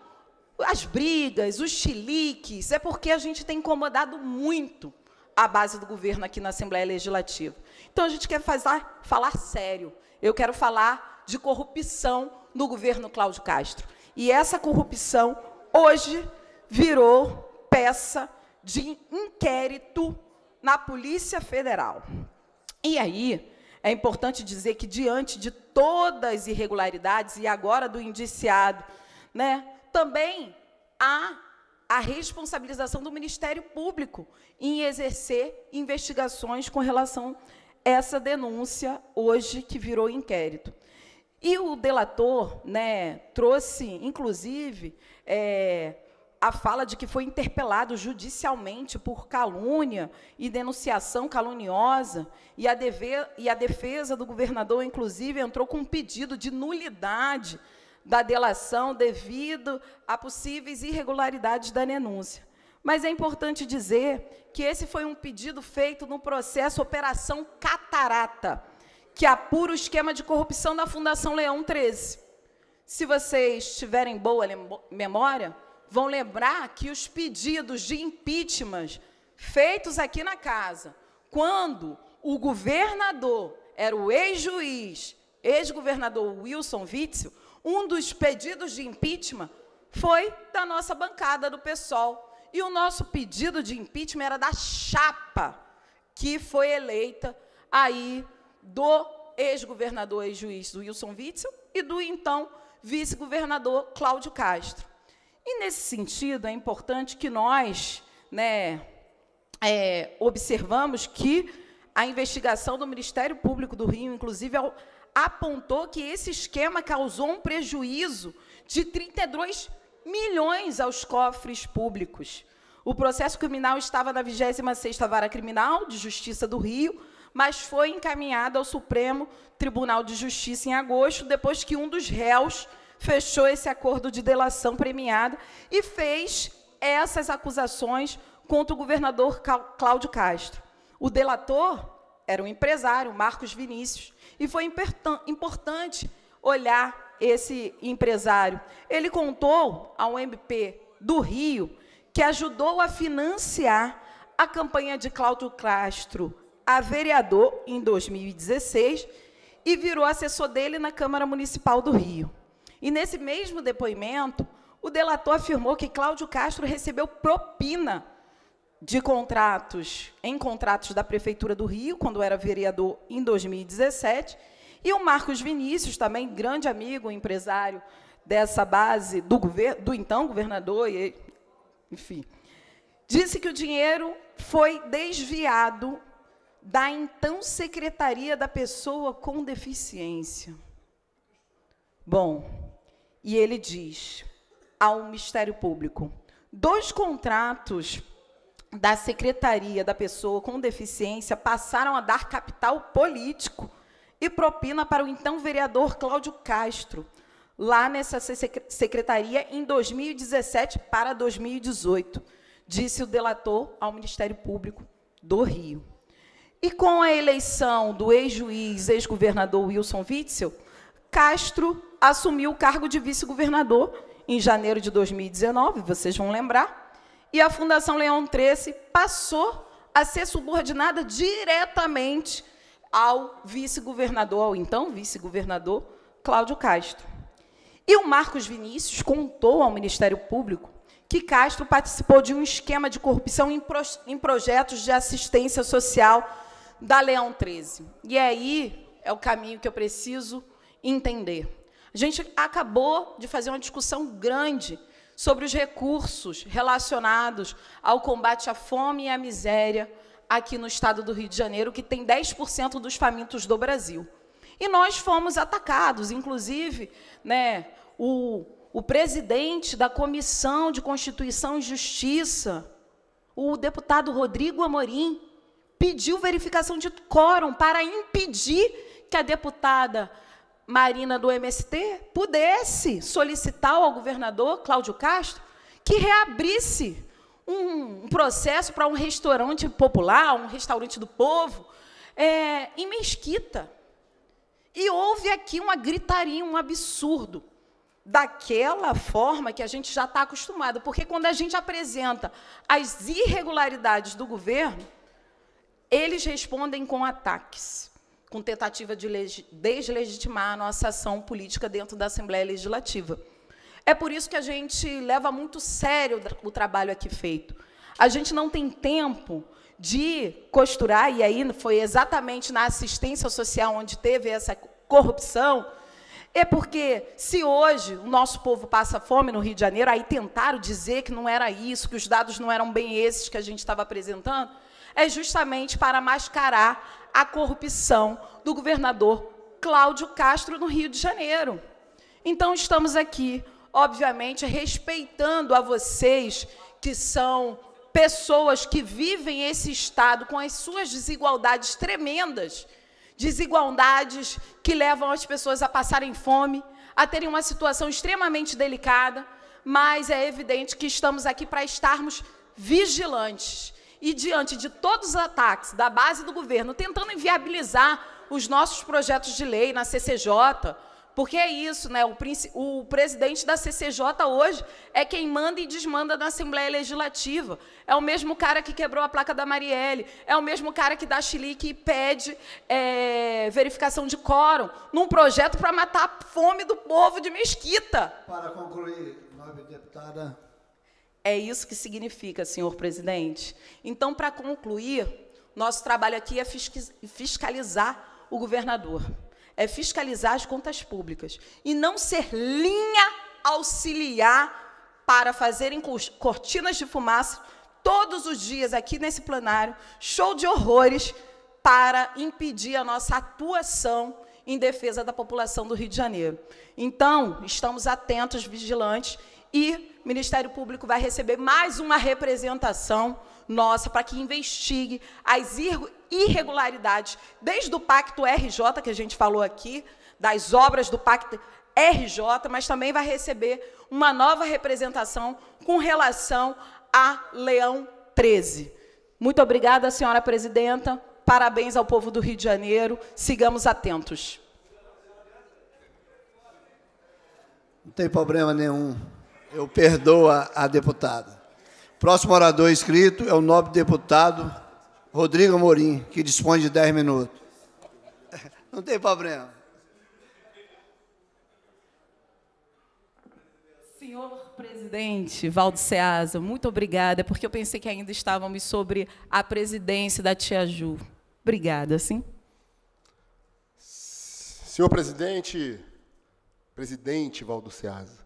as brigas, os chiliques, é porque a gente tem incomodado muito a base do governo aqui na Assembleia Legislativa. Então a gente quer fazer, falar sério. Eu quero falar de corrupção no governo Cláudio Castro. E essa corrupção hoje virou peça de inquérito na Polícia Federal. E aí, é importante dizer que, diante de todas as irregularidades, e agora do indiciado, né, também há a responsabilização do Ministério Público em exercer investigações com relação essa denúncia hoje que virou inquérito. E o delator né, trouxe, inclusive, é, a fala de que foi interpelado judicialmente por calúnia e denunciação caluniosa, e a, e a defesa do governador, inclusive, entrou com um pedido de nulidade da delação devido a possíveis irregularidades da denúncia. Mas é importante dizer que esse foi um pedido feito no processo Operação Catarata, que apura o esquema de corrupção da Fundação Leão 13. Se vocês tiverem boa memória, vão lembrar que os pedidos de impeachment feitos aqui na casa, quando o governador era o ex-juiz, ex-governador Wilson Witzel, um dos pedidos de impeachment foi da nossa bancada do PSOL, e o nosso pedido de impeachment era da chapa que foi eleita aí do ex-governador e ex juiz Wilson Witzel e do então vice-governador Cláudio Castro. E, nesse sentido, é importante que nós né, é, observamos que a investigação do Ministério Público do Rio, inclusive, apontou que esse esquema causou um prejuízo de 32 milhões aos cofres públicos. O processo criminal estava na 26ª Vara Criminal de Justiça do Rio, mas foi encaminhado ao Supremo Tribunal de Justiça em agosto, depois que um dos réus fechou esse acordo de delação premiada e fez essas acusações contra o governador Cláudio Castro. O delator era um empresário, Marcos Vinícius, e foi importante olhar esse empresário. Ele contou ao MP do Rio que ajudou a financiar a campanha de Cláudio Castro a vereador em 2016 e virou assessor dele na Câmara Municipal do Rio. E nesse mesmo depoimento, o delator afirmou que Cláudio Castro recebeu propina de contratos, em contratos da Prefeitura do Rio, quando era vereador em 2017, e o Marcos Vinícius, também grande amigo, empresário dessa base do, do então governador, e, enfim, disse que o dinheiro foi desviado da então Secretaria da Pessoa com Deficiência. Bom, e ele diz ao Ministério Público: dois contratos da Secretaria da Pessoa com Deficiência passaram a dar capital político e propina para o então vereador Cláudio Castro, lá nessa secretaria em 2017 para 2018, disse o delator ao Ministério Público do Rio. E com a eleição do ex-juiz, ex-governador Wilson Witzel, Castro assumiu o cargo de vice-governador em janeiro de 2019, vocês vão lembrar, e a Fundação Leão Trece passou a ser subordinada diretamente ao vice-governador, ao então vice-governador Cláudio Castro. E o Marcos Vinícius contou ao Ministério Público que Castro participou de um esquema de corrupção em, pro, em projetos de assistência social da Leão 13. E aí é o caminho que eu preciso entender. A gente acabou de fazer uma discussão grande sobre os recursos relacionados ao combate à fome e à miséria aqui no estado do Rio de Janeiro, que tem 10% dos famintos do Brasil. E nós fomos atacados, inclusive, né, o, o presidente da Comissão de Constituição e Justiça, o deputado Rodrigo Amorim, pediu verificação de quórum para impedir que a deputada Marina do MST pudesse solicitar ao governador Cláudio Castro que reabrisse um, um processo para um restaurante popular, um restaurante do povo, é, em Mesquita. E houve aqui uma gritaria, um absurdo, daquela forma que a gente já está acostumado, porque quando a gente apresenta as irregularidades do governo, eles respondem com ataques, com tentativa de deslegitimar a nossa ação política dentro da Assembleia Legislativa. É por isso que a gente leva muito sério o trabalho aqui feito. A gente não tem tempo de costurar, e aí foi exatamente na assistência social onde teve essa corrupção, é porque se hoje o nosso povo passa fome no Rio de Janeiro, aí tentaram dizer que não era isso, que os dados não eram bem esses que a gente estava apresentando, é justamente para mascarar a corrupção do governador Cláudio Castro no Rio de Janeiro. Então estamos aqui obviamente respeitando a vocês que são pessoas que vivem esse estado com as suas desigualdades tremendas, desigualdades que levam as pessoas a passarem fome, a terem uma situação extremamente delicada, mas é evidente que estamos aqui para estarmos vigilantes. E diante de todos os ataques da base do governo tentando inviabilizar os nossos projetos de lei na CCJ, porque é isso, né? O, o, presidente da CCJ hoje é quem manda e desmanda na Assembleia Legislativa. É o mesmo cara que quebrou a placa da Marielle, é o mesmo cara que dá chilique e pede é, verificação de quórum num projeto para matar a fome do povo de Mesquita. Para concluir, nobre deputada. É isso que significa, senhor presidente. Então, para concluir, nosso trabalho aqui é fiscalizar o governador é fiscalizar as contas públicas e não ser linha auxiliar para fazerem cortinas de fumaça todos os dias aqui nesse plenário, show de horrores para impedir a nossa atuação em defesa da população do Rio de Janeiro. Então, estamos atentos, vigilantes, e o Ministério Público vai receber mais uma representação nossa para que investigue as irregularidades, desde o Pacto RJ, que a gente falou aqui, das obras do Pacto RJ, mas também vai receber uma nova representação com relação a Leão 13. Muito obrigada, senhora presidenta. Parabéns ao povo do Rio de Janeiro. Sigamos atentos. Não tem problema nenhum. Eu perdoa a, a deputada. Próximo orador inscrito é o nobre deputado Rodrigo Amorim, que dispõe de 10 minutos. Não tem problema. Senhor presidente Valdo Ceasa, muito obrigada, porque eu pensei que ainda estávamos sobre a presidência da Tia Ju. Obrigada, sim. Senhor presidente, presidente Valdo Ceasa,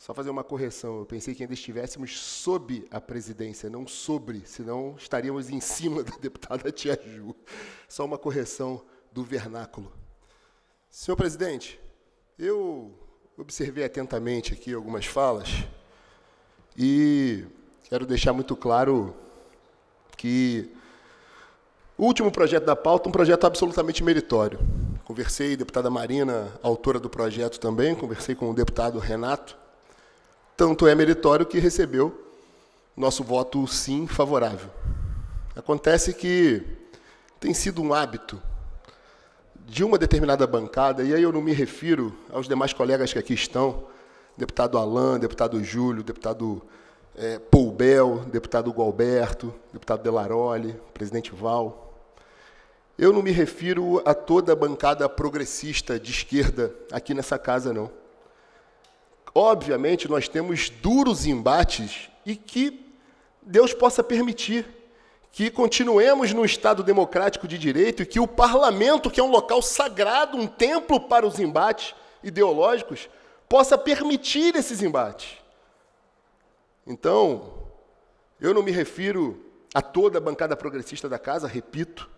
só fazer uma correção. Eu pensei que ainda estivéssemos sob a presidência, não sobre, senão estaríamos em cima da deputada Tia Ju. Só uma correção do vernáculo. Senhor presidente, eu observei atentamente aqui algumas falas e quero deixar muito claro que o último projeto da pauta é um projeto absolutamente meritório. Conversei, deputada Marina, autora do projeto também, conversei com o deputado Renato, tanto é meritório que recebeu nosso voto sim favorável. Acontece que tem sido um hábito de uma determinada bancada, e aí eu não me refiro aos demais colegas que aqui estão, deputado Alain, deputado Júlio, deputado é, Poubel, deputado Gualberto, deputado Delaroli, presidente Val. Eu não me refiro a toda a bancada progressista de esquerda aqui nessa casa, não. Obviamente, nós temos duros embates e que Deus possa permitir que continuemos num Estado democrático de direito e que o parlamento, que é um local sagrado, um templo para os embates ideológicos, possa permitir esses embates. Então, eu não me refiro a toda a bancada progressista da casa, repito,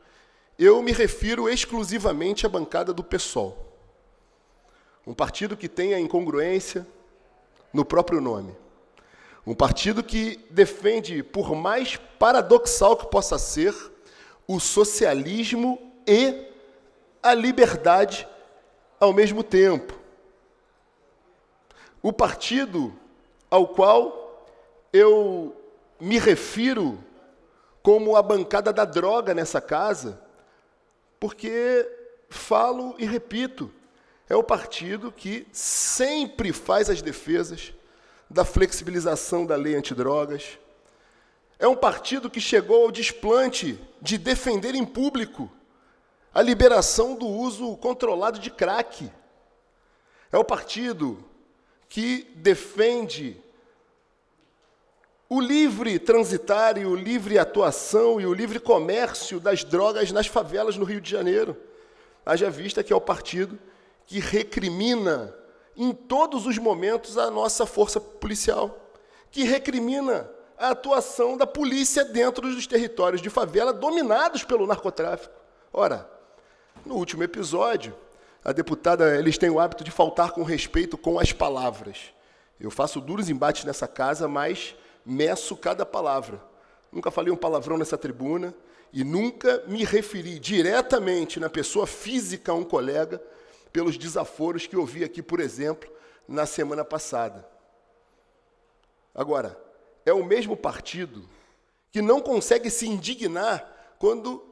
eu me refiro exclusivamente à bancada do PSOL. Um partido que tem a incongruência, no próprio nome. Um partido que defende, por mais paradoxal que possa ser, o socialismo e a liberdade ao mesmo tempo. O partido ao qual eu me refiro como a bancada da droga nessa casa, porque falo e repito, é o partido que sempre faz as defesas da flexibilização da lei antidrogas. É um partido que chegou ao desplante de defender em público a liberação do uso controlado de crack. É o partido que defende o livre transitário, o livre atuação e o livre comércio das drogas nas favelas no Rio de Janeiro. Haja vista que é o partido que recrimina em todos os momentos a nossa força policial, que recrimina a atuação da polícia dentro dos territórios de favela dominados pelo narcotráfico. Ora, no último episódio, a deputada, eles têm o hábito de faltar com respeito com as palavras. Eu faço duros embates nessa casa, mas meço cada palavra. Nunca falei um palavrão nessa tribuna e nunca me referi diretamente na pessoa física a um colega pelos desaforos que ouvi aqui, por exemplo, na semana passada. Agora, é o mesmo partido que não consegue se indignar quando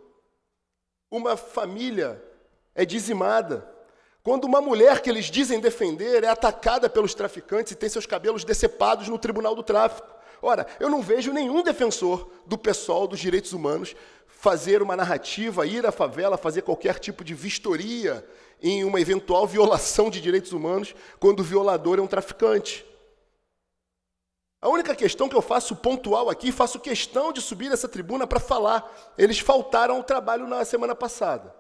uma família é dizimada, quando uma mulher que eles dizem defender é atacada pelos traficantes e tem seus cabelos decepados no tribunal do tráfico. Ora, eu não vejo nenhum defensor do pessoal dos direitos humanos fazer uma narrativa, ir à favela, fazer qualquer tipo de vistoria em uma eventual violação de direitos humanos, quando o violador é um traficante. A única questão que eu faço pontual aqui, faço questão de subir essa tribuna para falar. Eles faltaram ao trabalho na semana passada.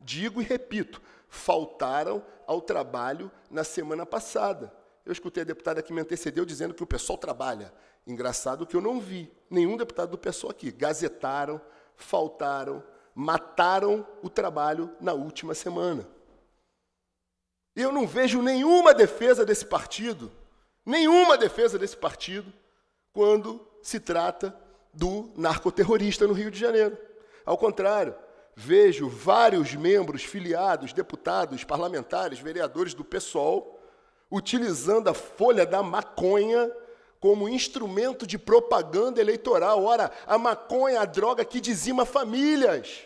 Digo e repito, faltaram ao trabalho na semana passada. Eu escutei a deputada que me antecedeu dizendo que o pessoal trabalha. Engraçado que eu não vi nenhum deputado do PSOL aqui. Gazetaram, faltaram, mataram o trabalho na última semana. eu não vejo nenhuma defesa desse partido, nenhuma defesa desse partido, quando se trata do narcoterrorista no Rio de Janeiro. Ao contrário, vejo vários membros, filiados, deputados, parlamentares, vereadores do PSOL, utilizando a folha da maconha como instrumento de propaganda eleitoral. Ora, a maconha, a droga que dizima famílias.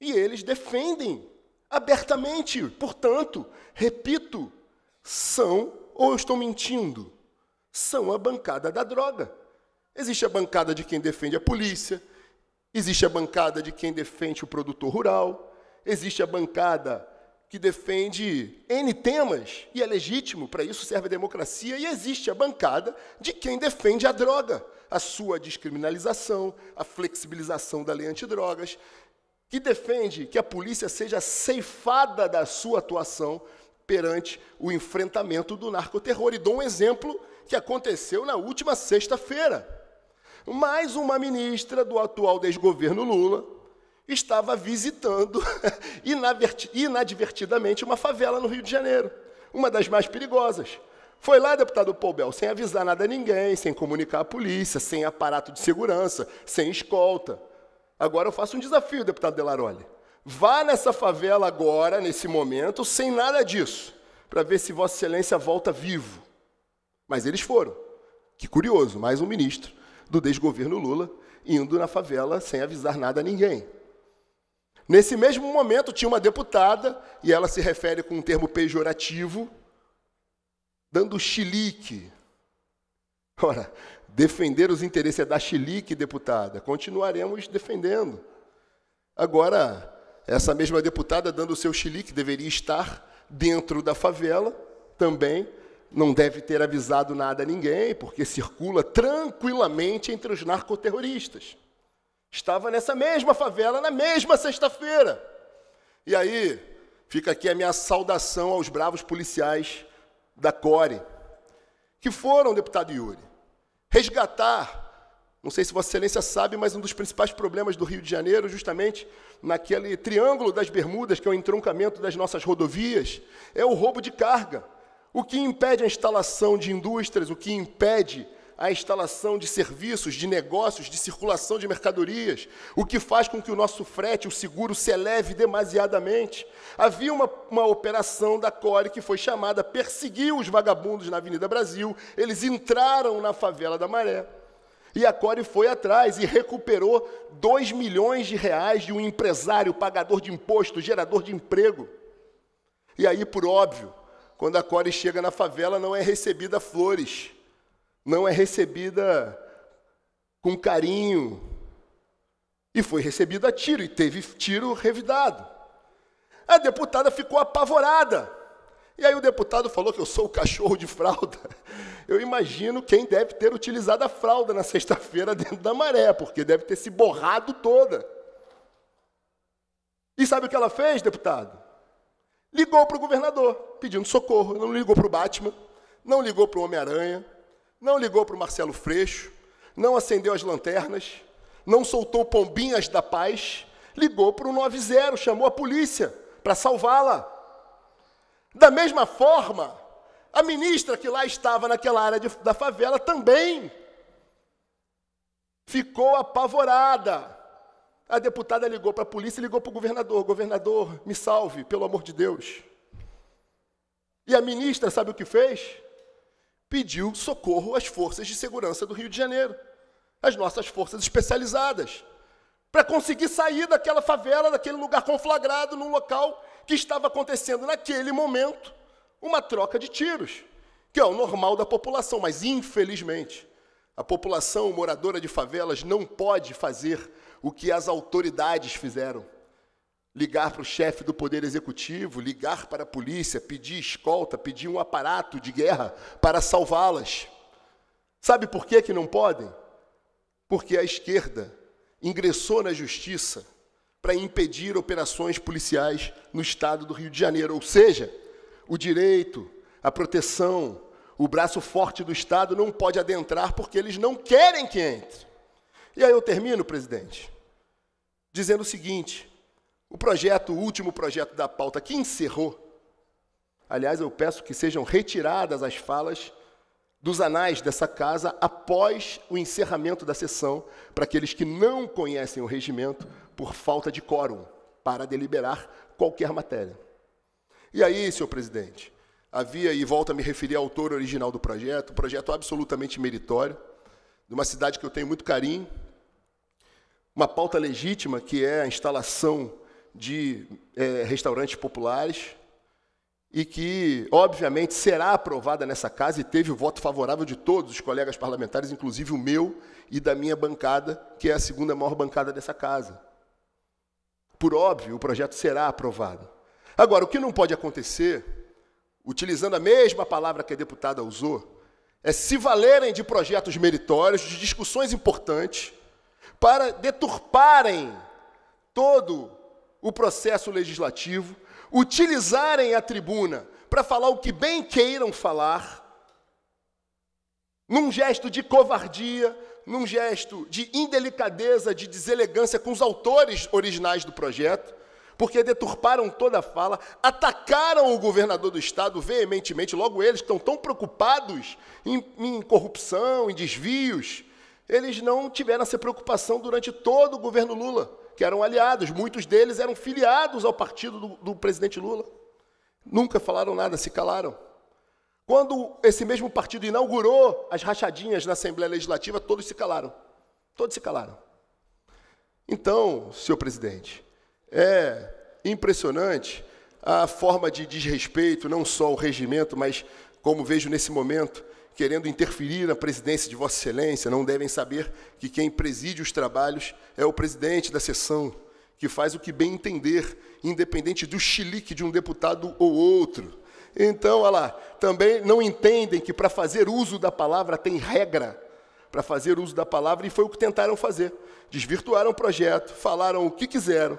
E eles defendem abertamente. Portanto, repito, são, ou eu estou mentindo, são a bancada da droga. Existe a bancada de quem defende a polícia, existe a bancada de quem defende o produtor rural, existe a bancada que defende N temas, e é legítimo, para isso serve a democracia, e existe a bancada de quem defende a droga, a sua descriminalização, a flexibilização da lei antidrogas, que defende que a polícia seja ceifada da sua atuação perante o enfrentamento do narcoterror. E dou um exemplo que aconteceu na última sexta-feira. Mais uma ministra do atual desgoverno Lula, estava visitando inadvertidamente uma favela no Rio de Janeiro, uma das mais perigosas. Foi lá, deputado Poubel, sem avisar nada a ninguém, sem comunicar a polícia, sem aparato de segurança, sem escolta. Agora eu faço um desafio, deputado Delaroli. Vá nessa favela agora, nesse momento, sem nada disso, para ver se Vossa Excelência volta vivo. Mas eles foram. Que curioso, mais um ministro do desgoverno Lula indo na favela sem avisar nada a ninguém. Nesse mesmo momento, tinha uma deputada, e ela se refere com um termo pejorativo, dando chilique. Ora, defender os interesses é dar chilique, deputada. Continuaremos defendendo. Agora, essa mesma deputada dando o seu chilique deveria estar dentro da favela também, não deve ter avisado nada a ninguém, porque circula tranquilamente entre os narcoterroristas. Estava nessa mesma favela, na mesma sexta-feira. E aí, fica aqui a minha saudação aos bravos policiais da Core, que foram, deputado Yuri, resgatar. Não sei se Vossa Excelência sabe, mas um dos principais problemas do Rio de Janeiro, justamente naquele triângulo das Bermudas, que é o entroncamento das nossas rodovias, é o roubo de carga. O que impede a instalação de indústrias, o que impede a instalação de serviços, de negócios, de circulação de mercadorias, o que faz com que o nosso frete, o seguro, se eleve demasiadamente. Havia uma, uma operação da Core que foi chamada Perseguiu os Vagabundos na Avenida Brasil, eles entraram na favela da Maré. E a Core foi atrás e recuperou 2 milhões de reais de um empresário, pagador de imposto, gerador de emprego. E aí, por óbvio, quando a Core chega na favela, não é recebida flores, não é recebida com carinho. E foi recebida a tiro, e teve tiro revidado. A deputada ficou apavorada. E aí o deputado falou que eu sou o cachorro de fralda. Eu imagino quem deve ter utilizado a fralda na sexta-feira dentro da maré, porque deve ter se borrado toda. E sabe o que ela fez, deputado? Ligou para o governador, pedindo socorro. Não ligou para o Batman, não ligou para o Homem-Aranha, não ligou para o Marcelo Freixo, não acendeu as lanternas, não soltou pombinhas da paz, ligou para o 90, chamou a polícia para salvá-la. Da mesma forma, a ministra que lá estava naquela área de, da favela também ficou apavorada. A deputada ligou para a polícia e ligou para o governador: Governador, me salve, pelo amor de Deus. E a ministra, sabe o que fez? pediu socorro às forças de segurança do Rio de Janeiro, às nossas forças especializadas, para conseguir sair daquela favela, daquele lugar conflagrado, num local que estava acontecendo naquele momento uma troca de tiros, que é o normal da população, mas infelizmente a população moradora de favelas não pode fazer o que as autoridades fizeram ligar para o chefe do Poder Executivo, ligar para a polícia, pedir escolta, pedir um aparato de guerra para salvá-las. Sabe por que, que não podem? Porque a esquerda ingressou na justiça para impedir operações policiais no estado do Rio de Janeiro, ou seja, o direito, a proteção, o braço forte do Estado não pode adentrar porque eles não querem que entre. E aí eu termino, presidente, dizendo o seguinte: o projeto, o último projeto da pauta que encerrou, aliás, eu peço que sejam retiradas as falas dos anais dessa casa após o encerramento da sessão, para aqueles que não conhecem o regimento por falta de quórum para deliberar qualquer matéria. E aí, senhor presidente, havia, e volto a me referir ao autor original do projeto, um projeto absolutamente meritório, de uma cidade que eu tenho muito carinho, uma pauta legítima que é a instalação de é, restaurantes populares e que, obviamente, será aprovada nessa casa e teve o voto favorável de todos os colegas parlamentares, inclusive o meu e da minha bancada, que é a segunda maior bancada dessa casa. Por óbvio, o projeto será aprovado. Agora, o que não pode acontecer, utilizando a mesma palavra que a deputada usou, é se valerem de projetos meritórios, de discussões importantes, para deturparem todo o processo legislativo, utilizarem a tribuna para falar o que bem queiram falar, num gesto de covardia, num gesto de indelicadeza, de deselegância com os autores originais do projeto, porque deturparam toda a fala, atacaram o governador do estado veementemente, logo eles que estão tão preocupados em, em corrupção, em desvios, eles não tiveram essa preocupação durante todo o governo Lula que eram aliados, muitos deles eram filiados ao partido do, do presidente Lula. Nunca falaram nada, se calaram. Quando esse mesmo partido inaugurou as rachadinhas na Assembleia Legislativa, todos se calaram. Todos se calaram. Então, senhor presidente, é impressionante a forma de desrespeito, não só ao regimento, mas como vejo nesse momento, querendo interferir na presidência de Vossa Excelência, não devem saber que quem preside os trabalhos é o presidente da sessão, que faz o que bem entender, independente do chilique de um deputado ou outro. Então, olha lá, também não entendem que para fazer uso da palavra tem regra para fazer uso da palavra, e foi o que tentaram fazer. Desvirtuaram o projeto, falaram o que quiseram,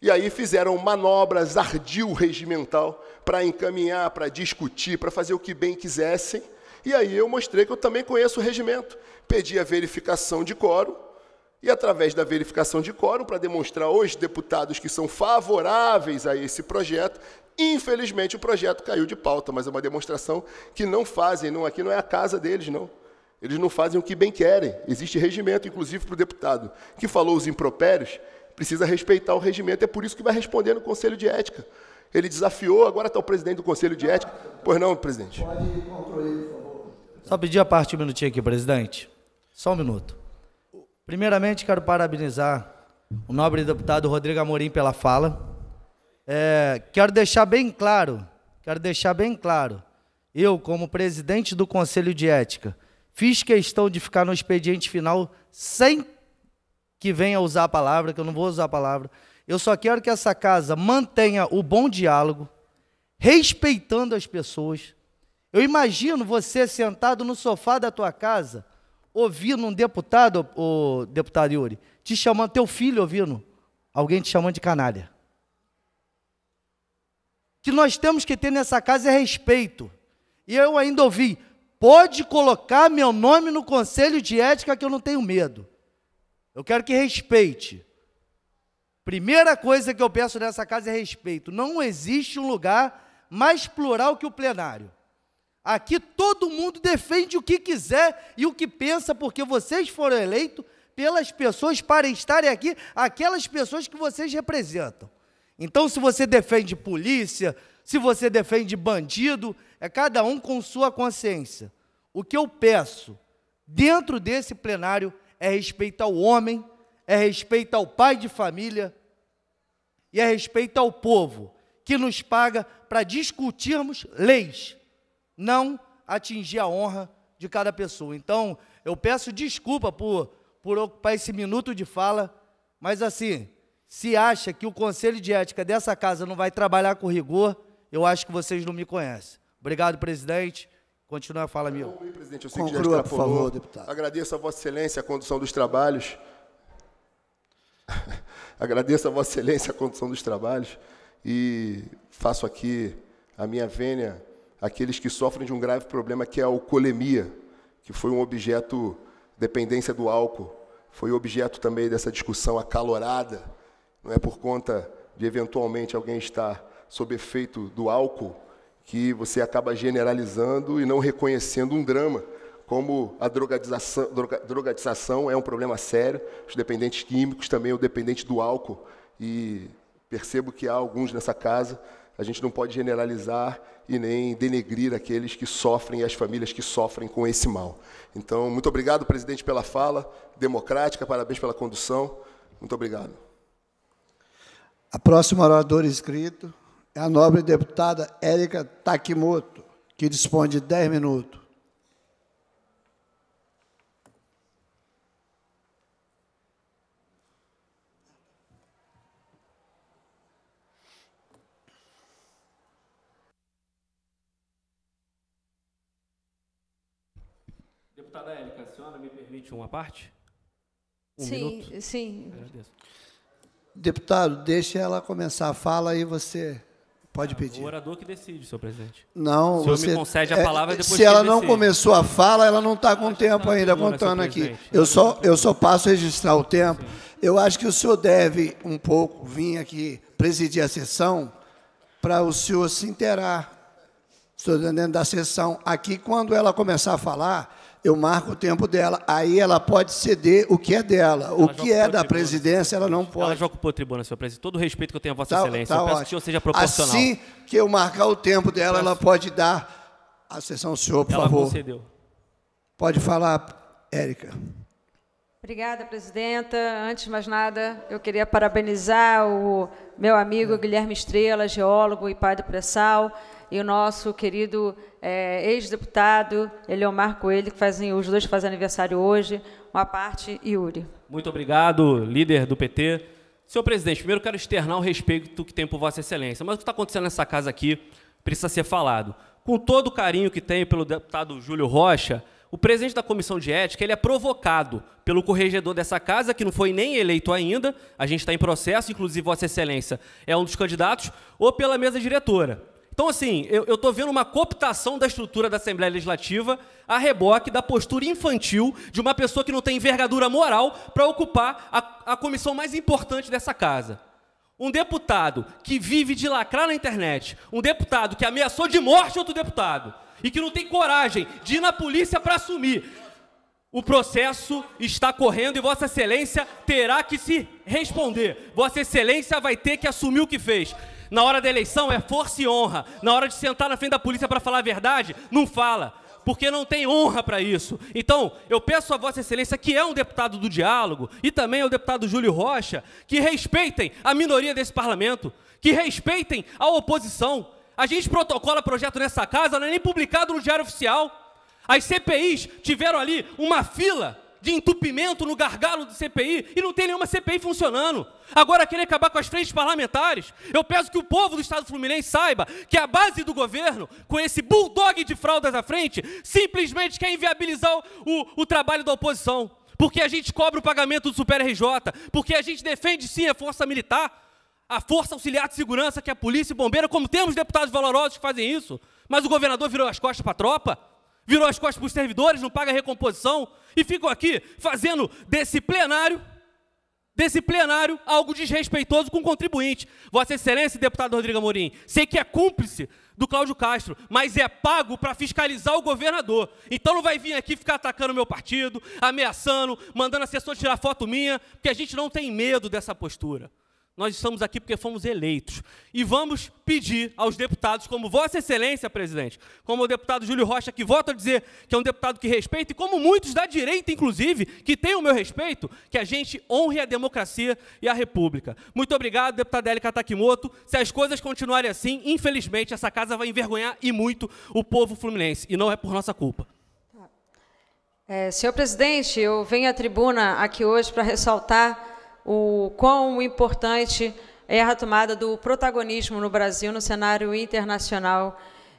e aí fizeram manobras ardil regimental para encaminhar, para discutir, para fazer o que bem quisessem, e aí eu mostrei que eu também conheço o regimento. Pedi a verificação de quórum, e através da verificação de quórum, para demonstrar aos deputados que são favoráveis a esse projeto, infelizmente o projeto caiu de pauta, mas é uma demonstração que não fazem, não aqui não é a casa deles, não. Eles não fazem o que bem querem. Existe regimento, inclusive para o deputado que falou os impropérios, precisa respeitar o regimento, é por isso que vai responder no Conselho de Ética. Ele desafiou, agora está o presidente do Conselho de Ética. Pois não, presidente? Pode ir, controle, por favor. Só pedir a parte um minutinho aqui, presidente. Só um minuto. Primeiramente, quero parabenizar o nobre deputado Rodrigo Amorim pela fala. É, quero deixar bem claro, quero deixar bem claro, eu, como presidente do Conselho de Ética, fiz questão de ficar no expediente final sem que venha usar a palavra, que eu não vou usar a palavra. Eu só quero que essa casa mantenha o bom diálogo, respeitando as pessoas, eu imagino você sentado no sofá da tua casa, ouvindo um deputado, o deputado Yuri, te chamando, teu filho ouvindo, alguém te chamando de canalha. O Que nós temos que ter nessa casa é respeito. E eu ainda ouvi, pode colocar meu nome no conselho de ética que eu não tenho medo. Eu quero que respeite. Primeira coisa que eu peço nessa casa é respeito. Não existe um lugar mais plural que o plenário. Aqui todo mundo defende o que quiser e o que pensa, porque vocês foram eleitos pelas pessoas para estarem aqui, aquelas pessoas que vocês representam. Então, se você defende polícia, se você defende bandido, é cada um com sua consciência. O que eu peço dentro desse plenário é respeito ao homem, é respeito ao pai de família e é respeito ao povo que nos paga para discutirmos leis não atingir a honra de cada pessoa. Então, eu peço desculpa por, por ocupar esse minuto de fala, mas assim, se acha que o Conselho de Ética dessa casa não vai trabalhar com rigor, eu acho que vocês não me conhecem. Obrigado, presidente. Continua a fala, meu. Presidente, Conclua, por favor, deputado. Agradeço a Vossa Excelência a condução dos trabalhos. Agradeço a Vossa Excelência a condução dos trabalhos e faço aqui a minha vênia aqueles que sofrem de um grave problema que é a alcoolemia, que foi um objeto, dependência do álcool, foi objeto também dessa discussão acalorada, não é por conta de eventualmente alguém estar sob efeito do álcool que você acaba generalizando e não reconhecendo um drama, como a drogadização, droga, drogadização é um problema sério, os dependentes químicos também, o dependente do álcool, e percebo que há alguns nessa casa a gente não pode generalizar e nem denegrir aqueles que sofrem e as famílias que sofrem com esse mal. Então, muito obrigado, presidente, pela fala democrática, parabéns pela condução. Muito obrigado. A próxima oradora inscrito é a nobre deputada Érica Takimoto, que dispõe de 10 minutos. Deputada Élica, a senhora me permite uma parte? Um sim, minuto? sim. Agradeço. Deputado, deixe ela começar a fala e você pode ah, pedir. O orador que decide, senhor presidente. Não, o senhor você, me concede a é, palavra é, depois Se ela não decide. começou a fala, ela não está com tempo tá ainda contando aqui. Eu só, eu só passo a registrar o tempo. Sim. Eu acho que o senhor deve um pouco vir aqui presidir a sessão para o senhor se inteirar, o senhor dentro da sessão aqui, quando ela começar a falar, eu marco o tempo dela. Aí ela pode ceder o que é dela. Ela o que é da presidência, ela não pode. Ela já ocupou a tribuna, senhor presidente. Todo o respeito que eu tenho a Vossa tá, Excelência. Tá eu peço ótimo. que o senhor seja proporcional. Assim que eu marcar o tempo dela, ela pode dar a sessão ao senhor, por ela favor. Concedeu. Pode falar, Érica. Obrigada, presidenta. Antes de mais nada, eu queria parabenizar o meu amigo Guilherme Estrela, geólogo e pai do pré-sal e o nosso querido é, ex-deputado Eliomar Coelho, que fazem, os dois fazem aniversário hoje, uma parte e Yuri. Muito obrigado, líder do PT. Senhor presidente, primeiro quero externar o respeito que tem por Vossa Excelência, mas o que está acontecendo nessa casa aqui precisa ser falado. Com todo o carinho que tenho pelo deputado Júlio Rocha, o presidente da comissão de ética ele é provocado pelo corregedor dessa casa, que não foi nem eleito ainda, a gente está em processo, inclusive Vossa Excelência é um dos candidatos, ou pela mesa diretora. Então, assim, eu estou vendo uma cooptação da estrutura da Assembleia Legislativa a reboque da postura infantil de uma pessoa que não tem envergadura moral para ocupar a, a comissão mais importante dessa casa. Um deputado que vive de lacrar na internet, um deputado que ameaçou de morte outro deputado e que não tem coragem de ir na polícia para assumir. O processo está correndo e Vossa Excelência terá que se responder. Vossa Excelência vai ter que assumir o que fez. Na hora da eleição é força e honra. Na hora de sentar na frente da polícia para falar a verdade, não fala, porque não tem honra para isso. Então, eu peço a Vossa Excelência, que é um deputado do diálogo, e também ao é deputado Júlio Rocha, que respeitem a minoria desse parlamento, que respeitem a oposição. A gente protocola projeto nessa casa, não é nem publicado no Diário Oficial. As CPIs tiveram ali uma fila de entupimento no gargalo do CPI e não tem nenhuma CPI funcionando. Agora querem acabar com as frentes parlamentares. Eu peço que o povo do Estado Fluminense saiba que a base do governo, com esse bulldog de fraldas à frente, simplesmente quer inviabilizar o, o trabalho da oposição. Porque a gente cobra o pagamento do Super RJ, porque a gente defende sim a força militar, a força auxiliar de segurança, que é a polícia e bombeira, como temos deputados valorosos que fazem isso, mas o governador virou as costas para a tropa virou as costas para os servidores, não paga recomposição, e ficam aqui fazendo desse plenário, desse plenário, algo desrespeitoso com o contribuinte. Vossa Excelência, deputado Rodrigo Amorim, sei que é cúmplice do Cláudio Castro, mas é pago para fiscalizar o governador. Então não vai vir aqui ficar atacando meu partido, ameaçando, mandando assessor tirar foto minha, porque a gente não tem medo dessa postura. Nós estamos aqui porque fomos eleitos. E vamos pedir aos deputados, como Vossa Excelência, presidente, como o deputado Júlio Rocha, que volta a dizer que é um deputado que respeita, e como muitos da direita, inclusive, que têm o meu respeito, que a gente honre a democracia e a república. Muito obrigado, deputada Élica Takimoto. Se as coisas continuarem assim, infelizmente, essa casa vai envergonhar e muito o povo fluminense. E não é por nossa culpa. Tá. É, senhor presidente, eu venho à tribuna aqui hoje para ressaltar o quão importante é a retomada do protagonismo no Brasil no cenário internacional.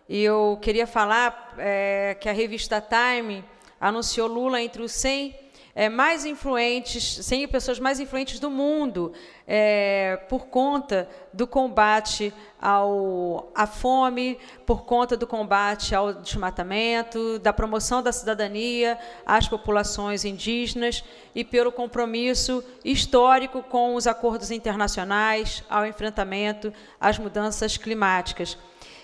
E eu queria falar é, que a revista Time anunciou Lula entre os 100 é, mais influentes, 100 pessoas mais influentes do mundo é, por conta do combate ao, à fome, por conta do combate ao desmatamento, da promoção da cidadania às populações indígenas e pelo compromisso histórico com os acordos internacionais ao enfrentamento às mudanças climáticas.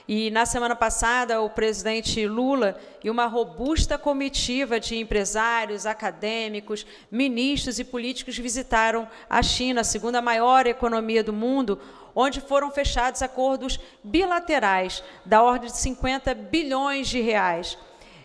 E na semana passada, o presidente Lula e uma robusta comitiva de empresários, acadêmicos, ministros e políticos visitaram a China, a segunda maior economia do mundo, onde foram fechados acordos bilaterais da ordem de 50 bilhões de reais.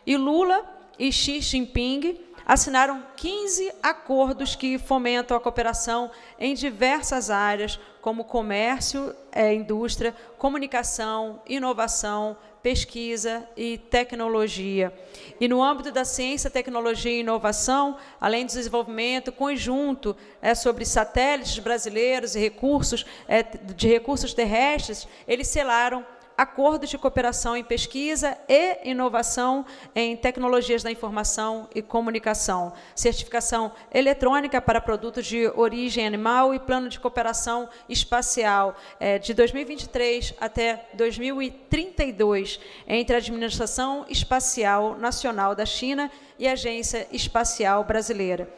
E Lula e Xi Jinping assinaram 15 acordos que fomentam a cooperação em diversas áreas, como comércio, é, indústria, comunicação, inovação, pesquisa e tecnologia. E no âmbito da ciência, tecnologia e inovação, além do desenvolvimento conjunto é, sobre satélites brasileiros e recursos é, de recursos terrestres, eles selaram acordos de cooperação em pesquisa e inovação em tecnologias da informação e comunicação, certificação eletrônica para produtos de origem animal e plano de cooperação espacial é, de 2023 até 2032 entre a Administração Espacial Nacional da China e a Agência Espacial Brasileira.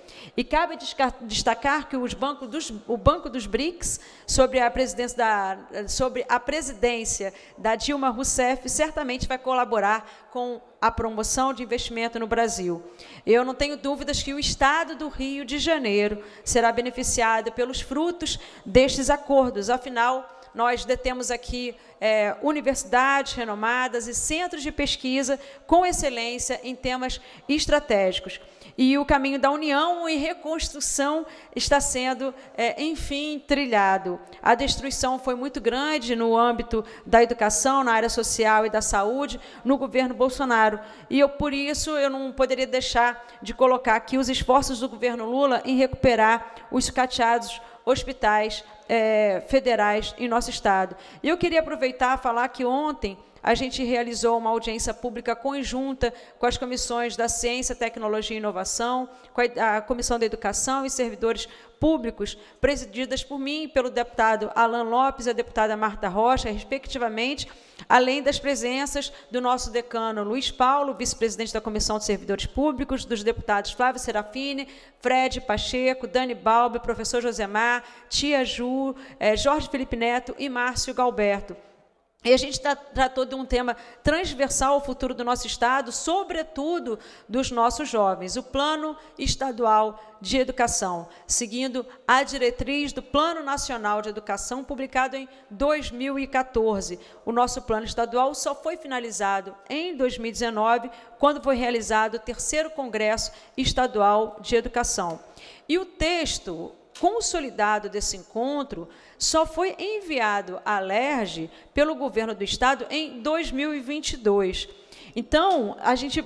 E cabe destacar que os banco dos, o Banco dos BRICS, sobre a, presidência da, sobre a presidência da Dilma Rousseff, certamente vai colaborar com a promoção de investimento no Brasil. Eu não tenho dúvidas que o Estado do Rio de Janeiro será beneficiado pelos frutos destes acordos. Afinal, nós detemos aqui é, universidades renomadas e centros de pesquisa com excelência em temas estratégicos e o caminho da união e reconstrução está sendo, é, enfim, trilhado. A destruição foi muito grande no âmbito da educação, na área social e da saúde, no governo Bolsonaro. E eu, por isso, eu não poderia deixar de colocar aqui os esforços do governo Lula em recuperar os cateados hospitais é, federais em nosso estado. E eu queria aproveitar e falar que ontem a gente realizou uma audiência pública conjunta com as comissões da Ciência, Tecnologia e Inovação, com a Comissão da Educação e Servidores Públicos, presididas por mim e pelo deputado Alan Lopes e a deputada Marta Rocha, respectivamente, além das presenças do nosso decano Luiz Paulo, vice-presidente da Comissão de Servidores Públicos, dos deputados Flávio Serafine, Fred Pacheco, Dani Balbi, professor Josemar, Tia Ju, eh, Jorge Felipe Neto e Márcio Galberto. E a gente tá, tratou de um tema transversal ao futuro do nosso Estado, sobretudo dos nossos jovens, o Plano Estadual de Educação, seguindo a diretriz do Plano Nacional de Educação, publicado em 2014. O nosso plano estadual só foi finalizado em 2019, quando foi realizado o terceiro Congresso Estadual de Educação. E o texto consolidado desse encontro só foi enviado à LERJ pelo governo do estado em 2022. Então, a gente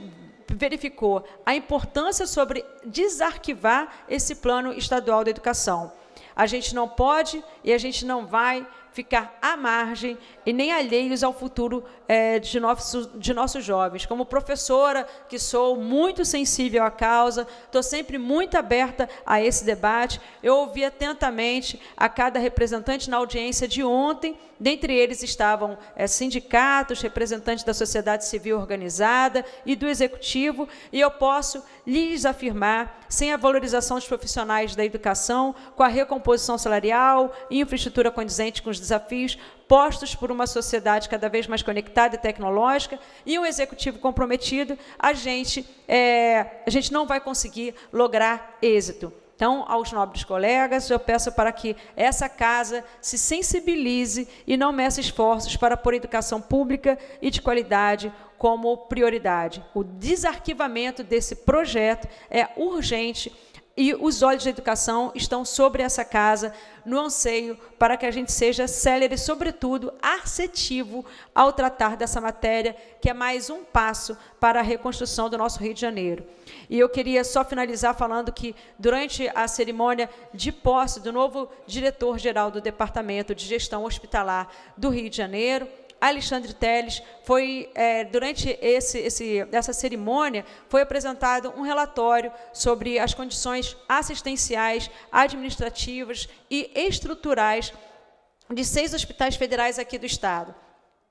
verificou a importância sobre desarquivar esse plano estadual da educação. A gente não pode e a gente não vai ficar à margem e nem alheios ao futuro é, de, nossos, de nossos jovens. Como professora que sou, muito sensível à causa, estou sempre muito aberta a esse debate. Eu ouvi atentamente a cada representante na audiência de ontem, dentre eles estavam é, sindicatos, representantes da sociedade civil organizada e do executivo, e eu posso lhes afirmar, sem a valorização dos profissionais da educação, com a recomposição salarial, e infraestrutura condizente com os desafios postos por uma sociedade cada vez mais conectada e tecnológica e um executivo comprometido, a gente, é, a gente não vai conseguir lograr êxito. Então, aos nobres colegas, eu peço para que essa casa se sensibilize e não meça esforços para pôr educação pública e de qualidade como prioridade. O desarquivamento desse projeto é urgente e os olhos da educação estão sobre essa casa, no anseio para que a gente seja célere, sobretudo assertivo ao tratar dessa matéria, que é mais um passo para a reconstrução do nosso Rio de Janeiro. E eu queria só finalizar falando que, durante a cerimônia de posse do novo diretor-geral do Departamento de Gestão Hospitalar do Rio de Janeiro, Alexandre Teles, foi é, durante esse, esse, essa cerimônia foi apresentado um relatório sobre as condições assistenciais, administrativas e estruturais de seis hospitais federais aqui do estado.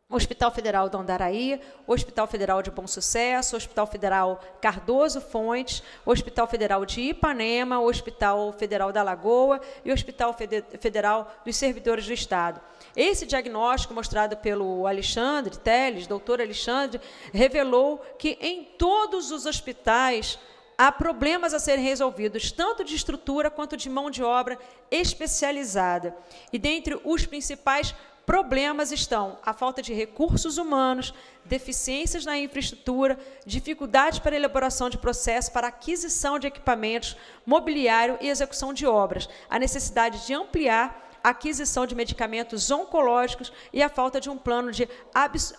O Hospital Federal do Andaraí, Hospital Federal de Bom Sucesso, Hospital Federal Cardoso Fontes, Hospital Federal de Ipanema, Hospital Federal da Lagoa e Hospital Federal dos Servidores do Estado. Esse diagnóstico mostrado pelo Alexandre Teles, doutor Alexandre, revelou que em todos os hospitais há problemas a serem resolvidos, tanto de estrutura quanto de mão de obra especializada. E dentre os principais problemas estão a falta de recursos humanos, deficiências na infraestrutura, dificuldades para elaboração de processo para aquisição de equipamentos, mobiliário e execução de obras, a necessidade de ampliar aquisição de medicamentos oncológicos e a falta de um plano de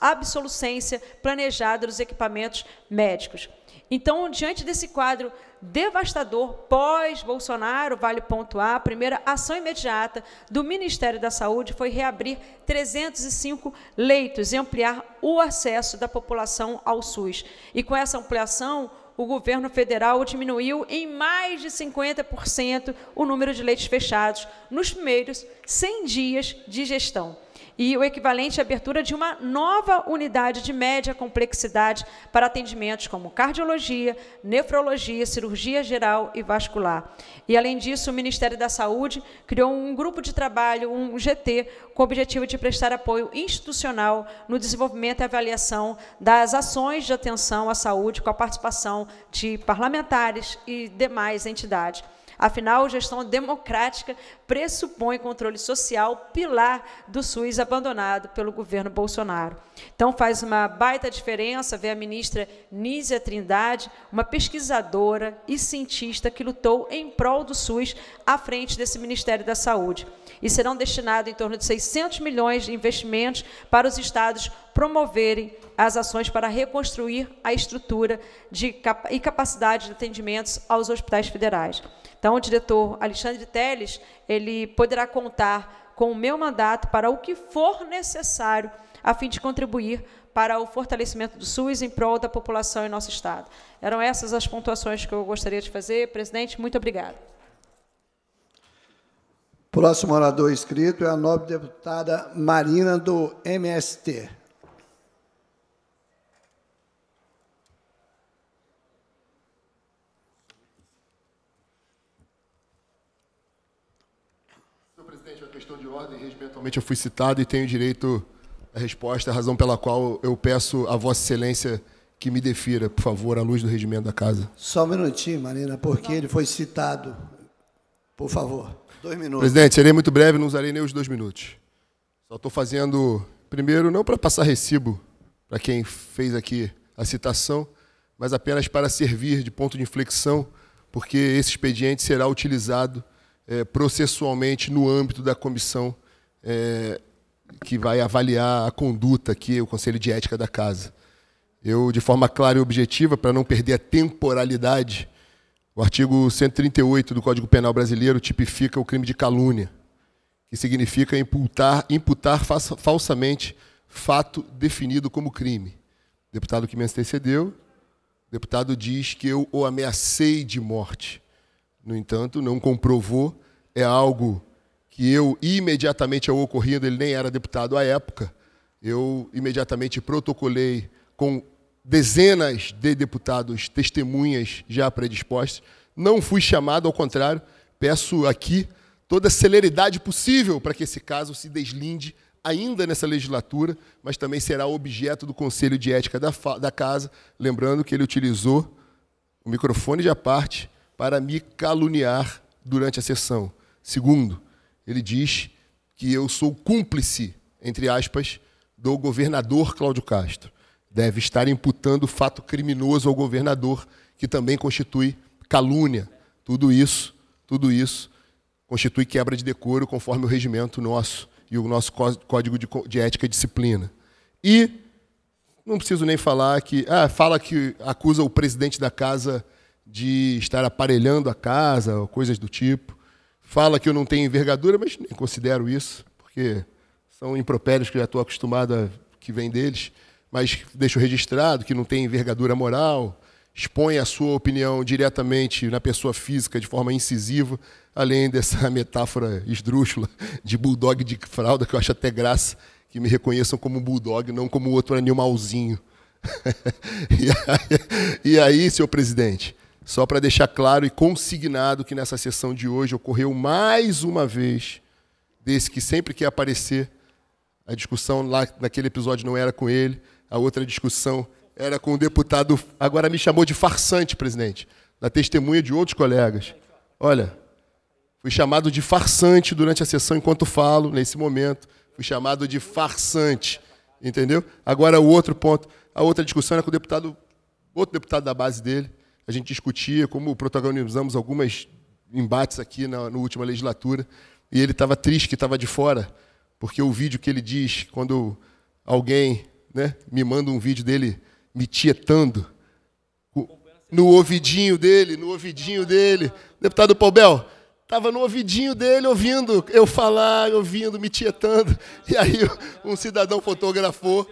absolucência planejado dos equipamentos médicos. Então, diante desse quadro devastador pós-Bolsonaro, vale pontuar, a primeira ação imediata do Ministério da Saúde foi reabrir 305 leitos e ampliar o acesso da população ao SUS. E com essa ampliação, o governo federal diminuiu em mais de 50% o número de leitos fechados nos primeiros 100 dias de gestão e o equivalente à abertura de uma nova unidade de média complexidade para atendimentos como cardiologia, nefrologia, cirurgia geral e vascular. E, além disso, o Ministério da Saúde criou um grupo de trabalho, um GT, com o objetivo de prestar apoio institucional no desenvolvimento e avaliação das ações de atenção à saúde, com a participação de parlamentares e demais entidades. Afinal, gestão democrática pressupõe controle social, pilar do SUS abandonado pelo governo Bolsonaro. Então, faz uma baita diferença ver a ministra Nízia Trindade, uma pesquisadora e cientista que lutou em prol do SUS à frente desse Ministério da Saúde. E serão destinados em torno de 600 milhões de investimentos para os estados promoverem as ações para reconstruir a estrutura de e capacidade de atendimentos aos hospitais federais. Então, o diretor Alexandre Teles, ele poderá contar com o meu mandato para o que for necessário a fim de contribuir para o fortalecimento do SUS em prol da população em nosso estado. Eram essas as pontuações que eu gostaria de fazer. Presidente, muito obrigado. Próximo orador inscrito é a nobre deputada Marina do MST. realmente eu fui citado e tenho direito à resposta, a razão pela qual eu peço a Vossa Excelência que me defira, por favor, à luz do regimento da casa. Só um minutinho, Marina, porque ele foi citado. Por favor, dois minutos. Presidente, serei muito breve, não usarei nem os dois minutos. Só estou fazendo, primeiro, não para passar recibo para quem fez aqui a citação, mas apenas para servir de ponto de inflexão, porque esse expediente será utilizado é, processualmente no âmbito da comissão é, que vai avaliar a conduta aqui, o Conselho de Ética da Casa. Eu, de forma clara e objetiva, para não perder a temporalidade, o artigo 138 do Código Penal Brasileiro tipifica o crime de calúnia, que significa imputar, imputar falsamente fato definido como crime. O deputado que me antecedeu, o deputado diz que eu o ameacei de morte. No entanto, não comprovou, é algo que eu imediatamente ao ocorrido, ele nem era deputado à época, eu imediatamente protocolei com dezenas de deputados testemunhas já predispostas. Não fui chamado, ao contrário, peço aqui toda a celeridade possível para que esse caso se deslinde ainda nessa legislatura, mas também será objeto do Conselho de Ética da, da Casa, lembrando que ele utilizou o microfone de parte para me caluniar durante a sessão. Segundo, ele diz que eu sou cúmplice, entre aspas, do governador Cláudio Castro. Deve estar imputando fato criminoso ao governador, que também constitui calúnia. Tudo isso, tudo isso constitui quebra de decoro conforme o regimento nosso e o nosso código de, de ética e disciplina. E não preciso nem falar que ah, fala que acusa o presidente da casa de estar aparelhando a casa, coisas do tipo fala que eu não tenho envergadura, mas nem considero isso, porque são impropérios que eu já estou acostumado a, que vem deles, mas deixo registrado que não tem envergadura moral, expõe a sua opinião diretamente na pessoa física de forma incisiva, além dessa metáfora esdrúxula de bulldog de fralda, que eu acho até graça que me reconheçam como bulldog, não como outro animalzinho. e, aí, e aí, senhor presidente, só para deixar claro e consignado que nessa sessão de hoje ocorreu mais uma vez desse que sempre quer aparecer. A discussão lá naquele episódio não era com ele, a outra discussão era com o deputado. Agora me chamou de farsante, presidente, da testemunha de outros colegas. Olha, fui chamado de farsante durante a sessão enquanto falo, nesse momento. Fui chamado de farsante, entendeu? Agora o outro ponto, a outra discussão era com o deputado, outro deputado da base dele a gente discutia, como protagonizamos algumas embates aqui na, na última legislatura, e ele estava triste que estava de fora, porque o vídeo que ele diz quando alguém né, me manda um vídeo dele me tietando, no ouvidinho dele, no ouvidinho dele. Deputado Paubel, estava no ouvidinho dele ouvindo eu falar, ouvindo, me tietando. E aí um cidadão fotografou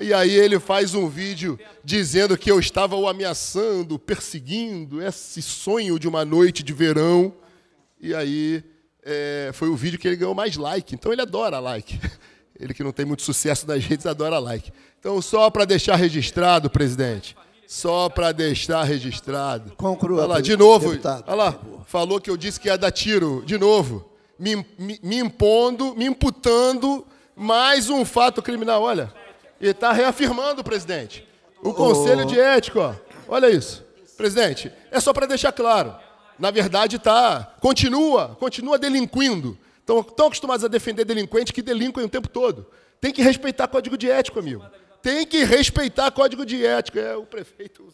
e aí ele faz um vídeo dizendo que eu estava o ameaçando, perseguindo, esse sonho de uma noite de verão. E aí é, foi o vídeo que ele ganhou mais like. Então ele adora like. Ele que não tem muito sucesso nas redes adora like. Então só para deixar registrado, presidente. Só para deixar registrado. Conclua. Olha lá, de novo. Deputado, olha lá, falou que eu disse que ia dar tiro. De novo. me, me, me impondo, me imputando mais um fato criminal. Olha. E está reafirmando, presidente. O Conselho de Ética, ó. olha isso. Presidente, é só para deixar claro. Na verdade, tá, continua, continua delinquindo. Estão tão acostumados a defender delinquente que delinquem o tempo todo. Tem que respeitar código de ética, amigo. Tem que respeitar código de ética. É o prefeito.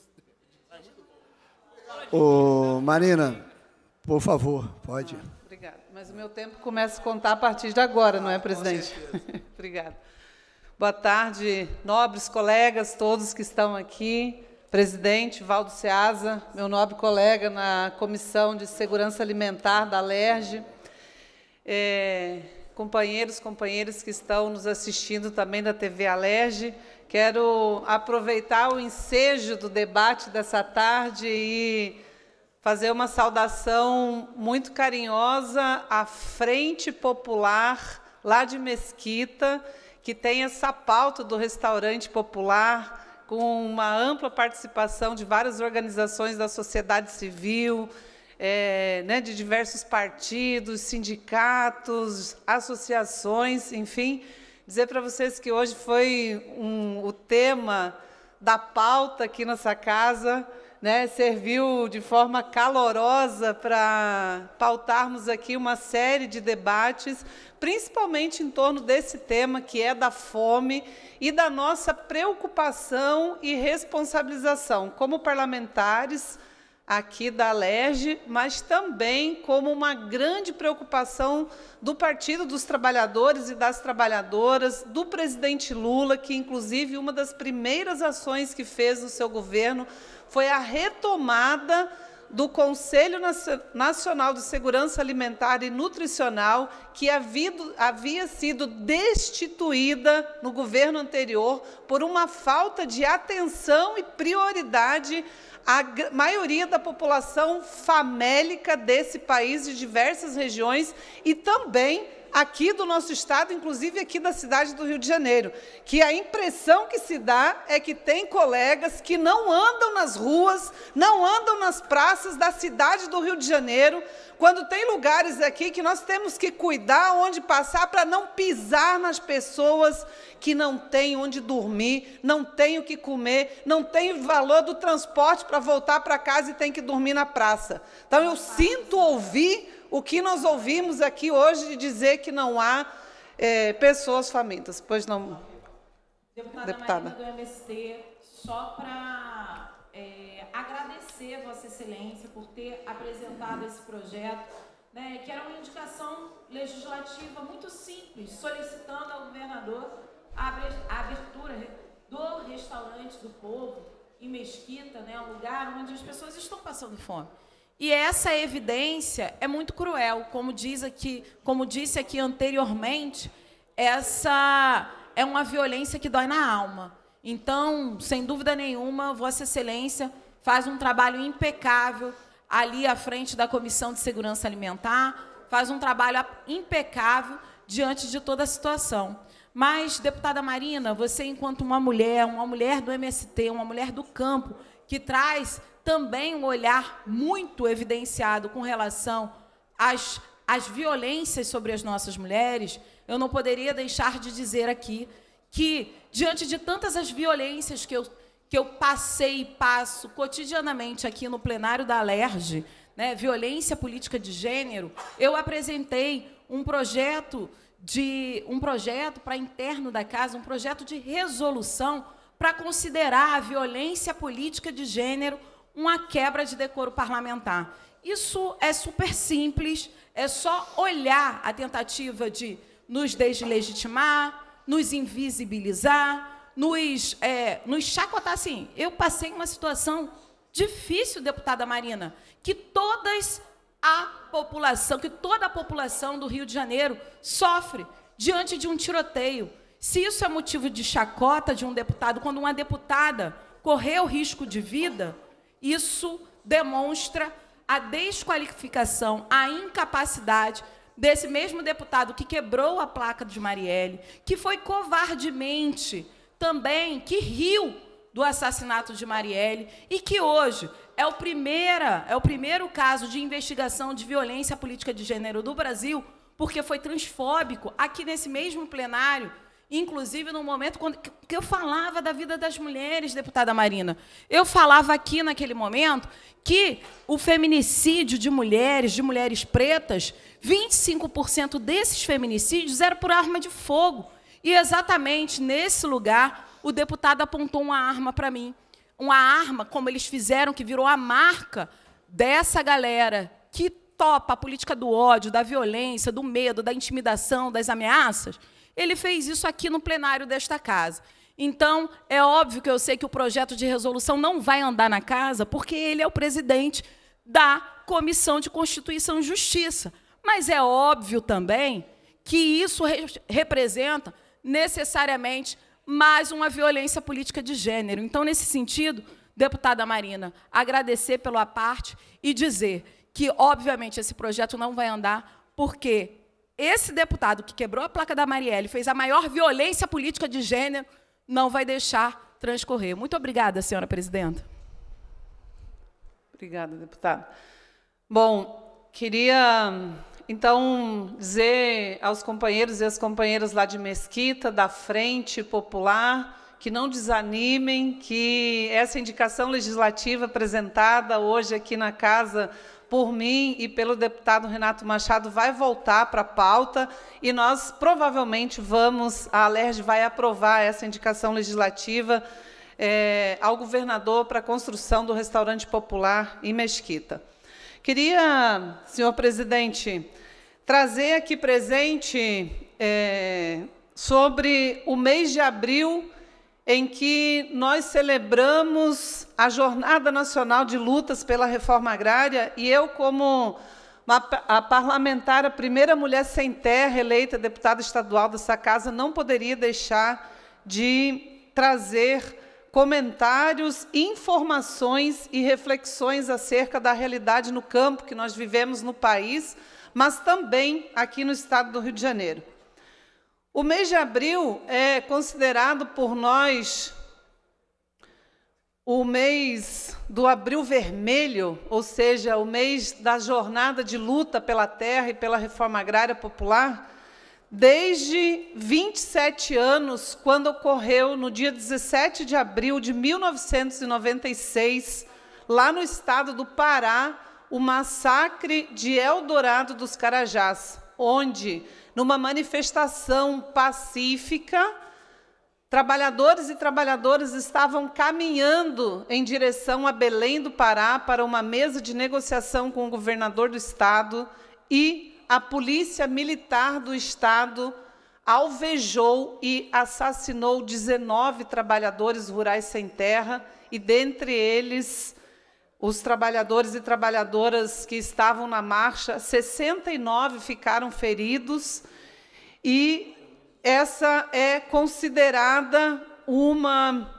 Ô, Marina, por favor, pode. Ah, obrigada. Mas o meu tempo começa a contar a partir de agora, não é, presidente? Obrigada. Boa tarde, nobres colegas, todos que estão aqui. Presidente Valdo Seasa, meu nobre colega na Comissão de Segurança Alimentar da LERJ. É, companheiros, companheiras que estão nos assistindo também da TV Alerj. Quero aproveitar o ensejo do debate dessa tarde e fazer uma saudação muito carinhosa à Frente Popular lá de Mesquita, que tem essa pauta do restaurante popular, com uma ampla participação de várias organizações da sociedade civil, é, né, de diversos partidos, sindicatos, associações, enfim. Dizer para vocês que hoje foi um, o tema da pauta aqui nessa casa né, serviu de forma calorosa para pautarmos aqui uma série de debates, principalmente em torno desse tema que é da fome e da nossa preocupação e responsabilização como parlamentares aqui da LERJ, mas também como uma grande preocupação do Partido dos Trabalhadores e das Trabalhadoras, do presidente Lula, que inclusive uma das primeiras ações que fez no seu governo foi a retomada do Conselho Nacional de Segurança Alimentar e Nutricional, que havia, sido destituída no governo anterior por uma falta de atenção e prioridade à maioria da população famélica desse país, de diversas regiões, e também aqui do nosso estado, inclusive aqui da cidade do Rio de Janeiro, que a impressão que se dá é que tem colegas que não andam nas ruas, não andam nas praças da cidade do Rio de Janeiro, quando tem lugares aqui que nós temos que cuidar onde passar para não pisar nas pessoas que não têm onde dormir, não têm o que comer, não têm valor do transporte para voltar para casa e tem que dormir na praça. Então eu sinto ouvir o que nós ouvimos aqui hoje de dizer que não há é, pessoas famintas. Pois não. Deputada, Deputada. Marina do MST, só para é, agradecer Vossa Excelência por ter apresentado esse projeto, né, que era uma indicação legislativa muito simples, solicitando ao governador a abertura do restaurante do povo em Mesquita, né, um lugar onde as pessoas estão passando fome. E essa evidência é muito cruel, como diz aqui, como disse aqui anteriormente, essa é uma violência que dói na alma. Então, sem dúvida nenhuma, Vossa Excelência faz um trabalho impecável ali à frente da Comissão de Segurança Alimentar, faz um trabalho impecável diante de toda a situação. Mas, deputada Marina, você, enquanto uma mulher, uma mulher do MST, uma mulher do campo, que traz também um olhar muito evidenciado com relação às, às violências sobre as nossas mulheres, eu não poderia deixar de dizer aqui que, diante de tantas as violências que eu, que eu passei e passo cotidianamente aqui no plenário da Alerj, né, violência política de gênero, eu apresentei um projeto de um projeto para interno da casa, um projeto de resolução para considerar a violência política de gênero uma quebra de decoro parlamentar. Isso é super simples, é só olhar a tentativa de nos deslegitimar, nos invisibilizar, nos, é, nos chacotar. Assim, eu passei uma situação difícil, deputada Marina, que todas a população, que toda a população do Rio de Janeiro sofre diante de um tiroteio. Se isso é motivo de chacota de um deputado, quando uma deputada correu risco de vida, isso demonstra a desqualificação, a incapacidade desse mesmo deputado que quebrou a placa de Marielle, que foi covardemente também, que riu do assassinato de Marielle e que hoje é o, primeira, é o primeiro caso de investigação de violência política de gênero do Brasil, porque foi transfóbico aqui nesse mesmo plenário Inclusive no momento quando, que eu falava da vida das mulheres, deputada Marina. Eu falava aqui naquele momento que o feminicídio de mulheres, de mulheres pretas, 25% desses feminicídios era por arma de fogo. E exatamente nesse lugar o deputado apontou uma arma para mim. Uma arma, como eles fizeram, que virou a marca dessa galera que topa a política do ódio, da violência, do medo, da intimidação, das ameaças ele fez isso aqui no plenário desta casa. Então, é óbvio que eu sei que o projeto de resolução não vai andar na casa, porque ele é o presidente da Comissão de Constituição e Justiça. Mas é óbvio também que isso re representa necessariamente mais uma violência política de gênero. Então, nesse sentido, deputada Marina, agradecer pela parte e dizer que, obviamente, esse projeto não vai andar porque esse deputado que quebrou a placa da Marielle, fez a maior violência política de gênero, não vai deixar transcorrer. Muito obrigada, senhora presidenta. Obrigada, deputado. Bom, queria então dizer aos companheiros e às companheiras lá de Mesquita, da Frente Popular, que não desanimem, que essa indicação legislativa apresentada hoje aqui na casa por mim e pelo deputado Renato Machado, vai voltar para a pauta e nós provavelmente vamos, a Alerj vai aprovar essa indicação legislativa é, ao governador para a construção do restaurante popular em Mesquita. Queria, senhor presidente, trazer aqui presente é, sobre o mês de abril em que nós celebramos a Jornada Nacional de Lutas pela Reforma Agrária e eu, como uma, a parlamentar, a primeira mulher sem terra eleita deputada estadual dessa casa, não poderia deixar de trazer comentários, informações e reflexões acerca da realidade no campo que nós vivemos no país, mas também aqui no estado do Rio de Janeiro. O mês de abril é considerado por nós o mês do abril vermelho, ou seja, o mês da jornada de luta pela terra e pela reforma agrária popular, desde 27 anos, quando ocorreu no dia 17 de abril de 1996, lá no estado do Pará, o massacre de Eldorado dos Carajás onde? Numa manifestação pacífica, trabalhadores e trabalhadoras estavam caminhando em direção a Belém do Pará para uma mesa de negociação com o governador do estado e a polícia militar do estado alvejou e assassinou 19 trabalhadores rurais sem terra e dentre eles os trabalhadores e trabalhadoras que estavam na marcha, 69 ficaram feridos e essa é considerada uma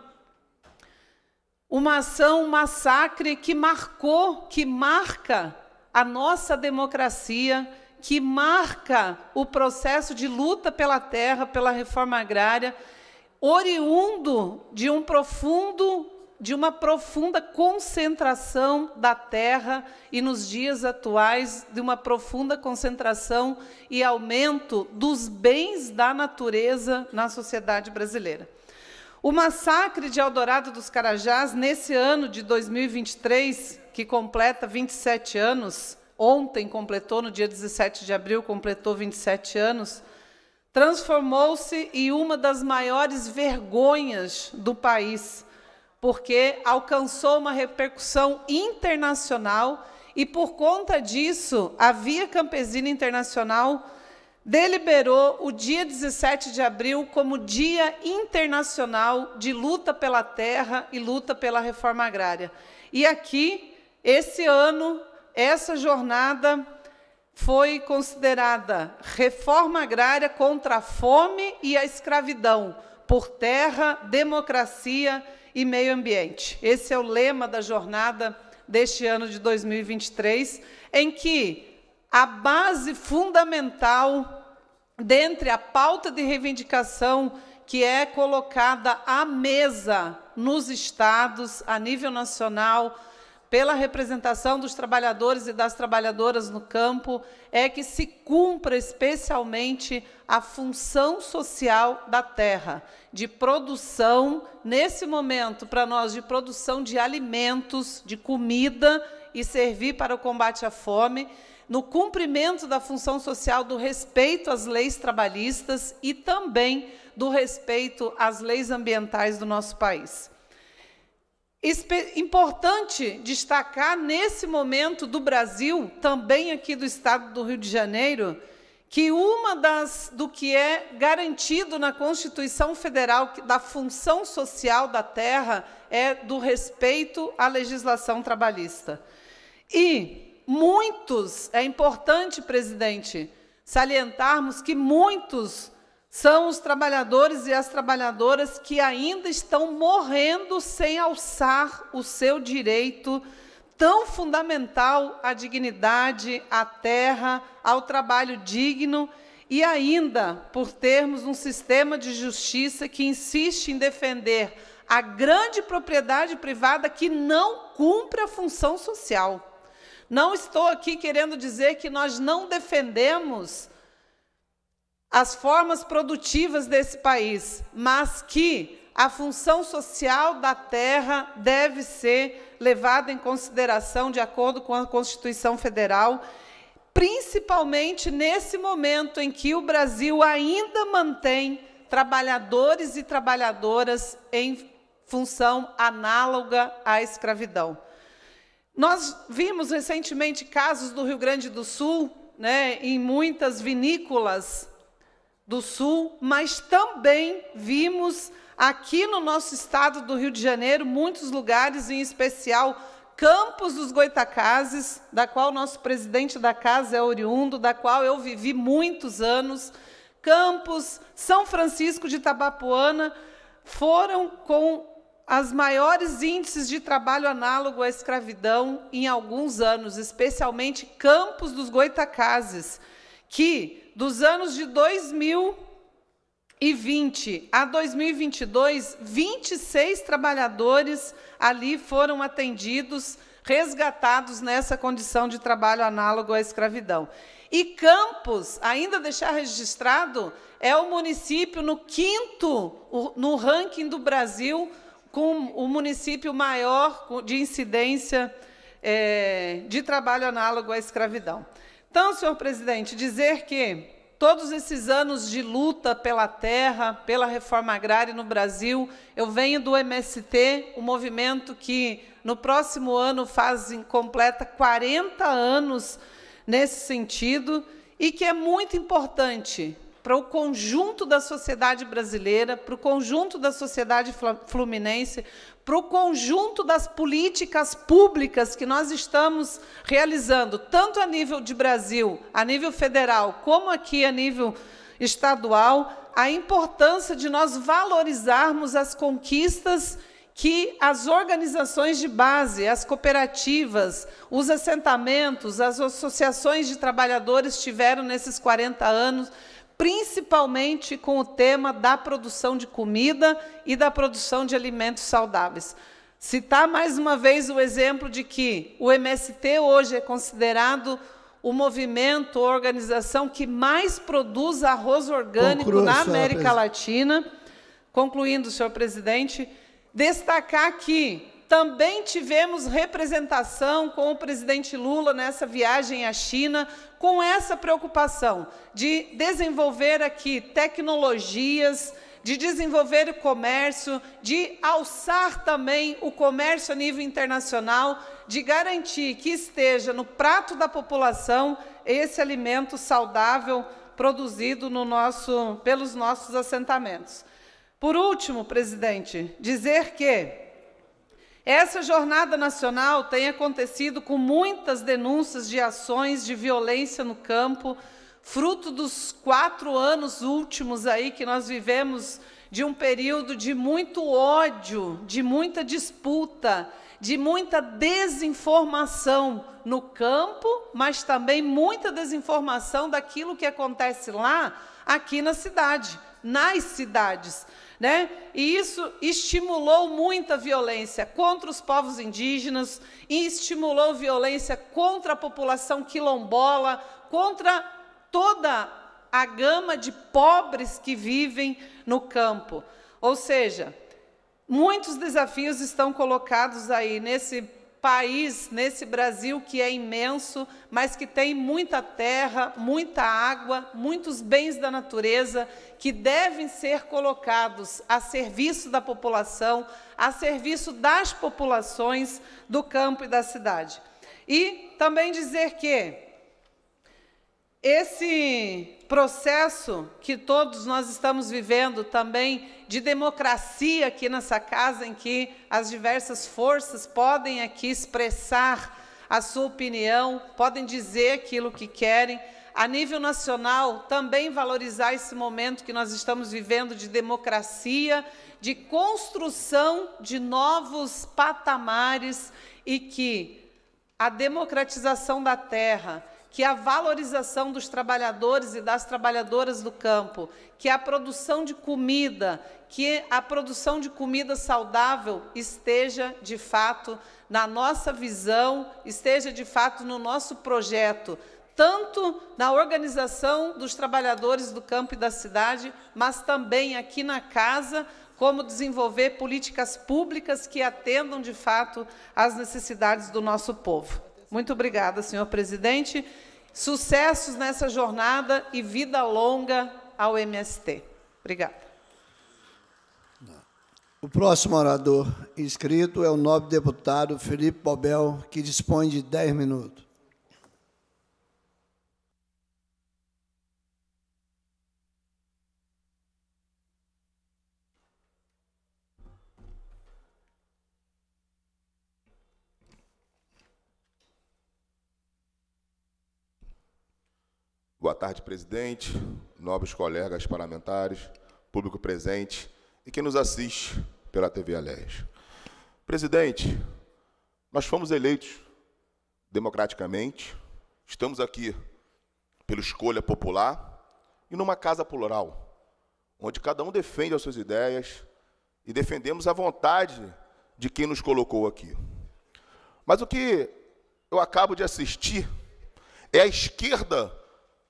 uma ação, um massacre que marcou, que marca a nossa democracia, que marca o processo de luta pela terra, pela reforma agrária, oriundo de um profundo de uma profunda concentração da terra e nos dias atuais de uma profunda concentração e aumento dos bens da natureza na sociedade brasileira. O massacre de Eldorado dos Carajás nesse ano de 2023, que completa 27 anos, ontem completou no dia 17 de abril completou 27 anos, transformou-se em uma das maiores vergonhas do país porque alcançou uma repercussão internacional e por conta disso, a Via Campesina Internacional deliberou o dia 17 de abril como Dia Internacional de Luta pela Terra e Luta pela Reforma Agrária. E aqui, esse ano, essa jornada foi considerada Reforma Agrária contra a Fome e a Escravidão, por terra, democracia e meio ambiente. Esse é o lema da jornada deste ano de 2023, em que a base fundamental dentre a pauta de reivindicação que é colocada à mesa nos estados, a nível nacional, pela representação dos trabalhadores e das trabalhadoras no campo, é que se cumpra especialmente a função social da terra, de produção, nesse momento, para nós, de produção de alimentos, de comida e servir para o combate à fome, no cumprimento da função social do respeito às leis trabalhistas e também do respeito às leis ambientais do nosso país. Importante destacar nesse momento do Brasil, também aqui do estado do Rio de Janeiro, que uma das do que é garantido na Constituição Federal da função social da terra é do respeito à legislação trabalhista. E muitos, é importante, presidente, salientarmos que muitos são os trabalhadores e as trabalhadoras que ainda estão morrendo sem alçar o seu direito tão fundamental à dignidade, à terra, ao trabalho digno e ainda por termos um sistema de justiça que insiste em defender a grande propriedade privada que não cumpre a função social. Não estou aqui querendo dizer que nós não defendemos as formas produtivas desse país, mas que a função social da terra deve ser levada em consideração de acordo com a Constituição Federal, principalmente nesse momento em que o Brasil ainda mantém trabalhadores e trabalhadoras em função análoga à escravidão. Nós vimos recentemente casos do Rio Grande do Sul, né, em muitas vinícolas do Sul, mas também vimos aqui no nosso estado do Rio de Janeiro muitos lugares, em especial Campos dos Goitacazes, da qual nosso presidente da casa é oriundo, da qual eu vivi muitos anos. Campos, São Francisco de Tabapuana foram com as maiores índices de trabalho análogo à escravidão em alguns anos, especialmente Campos dos Goitacazes, que dos anos de 2020 a 2022, 26 trabalhadores ali foram atendidos, resgatados nessa condição de trabalho análogo à escravidão. E Campos, ainda deixar registrado, é o município no quinto no ranking do Brasil com o município maior de incidência é, de trabalho análogo à escravidão. Então, senhor presidente, dizer que todos esses anos de luta pela terra, pela reforma agrária no Brasil, eu venho do MST, um movimento que no próximo ano faz completa 40 anos nesse sentido e que é muito importante para o conjunto da sociedade brasileira, para o conjunto da sociedade fluminense, para o conjunto das políticas públicas que nós estamos realizando, tanto a nível de Brasil, a nível federal, como aqui a nível estadual, a importância de nós valorizarmos as conquistas que as organizações de base, as cooperativas, os assentamentos, as associações de trabalhadores tiveram nesses 40 anos principalmente com o tema da produção de comida e da produção de alimentos saudáveis. Citar mais uma vez o exemplo de que o MST hoje é considerado o movimento, a organização que mais produz arroz orgânico na América Latina. Concluindo, senhor presidente, destacar que também tivemos representação com o presidente Lula nessa viagem à China, com essa preocupação de desenvolver aqui tecnologias, de desenvolver o comércio, de alçar também o comércio a nível internacional, de garantir que esteja no prato da população esse alimento saudável produzido no nosso, pelos nossos assentamentos. Por último, presidente, dizer que essa jornada nacional tem acontecido com muitas denúncias de ações de violência no campo, fruto dos quatro anos últimos aí que nós vivemos de um período de muito ódio, de muita disputa, de muita desinformação no campo, mas também muita desinformação daquilo que acontece lá, aqui na cidade, nas cidades né? E isso estimulou muita violência contra os povos indígenas, e estimulou violência contra a população quilombola, contra toda a gama de pobres que vivem no campo. Ou seja, muitos desafios estão colocados aí nesse país, nesse Brasil que é imenso, mas que tem muita terra, muita água, muitos bens da natureza que devem ser colocados a serviço da população, a serviço das populações do campo e da cidade. E também dizer que esse processo que todos nós estamos vivendo também de democracia aqui nessa casa, em que as diversas forças podem aqui expressar a sua opinião, podem dizer aquilo que querem. A nível nacional, também valorizar esse momento que nós estamos vivendo de democracia, de construção de novos patamares e que a democratização da terra, que a valorização dos trabalhadores e das trabalhadoras do campo, que a produção de comida, que a produção de comida saudável esteja de fato na nossa visão, esteja de fato no nosso projeto, tanto na organização dos trabalhadores do campo e da cidade, mas também aqui na casa, como desenvolver políticas públicas que atendam de fato às necessidades do nosso povo. Muito obrigada, senhor presidente. Sucessos nessa jornada e vida longa ao MST. Obrigada. O próximo orador inscrito é o nobre deputado Felipe Bobel, que dispõe de 10 minutos. Boa tarde, presidente, nobres colegas parlamentares, público presente e quem nos assiste pela TV Alés. Presidente, nós fomos eleitos democraticamente, estamos aqui pela escolha popular e numa casa plural, onde cada um defende as suas ideias e defendemos a vontade de quem nos colocou aqui. Mas o que eu acabo de assistir é a esquerda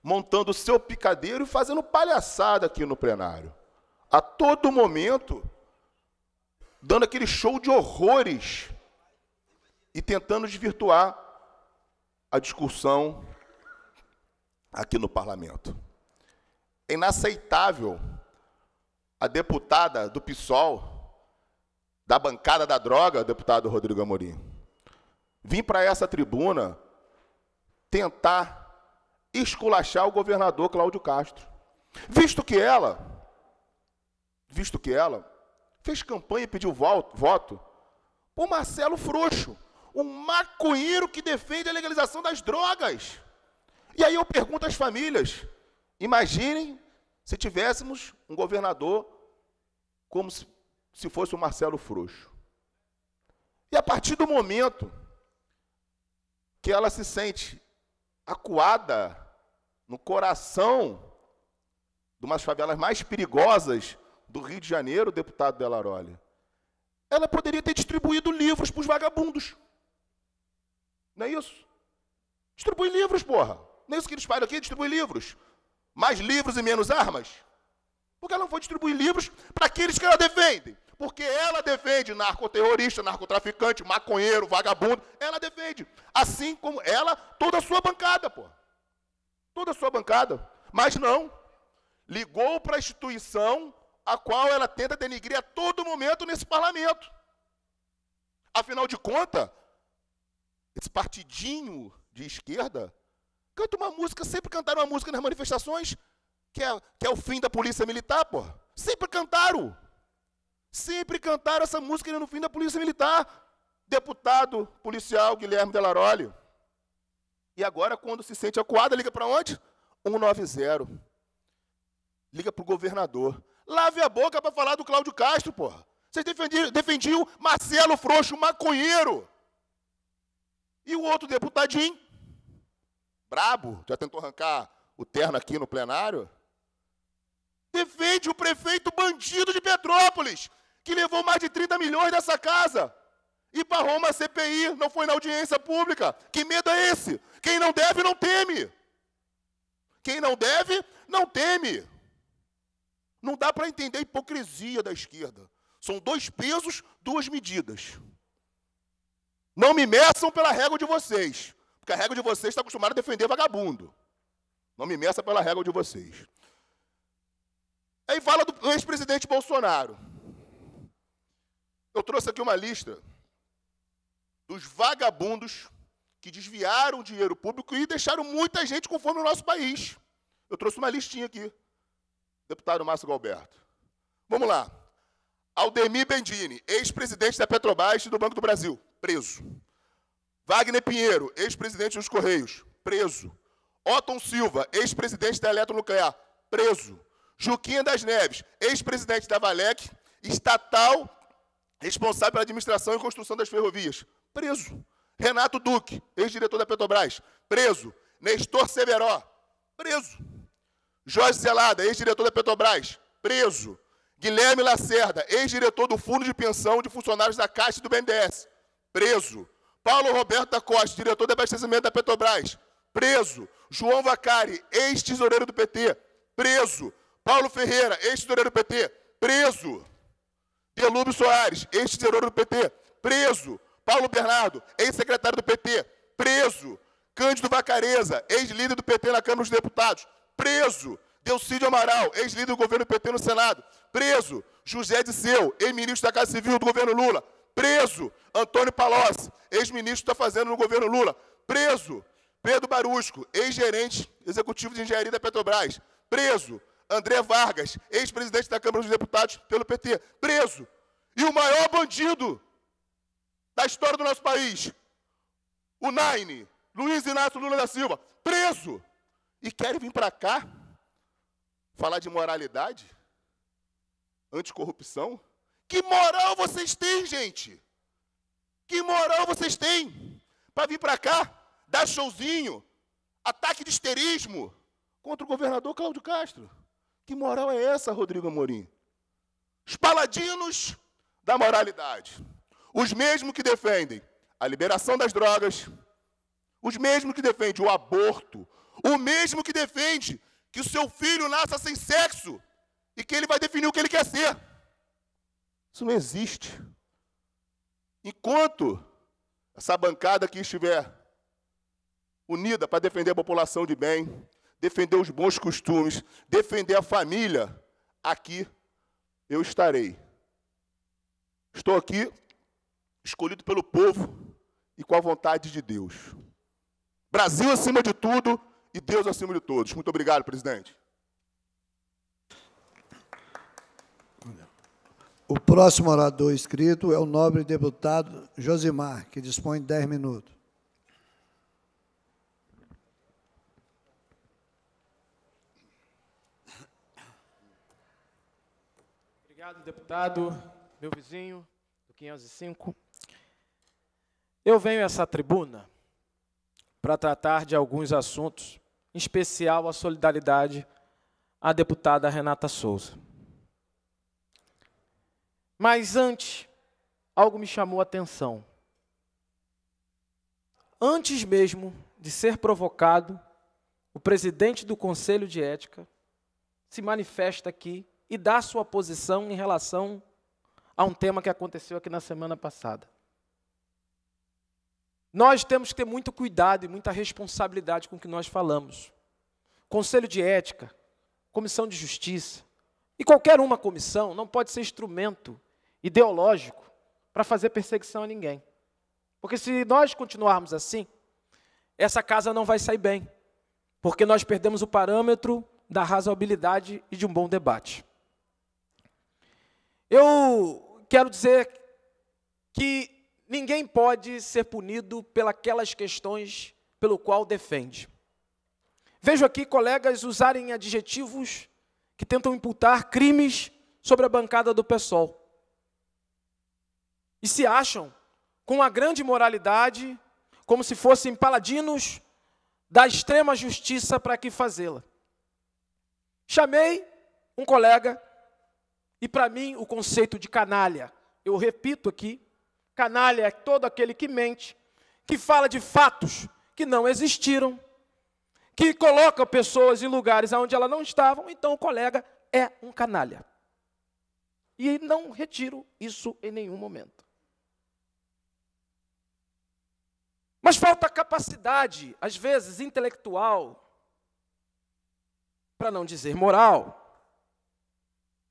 montando o seu picadeiro e fazendo palhaçada aqui no plenário. A todo momento, dando aquele show de horrores e tentando desvirtuar a discussão aqui no parlamento. É inaceitável a deputada do PSOL, da bancada da droga, deputado Rodrigo Amorim, vir para essa tribuna tentar esculachar o governador Cláudio Castro. Visto que ela, visto que ela, fez campanha e pediu voto por Marcelo Frouxo, um macoeiro que defende a legalização das drogas. E aí eu pergunto às famílias: imaginem se tivéssemos um governador como se, se fosse o Marcelo Frouxo. E a partir do momento que ela se sente acuada no coração de umas favelas mais perigosas do Rio de Janeiro, deputado Delaroli, ela poderia ter distribuído livros para os vagabundos. Não é isso? Distribui livros, porra. Não é isso que eles fazem aqui? Distribui livros. Mais livros e menos armas. Porque ela não foi distribuir livros para aqueles que ela defende. Porque ela defende narcoterrorista, narcotraficante, maconheiro, vagabundo. Ela defende. Assim como ela, toda a sua bancada, porra toda a sua bancada. Mas não. Ligou para a instituição a qual ela tenta denigrir a todo momento nesse parlamento. Afinal de contas, esse partidinho de esquerda canta uma música, sempre cantaram uma música nas manifestações, que é, que é o fim da polícia militar, pô. Sempre cantaram. Sempre cantaram essa música no fim da polícia militar. Deputado policial Guilherme Delaroli e agora, quando se sente acuada, liga para onde? 190. Liga para o governador. Lave a boca para falar do Cláudio Castro, porra. Vocês defendiam, defendiam Marcelo Frouxo, maconheiro. E o outro deputadinho, brabo, já tentou arrancar o terno aqui no plenário, defende o prefeito bandido de Petrópolis, que levou mais de 30 milhões dessa casa e para Roma CPI, não foi na audiência pública. Que medo é esse? Quem não deve, não teme. Quem não deve, não teme. Não dá para entender a hipocrisia da esquerda. São dois pesos, duas medidas. Não me meçam pela régua de vocês, porque a régua de vocês está acostumada a defender vagabundo. Não me meça pela régua de vocês. Aí fala do ex-presidente Bolsonaro. Eu trouxe aqui uma lista dos vagabundos que desviaram dinheiro público e deixaram muita gente com fome no nosso país. Eu trouxe uma listinha aqui, deputado Márcio Galberto. Vamos lá. Aldemir Bendini, ex-presidente da Petrobras e do Banco do Brasil, preso. Wagner Pinheiro, ex-presidente dos Correios, preso. Otton Silva, ex-presidente da Eletronuclear, preso. Juquinha das Neves, ex-presidente da Valec, estatal responsável pela administração e construção das ferrovias, preso. Renato Duque, ex-diretor da Petrobras, preso. Nestor Severó, preso. Jorge Zelada, ex-diretor da Petrobras, preso. Guilherme Lacerda, ex-diretor do Fundo de Pensão de Funcionários da Caixa e do BNDES, preso. Paulo Roberto da Costa, diretor de abastecimento da Petrobras, preso. João Vacari, ex-tesoureiro do PT, preso. Paulo Ferreira, ex-tesoureiro do PT, preso. Delúbio Soares, ex-tesoureiro do PT, preso. Paulo Bernardo, ex-secretário do PT, preso. Cândido Vacareza, ex-líder do PT na Câmara dos Deputados, preso. Delcídio Amaral, ex-líder do governo do PT no Senado, preso. José Disseu, ex-ministro da Casa Civil do governo Lula, preso. Antônio Palocci, ex-ministro da Fazenda no governo Lula, preso. Pedro Barusco, ex-gerente executivo de engenharia da Petrobras, preso. André Vargas, ex-presidente da Câmara dos Deputados pelo PT, preso. E o maior bandido da história do nosso país, o Nine, Luiz Inácio Lula da Silva, preso. E querem vir para cá falar de moralidade? Anticorrupção? Que moral vocês têm, gente? Que moral vocês têm para vir para cá dar showzinho, ataque de histerismo contra o governador Cláudio Castro? Que moral é essa, Rodrigo Amorim? Os paladinos da moralidade. Os mesmos que defendem a liberação das drogas, os mesmos que defendem o aborto, o mesmo que defende que o seu filho nasça sem sexo e que ele vai definir o que ele quer ser. Isso não existe. Enquanto essa bancada aqui estiver unida para defender a população de bem, defender os bons costumes, defender a família, aqui eu estarei. Estou aqui escolhido pelo povo e com a vontade de Deus. Brasil acima de tudo e Deus acima de todos. Muito obrigado, presidente. O próximo orador inscrito é o nobre deputado Josimar, que dispõe de 10 minutos. deputado, meu vizinho do 505. Eu venho a essa tribuna para tratar de alguns assuntos, em especial a solidariedade à deputada Renata Souza. Mas antes, algo me chamou a atenção. Antes mesmo de ser provocado, o presidente do Conselho de Ética se manifesta aqui e dar sua posição em relação a um tema que aconteceu aqui na semana passada. Nós temos que ter muito cuidado e muita responsabilidade com o que nós falamos. Conselho de ética, comissão de justiça e qualquer uma comissão não pode ser instrumento ideológico para fazer perseguição a ninguém. Porque se nós continuarmos assim, essa casa não vai sair bem, porque nós perdemos o parâmetro da razoabilidade e de um bom debate. Eu quero dizer que ninguém pode ser punido pelas questões pelo qual defende. Vejo aqui colegas usarem adjetivos que tentam imputar crimes sobre a bancada do PSOL. E se acham com a grande moralidade, como se fossem paladinos da extrema justiça para que fazê-la. Chamei um colega e para mim, o conceito de canalha, eu repito aqui, canalha é todo aquele que mente, que fala de fatos que não existiram, que coloca pessoas em lugares onde elas não estavam, então o colega é um canalha. E não retiro isso em nenhum momento. Mas falta capacidade, às vezes intelectual, para não dizer moral,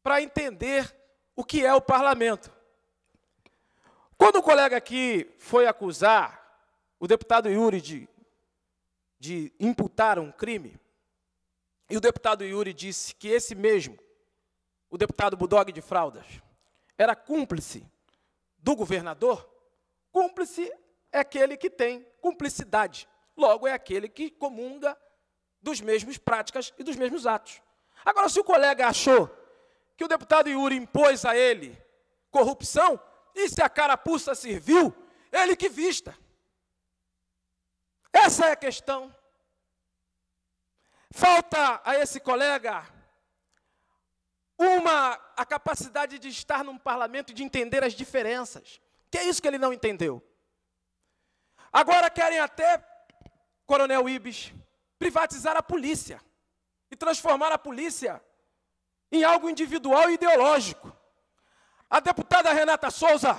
para entender o que é o parlamento. Quando o colega aqui foi acusar o deputado Yuri de, de imputar um crime, e o deputado Yuri disse que esse mesmo, o deputado Budog de Fraldas, era cúmplice do governador, cúmplice é aquele que tem cumplicidade, logo é aquele que comunga dos mesmos práticas e dos mesmos atos. Agora, se o colega achou que o deputado Yuri impôs a ele corrupção, e se é a carapuça serviu, ele que vista. Essa é a questão. Falta a esse colega uma a capacidade de estar num parlamento e de entender as diferenças. Que é isso que ele não entendeu. Agora querem até, Coronel Ibis, privatizar a polícia e transformar a polícia em algo individual e ideológico. A deputada Renata Souza,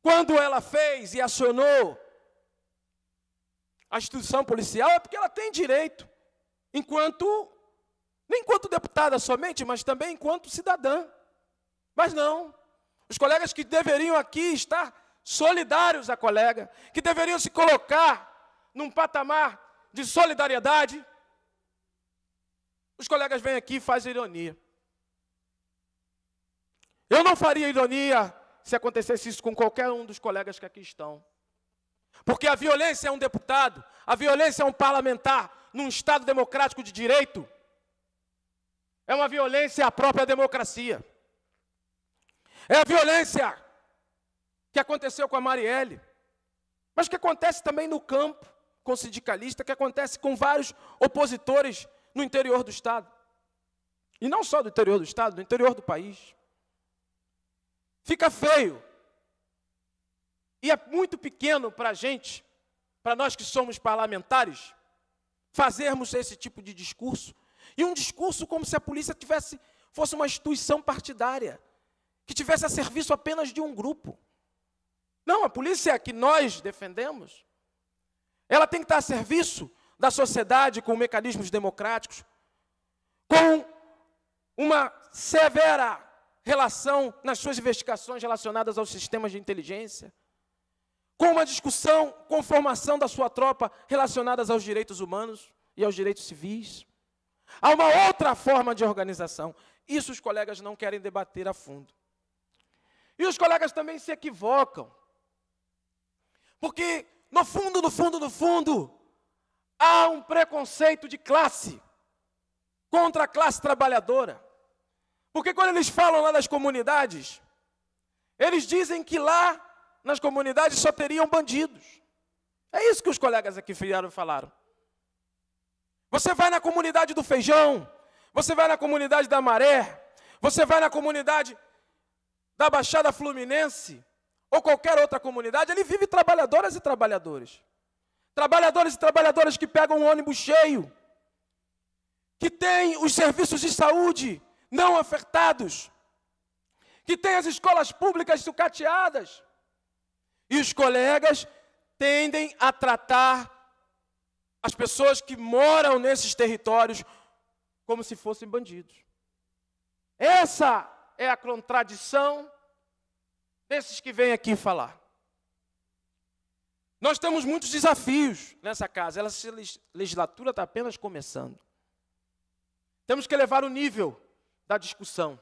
quando ela fez e acionou a instituição policial, é porque ela tem direito, enquanto, nem enquanto deputada somente, mas também enquanto cidadã. Mas não, os colegas que deveriam aqui estar solidários à colega, que deveriam se colocar num patamar de solidariedade, os colegas vêm aqui e fazem ironia. Eu não faria ironia se acontecesse isso com qualquer um dos colegas que aqui estão. Porque a violência é um deputado, a violência é um parlamentar num Estado democrático de direito. É uma violência à própria democracia. É a violência que aconteceu com a Marielle, mas que acontece também no campo com o sindicalista, que acontece com vários opositores no interior do Estado. E não só do interior do Estado, do interior do país. Fica feio. E é muito pequeno para a gente, para nós que somos parlamentares, fazermos esse tipo de discurso. E um discurso como se a polícia tivesse, fosse uma instituição partidária, que tivesse a serviço apenas de um grupo. Não, a polícia é que nós defendemos, ela tem que estar a serviço da sociedade com mecanismos democráticos, com uma severa relação nas suas investigações relacionadas aos sistemas de inteligência, com uma discussão, com formação da sua tropa relacionadas aos direitos humanos e aos direitos civis. Há uma outra forma de organização. Isso os colegas não querem debater a fundo. E os colegas também se equivocam. Porque, no fundo, no fundo, no fundo, Há um preconceito de classe contra a classe trabalhadora. Porque quando eles falam lá das comunidades, eles dizem que lá nas comunidades só teriam bandidos. É isso que os colegas aqui vieram falaram. Você vai na comunidade do feijão, você vai na comunidade da maré, você vai na comunidade da Baixada Fluminense ou qualquer outra comunidade, ele vive trabalhadoras e trabalhadores. Trabalhadores e trabalhadoras que pegam um ônibus cheio, que têm os serviços de saúde não ofertados, que têm as escolas públicas sucateadas. E os colegas tendem a tratar as pessoas que moram nesses territórios como se fossem bandidos. Essa é a contradição desses que vêm aqui falar. Nós temos muitos desafios nessa casa. Essa legislatura está apenas começando. Temos que elevar o nível da discussão.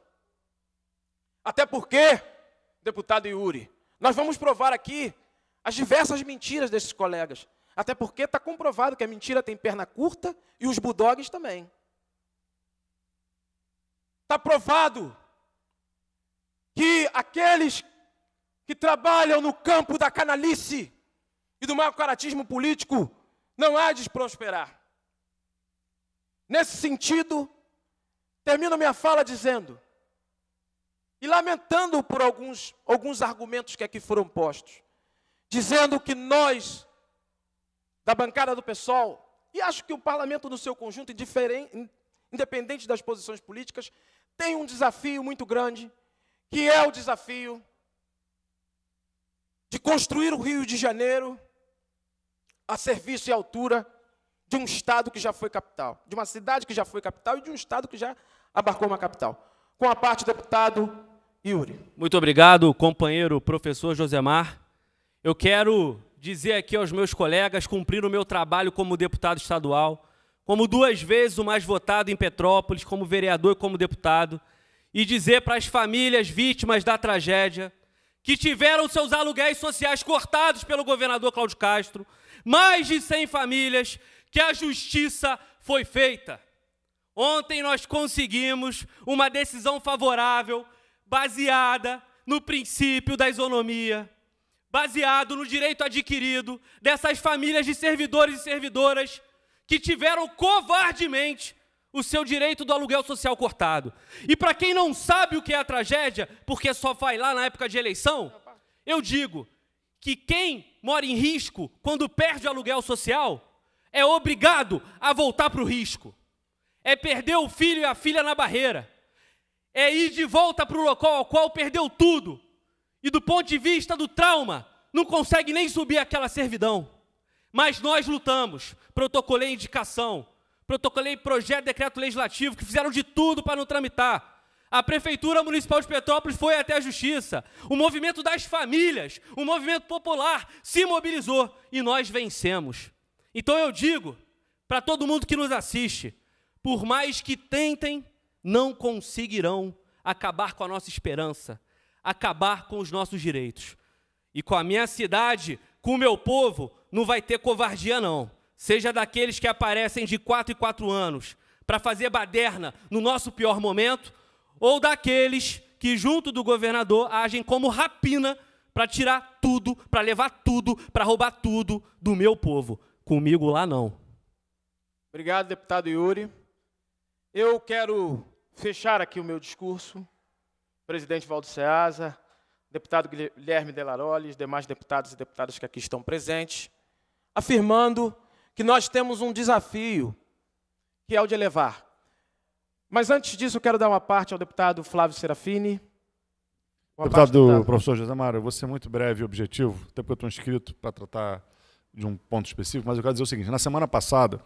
Até porque, deputado Yuri, nós vamos provar aqui as diversas mentiras desses colegas. Até porque está comprovado que a mentira tem perna curta e os bulldogs também. Está provado que aqueles que trabalham no campo da canalice e do mau caratismo político não há de prosperar. Nesse sentido, termino minha fala dizendo e lamentando por alguns, alguns argumentos que aqui foram postos, dizendo que nós, da bancada do PSOL, e acho que o parlamento no seu conjunto, independente das posições políticas, tem um desafio muito grande, que é o desafio de construir o Rio de Janeiro a serviço e altura de um estado que já foi capital, de uma cidade que já foi capital e de um estado que já abarcou uma capital. Com a parte, deputado Yuri. Muito obrigado, companheiro professor Josemar. Eu quero dizer aqui aos meus colegas cumprir o meu trabalho como deputado estadual, como duas vezes o mais votado em Petrópolis, como vereador e como deputado, e dizer para as famílias vítimas da tragédia que tiveram seus aluguéis sociais cortados pelo governador Cláudio Castro, mais de 100 famílias que a justiça foi feita. Ontem nós conseguimos uma decisão favorável, baseada no princípio da isonomia, baseado no direito adquirido dessas famílias de servidores e servidoras que tiveram covardemente o seu direito do aluguel social cortado. E para quem não sabe o que é a tragédia, porque só vai lá na época de eleição, eu digo que quem mora em risco, quando perde o aluguel social, é obrigado a voltar para o risco. É perder o filho e a filha na barreira. É ir de volta para o local ao qual perdeu tudo. E do ponto de vista do trauma, não consegue nem subir aquela servidão. Mas nós lutamos, protocolei indicação, protocolei projeto, decreto legislativo, que fizeram de tudo para não tramitar. A Prefeitura Municipal de Petrópolis foi até a Justiça. O movimento das famílias, o movimento popular se mobilizou e nós vencemos. Então eu digo para todo mundo que nos assiste: por mais que tentem, não conseguirão acabar com a nossa esperança, acabar com os nossos direitos. E com a minha cidade, com o meu povo, não vai ter covardia, não. Seja daqueles que aparecem de quatro e quatro anos para fazer baderna no nosso pior momento, ou daqueles que, junto do governador, agem como rapina para tirar tudo, para levar tudo, para roubar tudo do meu povo. Comigo lá não. Obrigado, deputado Yuri. Eu quero fechar aqui o meu discurso. Presidente Valdo Ceasa, deputado Guilherme Delaroles, demais deputados e deputadas que aqui estão presentes, afirmando que nós temos um desafio, que é o de elevar mas antes disso, eu quero dar uma parte ao deputado Flávio Serafini. deputado, deputado. professor José Mário, eu vou ser muito breve e objetivo, até porque eu estou inscrito para tratar de um ponto específico, mas eu quero dizer o seguinte: na semana passada,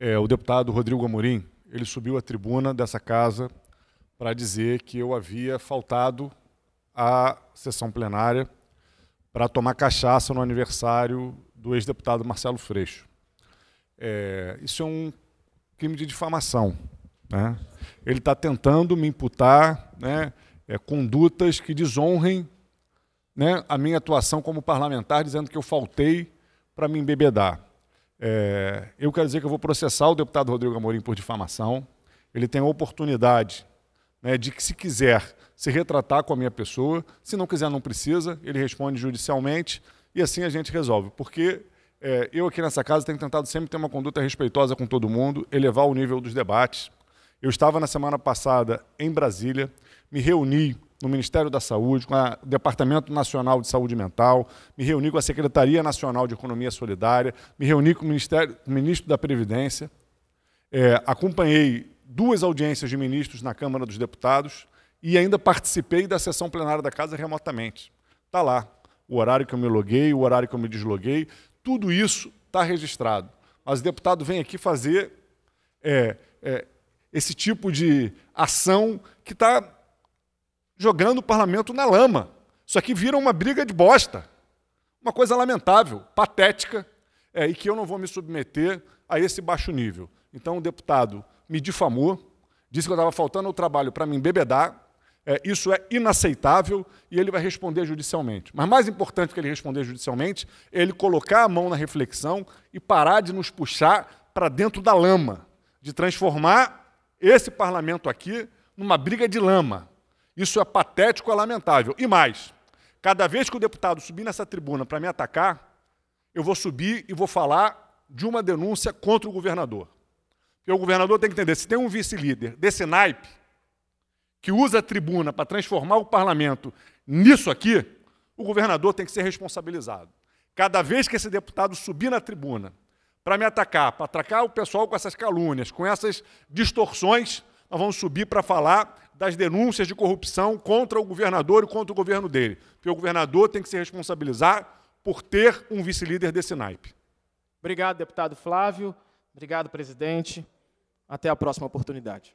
é, o deputado Rodrigo Amorim ele subiu à tribuna dessa casa para dizer que eu havia faltado à sessão plenária para tomar cachaça no aniversário do ex-deputado Marcelo Freixo. É, isso é um crime de difamação. Né? Ele está tentando me imputar né, é, condutas que desonrem né, a minha atuação como parlamentar, dizendo que eu faltei para me embebedar. É, eu quero dizer que eu vou processar o deputado Rodrigo Amorim por difamação. Ele tem a oportunidade né, de que, se quiser, se retratar com a minha pessoa. Se não quiser, não precisa. Ele responde judicialmente e assim a gente resolve. Porque é, eu aqui nessa casa tenho tentado sempre ter uma conduta respeitosa com todo mundo, elevar o nível dos debates. Eu estava na semana passada em Brasília, me reuni no Ministério da Saúde, com o Departamento Nacional de Saúde Mental, me reuni com a Secretaria Nacional de Economia Solidária, me reuni com o, Ministério, com o Ministro da Previdência, é, acompanhei duas audiências de ministros na Câmara dos Deputados e ainda participei da sessão plenária da Casa remotamente. Está lá o horário que eu me loguei, o horário que eu me desloguei, tudo isso está registrado. Mas o deputado vem aqui fazer é, é, esse tipo de ação que está jogando o parlamento na lama. Isso aqui vira uma briga de bosta. Uma coisa lamentável, patética, é, e que eu não vou me submeter a esse baixo nível. Então, o deputado me difamou, disse que eu estava faltando o trabalho para me embebedar. É, isso é inaceitável e ele vai responder judicialmente. Mas mais importante que ele responder judicialmente é ele colocar a mão na reflexão e parar de nos puxar para dentro da lama, de transformar esse parlamento aqui numa briga de lama. Isso é patético é lamentável. E mais, cada vez que o deputado subir nessa tribuna para me atacar, eu vou subir e vou falar de uma denúncia contra o governador. Porque o governador tem que entender, se tem um vice-líder desse naipe, que usa a tribuna para transformar o parlamento nisso aqui, o governador tem que ser responsabilizado. Cada vez que esse deputado subir na tribuna para me atacar, para atacar o pessoal com essas calúnias, com essas distorções, nós vamos subir para falar das denúncias de corrupção contra o governador e contra o governo dele. Porque o governador tem que se responsabilizar por ter um vice-líder desse naipe. Obrigado, deputado Flávio. Obrigado, presidente. Até a próxima oportunidade.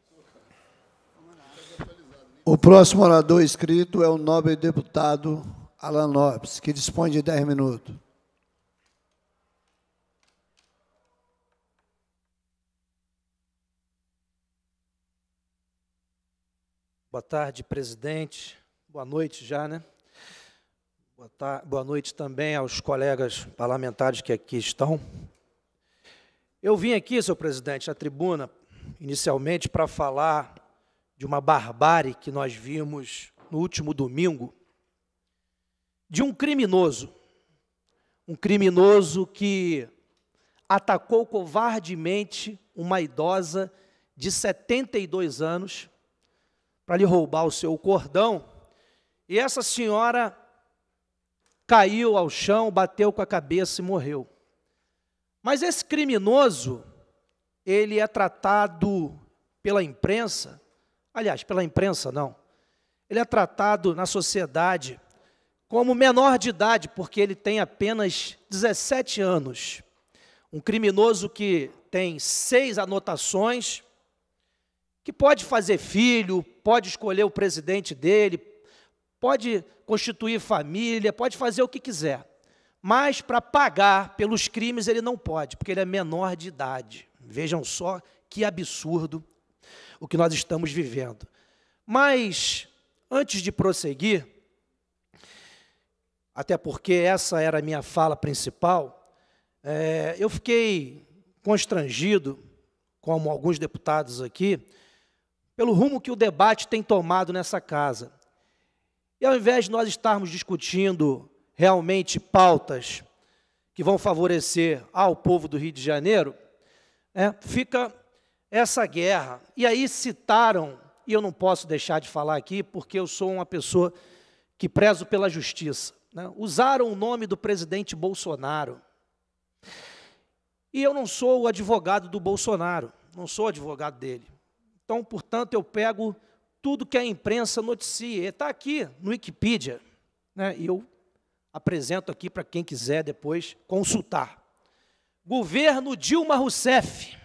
O próximo orador inscrito é o nobre deputado Alan Lopes, que dispõe de 10 minutos. Boa tarde, presidente. Boa noite já, né? Boa, boa noite também aos colegas parlamentares que aqui estão. Eu vim aqui, senhor presidente, à tribuna, inicialmente, para falar de uma barbárie que nós vimos no último domingo, de um criminoso, um criminoso que atacou covardemente uma idosa de 72 anos para lhe roubar o seu cordão. E essa senhora caiu ao chão, bateu com a cabeça e morreu. Mas esse criminoso, ele é tratado pela imprensa, aliás, pela imprensa não, ele é tratado na sociedade como menor de idade, porque ele tem apenas 17 anos. Um criminoso que tem seis anotações, que pode fazer filho, pode escolher o presidente dele, pode constituir família, pode fazer o que quiser. Mas para pagar pelos crimes ele não pode, porque ele é menor de idade. Vejam só que absurdo o que nós estamos vivendo. Mas, antes de prosseguir, até porque essa era a minha fala principal, é, eu fiquei constrangido, como alguns deputados aqui, pelo rumo que o debate tem tomado nessa casa. E ao invés de nós estarmos discutindo realmente pautas que vão favorecer ao povo do Rio de Janeiro, é, fica essa guerra. E aí citaram, e eu não posso deixar de falar aqui, porque eu sou uma pessoa que prezo pela justiça. Né? Usaram o nome do presidente Bolsonaro. E eu não sou o advogado do Bolsonaro, não sou advogado dele. Então, portanto, eu pego tudo que a imprensa noticia. Está aqui no Wikipedia. Né? eu apresento aqui para quem quiser depois consultar. Governo Dilma Rousseff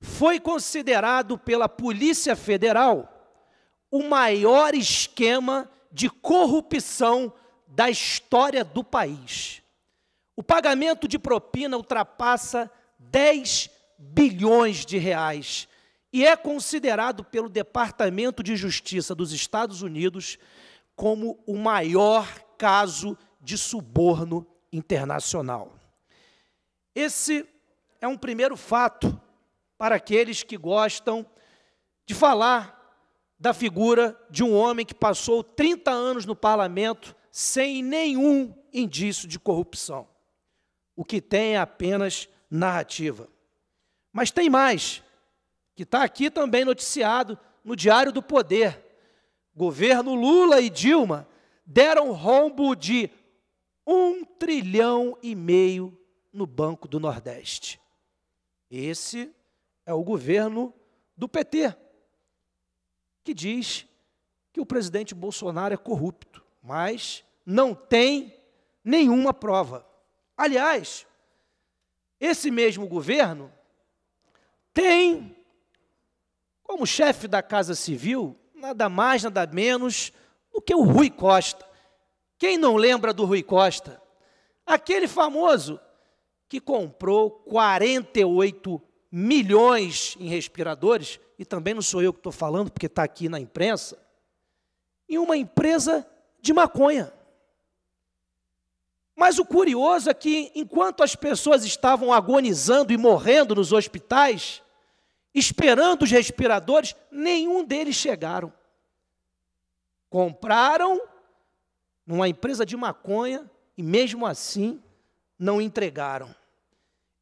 foi considerado pela Polícia Federal o maior esquema de corrupção da história do país. O pagamento de propina ultrapassa 10 bilhões de reais e é considerado pelo Departamento de Justiça dos Estados Unidos como o maior caso de suborno internacional. Esse é um primeiro fato para aqueles que gostam de falar da figura de um homem que passou 30 anos no parlamento sem nenhum indício de corrupção. O que tem é apenas narrativa. Mas tem mais que está aqui também noticiado no Diário do Poder. Governo Lula e Dilma deram rombo de um trilhão e meio no Banco do Nordeste. Esse é o governo do PT, que diz que o presidente Bolsonaro é corrupto, mas não tem nenhuma prova. Aliás, esse mesmo governo tem como chefe da Casa Civil, nada mais, nada menos do que o Rui Costa. Quem não lembra do Rui Costa? Aquele famoso que comprou 48 milhões em respiradores, e também não sou eu que estou falando, porque está aqui na imprensa, em uma empresa de maconha. Mas o curioso é que, enquanto as pessoas estavam agonizando e morrendo nos hospitais, esperando os respiradores, nenhum deles chegaram. Compraram numa empresa de maconha e, mesmo assim, não entregaram.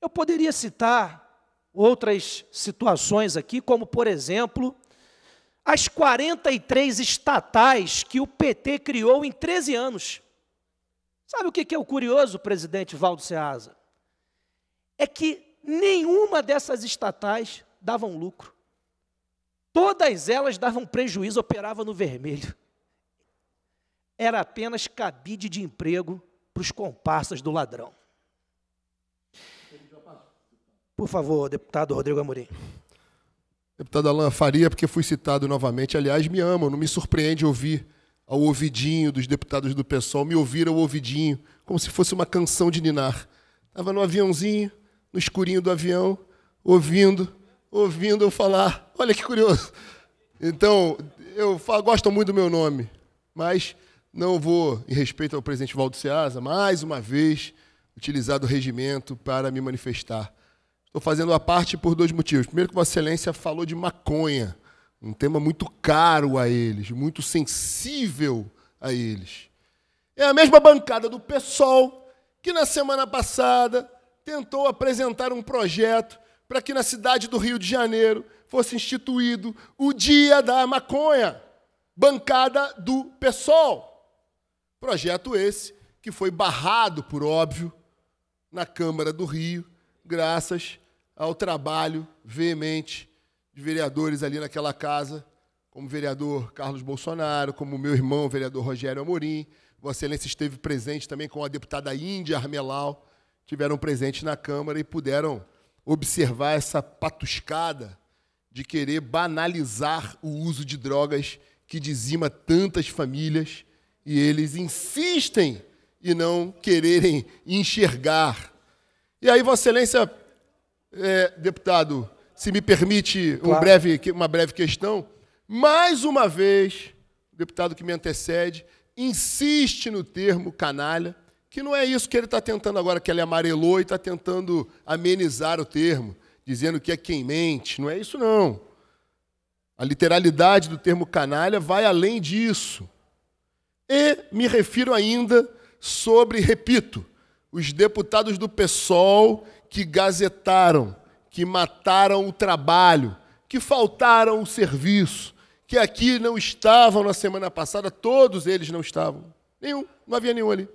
Eu poderia citar outras situações aqui, como, por exemplo, as 43 estatais que o PT criou em 13 anos. Sabe o que é o curioso, presidente Valdo Seasa? É que nenhuma dessas estatais davam lucro. Todas elas davam prejuízo, operava no vermelho. Era apenas cabide de emprego para os comparsas do ladrão. Por favor, deputado Rodrigo Amorim. Deputado Alain Faria, porque fui citado novamente. Aliás, me amo, não me surpreende ouvir ao ouvidinho dos deputados do PSOL, me ouvir ao ouvidinho, como se fosse uma canção de ninar. Estava no aviãozinho, no escurinho do avião, ouvindo ouvindo eu falar. Olha que curioso. Então, eu falo, gosto muito do meu nome, mas não vou, em respeito ao presidente Valdo Seasa, mais uma vez utilizar do regimento para me manifestar. Estou fazendo a parte por dois motivos. Primeiro, que Vossa Excelência falou de maconha, um tema muito caro a eles, muito sensível a eles. É a mesma bancada do PSOL que, na semana passada, tentou apresentar um projeto para que na cidade do Rio de Janeiro fosse instituído o Dia da Maconha, bancada do PSOL. Projeto esse que foi barrado, por óbvio, na Câmara do Rio, graças ao trabalho veemente de vereadores ali naquela casa, como o vereador Carlos Bolsonaro, como o meu irmão, o vereador Rogério Amorim. Vossa Excelência esteve presente também com a deputada Índia Armelau, tiveram presente na Câmara e puderam observar essa patuscada de querer banalizar o uso de drogas que dizima tantas famílias e eles insistem e não quererem enxergar. E aí, Vossa Excelência, é, deputado, se me permite um breve, uma breve questão, mais uma vez, o deputado que me antecede insiste no termo canalha que não é isso que ele está tentando agora, que ele amarelou e está tentando amenizar o termo, dizendo que é quem mente. Não é isso, não. A literalidade do termo canalha vai além disso. E me refiro ainda sobre, repito, os deputados do PSOL que gazetaram, que mataram o trabalho, que faltaram o serviço, que aqui não estavam na semana passada, todos eles não estavam. Nenhum, não havia nenhum ali.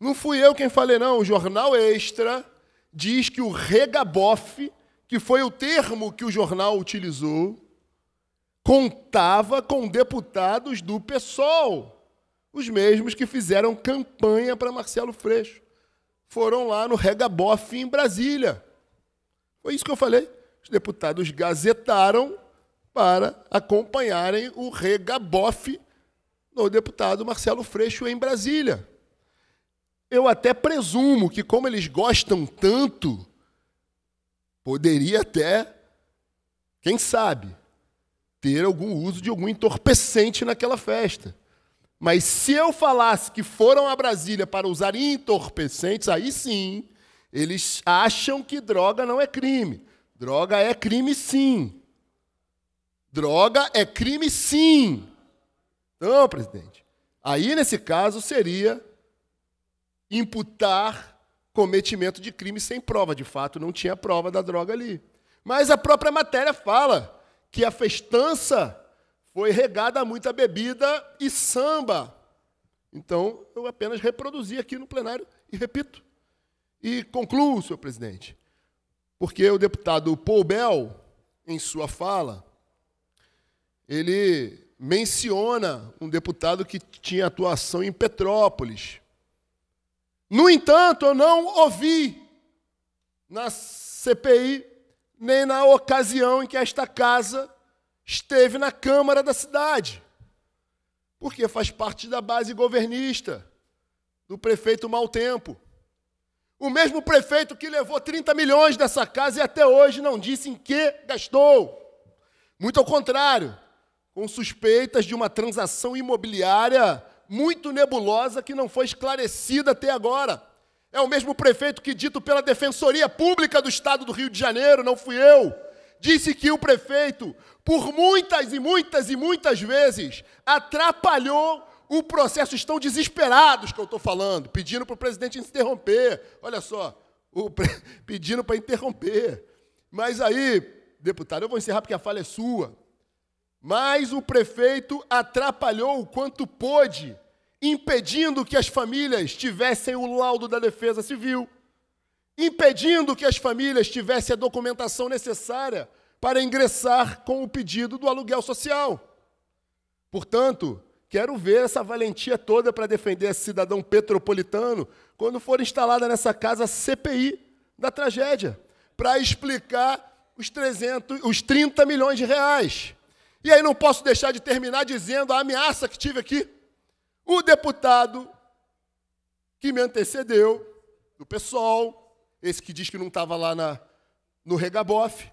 Não fui eu quem falei, não. O jornal Extra diz que o regabof, que foi o termo que o jornal utilizou, contava com deputados do PSOL, os mesmos que fizeram campanha para Marcelo Freixo. Foram lá no regabof em Brasília. Foi isso que eu falei. Os deputados gazetaram para acompanharem o regabof do deputado Marcelo Freixo em Brasília. Eu até presumo que, como eles gostam tanto, poderia até, quem sabe, ter algum uso de algum entorpecente naquela festa. Mas se eu falasse que foram a Brasília para usar entorpecentes, aí sim, eles acham que droga não é crime. Droga é crime sim. Droga é crime sim. Então, presidente, aí nesse caso seria imputar cometimento de crime sem prova. De fato, não tinha prova da droga ali. Mas a própria matéria fala que a festança foi regada a muita bebida e samba. Então, eu apenas reproduzi aqui no plenário e repito. E concluo, senhor presidente, porque o deputado Paul Bell, em sua fala, ele menciona um deputado que tinha atuação em Petrópolis. No entanto, eu não ouvi na CPI, nem na ocasião em que esta casa esteve na Câmara da cidade, porque faz parte da base governista do prefeito Mau Tempo. O mesmo prefeito que levou 30 milhões dessa casa e até hoje não disse em que gastou. Muito ao contrário, com suspeitas de uma transação imobiliária muito nebulosa que não foi esclarecida até agora. É o mesmo prefeito que, dito pela Defensoria Pública do Estado do Rio de Janeiro, não fui eu, disse que o prefeito, por muitas e muitas e muitas vezes, atrapalhou o processo. Estão desesperados que eu estou falando, pedindo para o presidente interromper. Olha só, pre... pedindo para interromper. Mas aí, deputado, eu vou encerrar porque a fala é sua. Mas o prefeito atrapalhou o quanto pôde, impedindo que as famílias tivessem o laudo da Defesa Civil, impedindo que as famílias tivessem a documentação necessária para ingressar com o pedido do aluguel social. Portanto, quero ver essa valentia toda para defender esse cidadão petropolitano quando for instalada nessa casa CPI da tragédia, para explicar os, 300, os 30 milhões de reais. E aí não posso deixar de terminar dizendo a ameaça que tive aqui. O deputado que me antecedeu, do pessoal esse que diz que não estava lá na, no Regabof,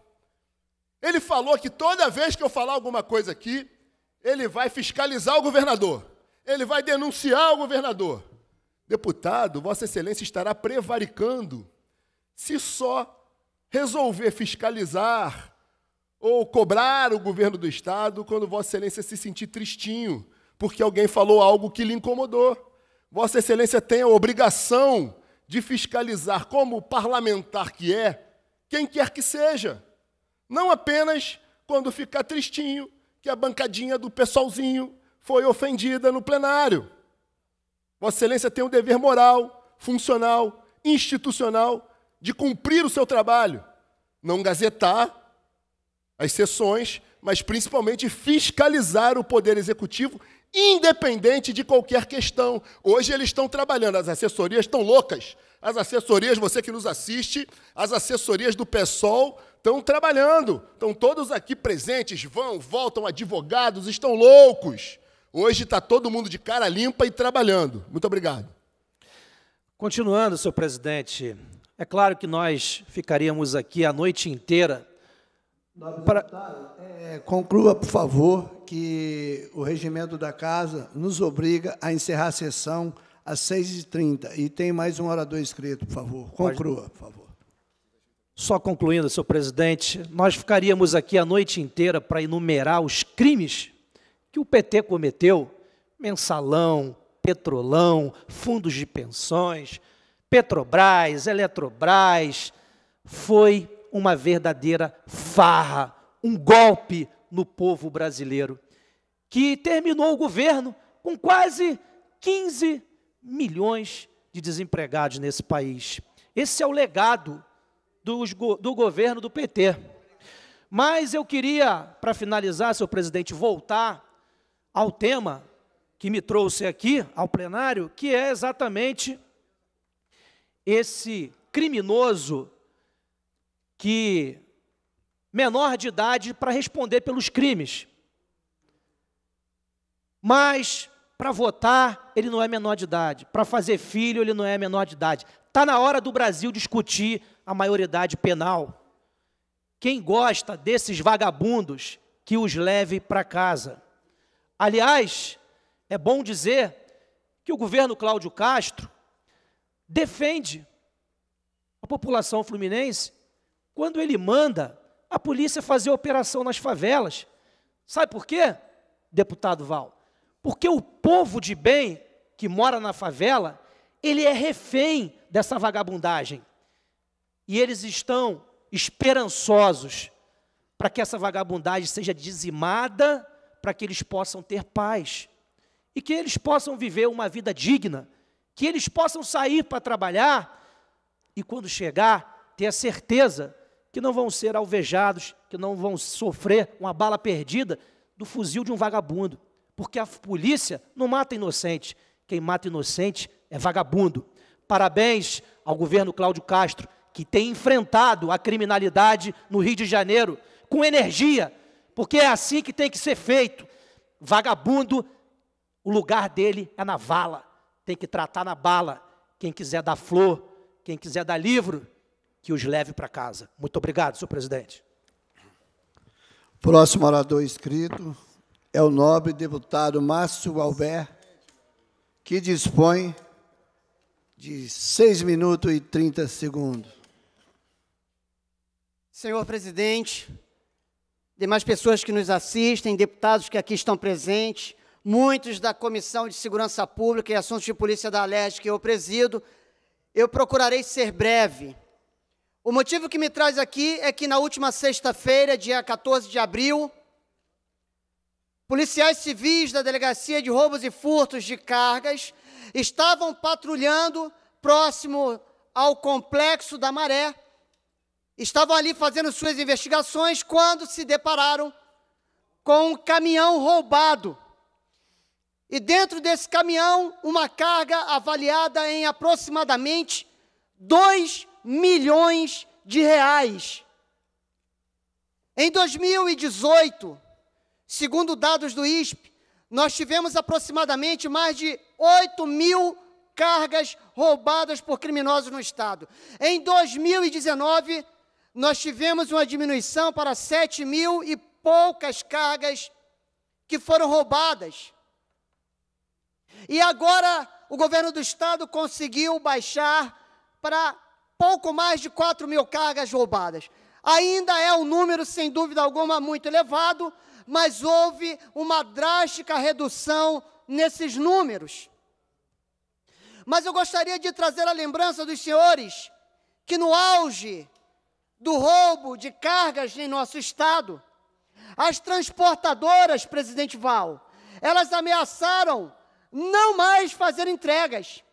ele falou que toda vez que eu falar alguma coisa aqui, ele vai fiscalizar o governador, ele vai denunciar o governador. Deputado, Vossa Excelência estará prevaricando se só resolver fiscalizar ou cobrar o governo do Estado quando Vossa Excelência se sentir tristinho porque alguém falou algo que lhe incomodou. Vossa Excelência tem a obrigação de fiscalizar, como parlamentar que é, quem quer que seja. Não apenas quando ficar tristinho que a bancadinha do pessoalzinho foi ofendida no plenário. Vossa Excelência tem o dever moral, funcional, institucional de cumprir o seu trabalho, não gazetar as sessões, mas principalmente fiscalizar o poder executivo independente de qualquer questão. Hoje eles estão trabalhando, as assessorias estão loucas. As assessorias, você que nos assiste, as assessorias do PSOL estão trabalhando. Estão todos aqui presentes, vão, voltam, advogados, estão loucos. Hoje está todo mundo de cara limpa e trabalhando. Muito obrigado. Continuando, senhor presidente, é claro que nós ficaríamos aqui a noite inteira para, é, conclua, por favor, que o regimento da casa nos obriga a encerrar a sessão às 6h30. E tem mais um orador inscrito, por favor. Conclua, por favor. Só concluindo, senhor presidente, nós ficaríamos aqui a noite inteira para enumerar os crimes que o PT cometeu: mensalão, petrolão, fundos de pensões, Petrobras, Eletrobras. Foi uma verdadeira farra, um golpe no povo brasileiro, que terminou o governo com quase 15 milhões de desempregados nesse país. Esse é o legado dos, do governo do PT. Mas eu queria, para finalizar, senhor presidente, voltar ao tema que me trouxe aqui ao plenário, que é exatamente esse criminoso que menor de idade para responder pelos crimes. Mas para votar, ele não é menor de idade. Para fazer filho, ele não é menor de idade. Está na hora do Brasil discutir a maioridade penal. Quem gosta desses vagabundos, que os leve para casa. Aliás, é bom dizer que o governo Cláudio Castro defende a população fluminense quando ele manda a polícia fazer operação nas favelas. Sabe por quê, deputado Val? Porque o povo de bem que mora na favela, ele é refém dessa vagabundagem. E eles estão esperançosos para que essa vagabundagem seja dizimada, para que eles possam ter paz e que eles possam viver uma vida digna, que eles possam sair para trabalhar e quando chegar ter a certeza que não vão ser alvejados, que não vão sofrer uma bala perdida do fuzil de um vagabundo. Porque a polícia não mata inocente. Quem mata inocente é vagabundo. Parabéns ao governo Cláudio Castro, que tem enfrentado a criminalidade no Rio de Janeiro com energia, porque é assim que tem que ser feito. Vagabundo, o lugar dele é na vala, tem que tratar na bala. Quem quiser dar flor, quem quiser dar livro, que os leve para casa. Muito obrigado, senhor presidente. Próximo orador inscrito é o nobre deputado Márcio Albert, que dispõe de 6 minutos e 30 segundos. Senhor presidente, demais pessoas que nos assistem, deputados que aqui estão presentes, muitos da Comissão de Segurança Pública e Assuntos de Polícia da Leste que eu presido, eu procurarei ser breve. O motivo que me traz aqui é que na última sexta-feira, dia 14 de abril, policiais civis da Delegacia de Roubos e Furtos de Cargas estavam patrulhando próximo ao complexo da Maré. Estavam ali fazendo suas investigações quando se depararam com um caminhão roubado. E dentro desse caminhão, uma carga avaliada em aproximadamente 2 milhões de reais. Em 2018, segundo dados do ISP, nós tivemos aproximadamente mais de 8 mil cargas roubadas por criminosos no Estado. Em 2019, nós tivemos uma diminuição para 7 mil e poucas cargas que foram roubadas. E agora o governo do Estado conseguiu baixar para pouco mais de 4 mil cargas roubadas. Ainda é um número, sem dúvida alguma, muito elevado, mas houve uma drástica redução nesses números. Mas eu gostaria de trazer a lembrança dos senhores que no auge do roubo de cargas em nosso estado, as transportadoras, presidente Val, elas ameaçaram não mais fazer entregas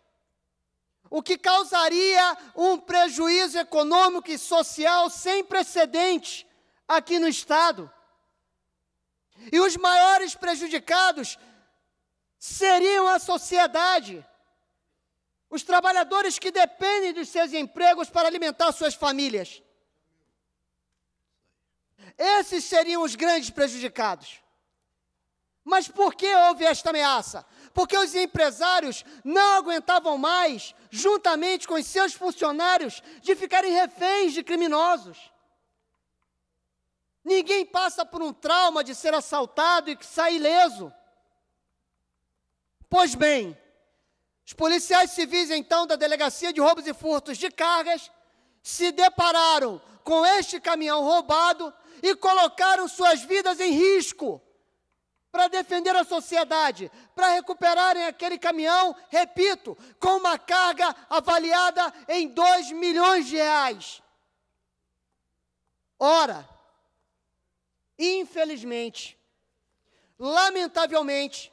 o que causaria um prejuízo econômico e social sem precedente aqui no Estado. E os maiores prejudicados seriam a sociedade, os trabalhadores que dependem dos seus empregos para alimentar suas famílias. Esses seriam os grandes prejudicados. Mas por que houve esta ameaça? porque os empresários não aguentavam mais, juntamente com os seus funcionários, de ficarem reféns de criminosos. Ninguém passa por um trauma de ser assaltado e que sai ileso. Pois bem, os policiais civis, então, da Delegacia de Roubos e Furtos de Cargas, se depararam com este caminhão roubado e colocaram suas vidas em risco para defender a sociedade, para recuperarem aquele caminhão, repito, com uma carga avaliada em 2 milhões de reais. Ora, infelizmente, lamentavelmente,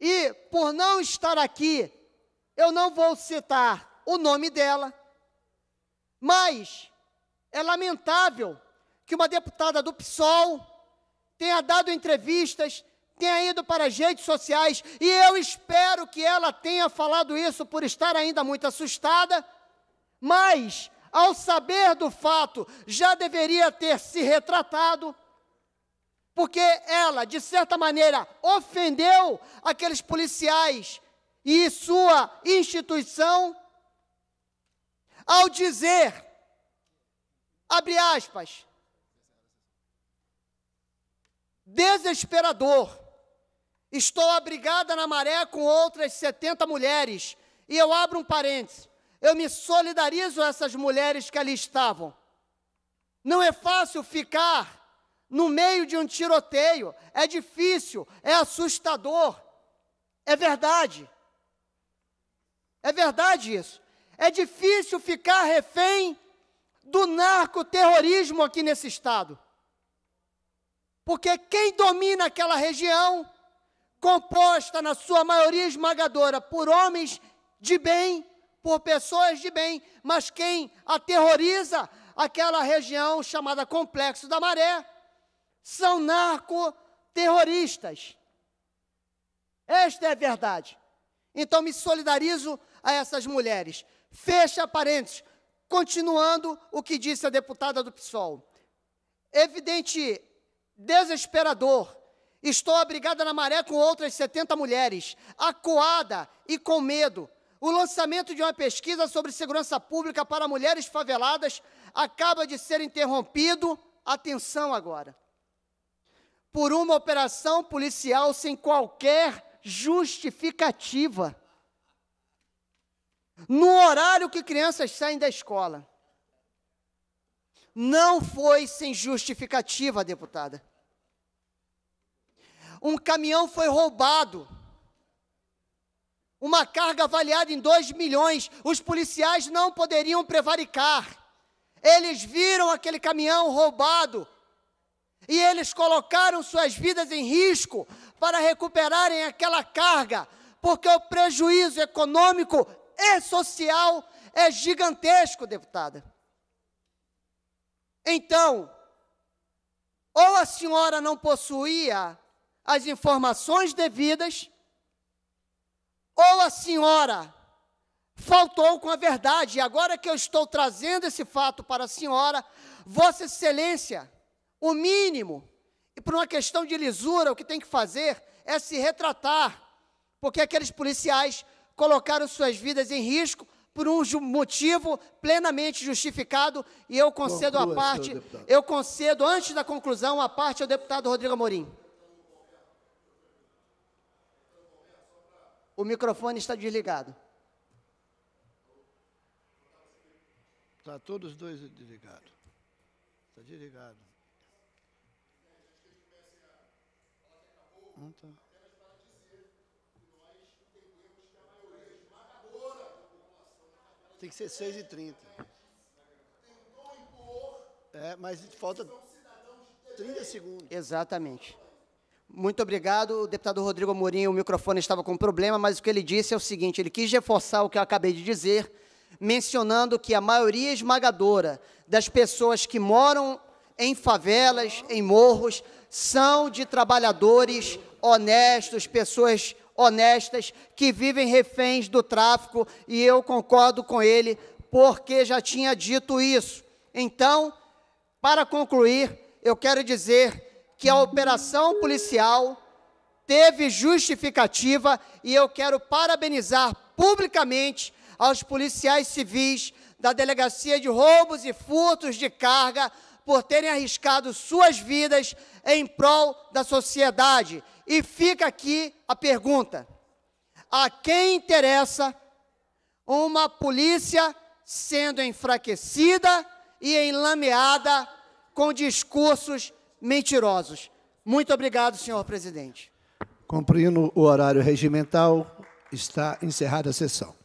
e por não estar aqui, eu não vou citar o nome dela, mas é lamentável que uma deputada do PSOL, tenha dado entrevistas, tenha ido para as redes sociais, e eu espero que ela tenha falado isso por estar ainda muito assustada, mas, ao saber do fato, já deveria ter se retratado, porque ela, de certa maneira, ofendeu aqueles policiais e sua instituição ao dizer, abre aspas, desesperador. Estou abrigada na maré com outras 70 mulheres. E eu abro um parêntese. Eu me solidarizo a essas mulheres que ali estavam. Não é fácil ficar no meio de um tiroteio. É difícil, é assustador. É verdade. É verdade isso. É difícil ficar refém do narcoterrorismo aqui nesse estado. Porque quem domina aquela região, composta na sua maioria esmagadora por homens de bem, por pessoas de bem, mas quem aterroriza aquela região chamada Complexo da Maré, são narcoterroristas. Esta é a verdade. Então me solidarizo a essas mulheres. Fecha parênteses. Continuando o que disse a deputada do PSOL. Evidente desesperador. Estou abrigada na maré com outras 70 mulheres, acuada e com medo. O lançamento de uma pesquisa sobre segurança pública para mulheres faveladas acaba de ser interrompido. Atenção agora. Por uma operação policial sem qualquer justificativa. No horário que crianças saem da escola. Não foi sem justificativa, deputada um caminhão foi roubado. Uma carga avaliada em 2 milhões. Os policiais não poderiam prevaricar. Eles viram aquele caminhão roubado. E eles colocaram suas vidas em risco para recuperarem aquela carga, porque o prejuízo econômico e social é gigantesco, deputada. Então, ou a senhora não possuía as informações devidas, ou a senhora faltou com a verdade, e agora que eu estou trazendo esse fato para a senhora, Vossa Excelência, o mínimo, e por uma questão de lisura, o que tem que fazer é se retratar, porque aqueles policiais colocaram suas vidas em risco por um motivo plenamente justificado, e eu concedo Conclua, a parte, eu concedo, antes da conclusão, a parte ao deputado Rodrigo Amorim. o microfone está desligado. Está todos dois desligados. Está desligado. Não tá. Tem que ser 6 e 30. É, mas falta 30 segundos. Exatamente. Muito obrigado, deputado Rodrigo Amorim. O microfone estava com problema, mas o que ele disse é o seguinte: ele quis reforçar o que eu acabei de dizer, mencionando que a maioria esmagadora das pessoas que moram em favelas, em morros, são de trabalhadores honestos, pessoas honestas que vivem reféns do tráfico, e eu concordo com ele, porque já tinha dito isso. Então, para concluir, eu quero dizer que a operação policial teve justificativa e eu quero parabenizar publicamente aos policiais civis da Delegacia de Roubos e Furtos de Carga por terem arriscado suas vidas em prol da sociedade. E fica aqui a pergunta: a quem interessa uma polícia sendo enfraquecida e enlameada com discursos mentirosos. Muito obrigado, senhor presidente. Cumprindo o horário regimental, está encerrada a sessão.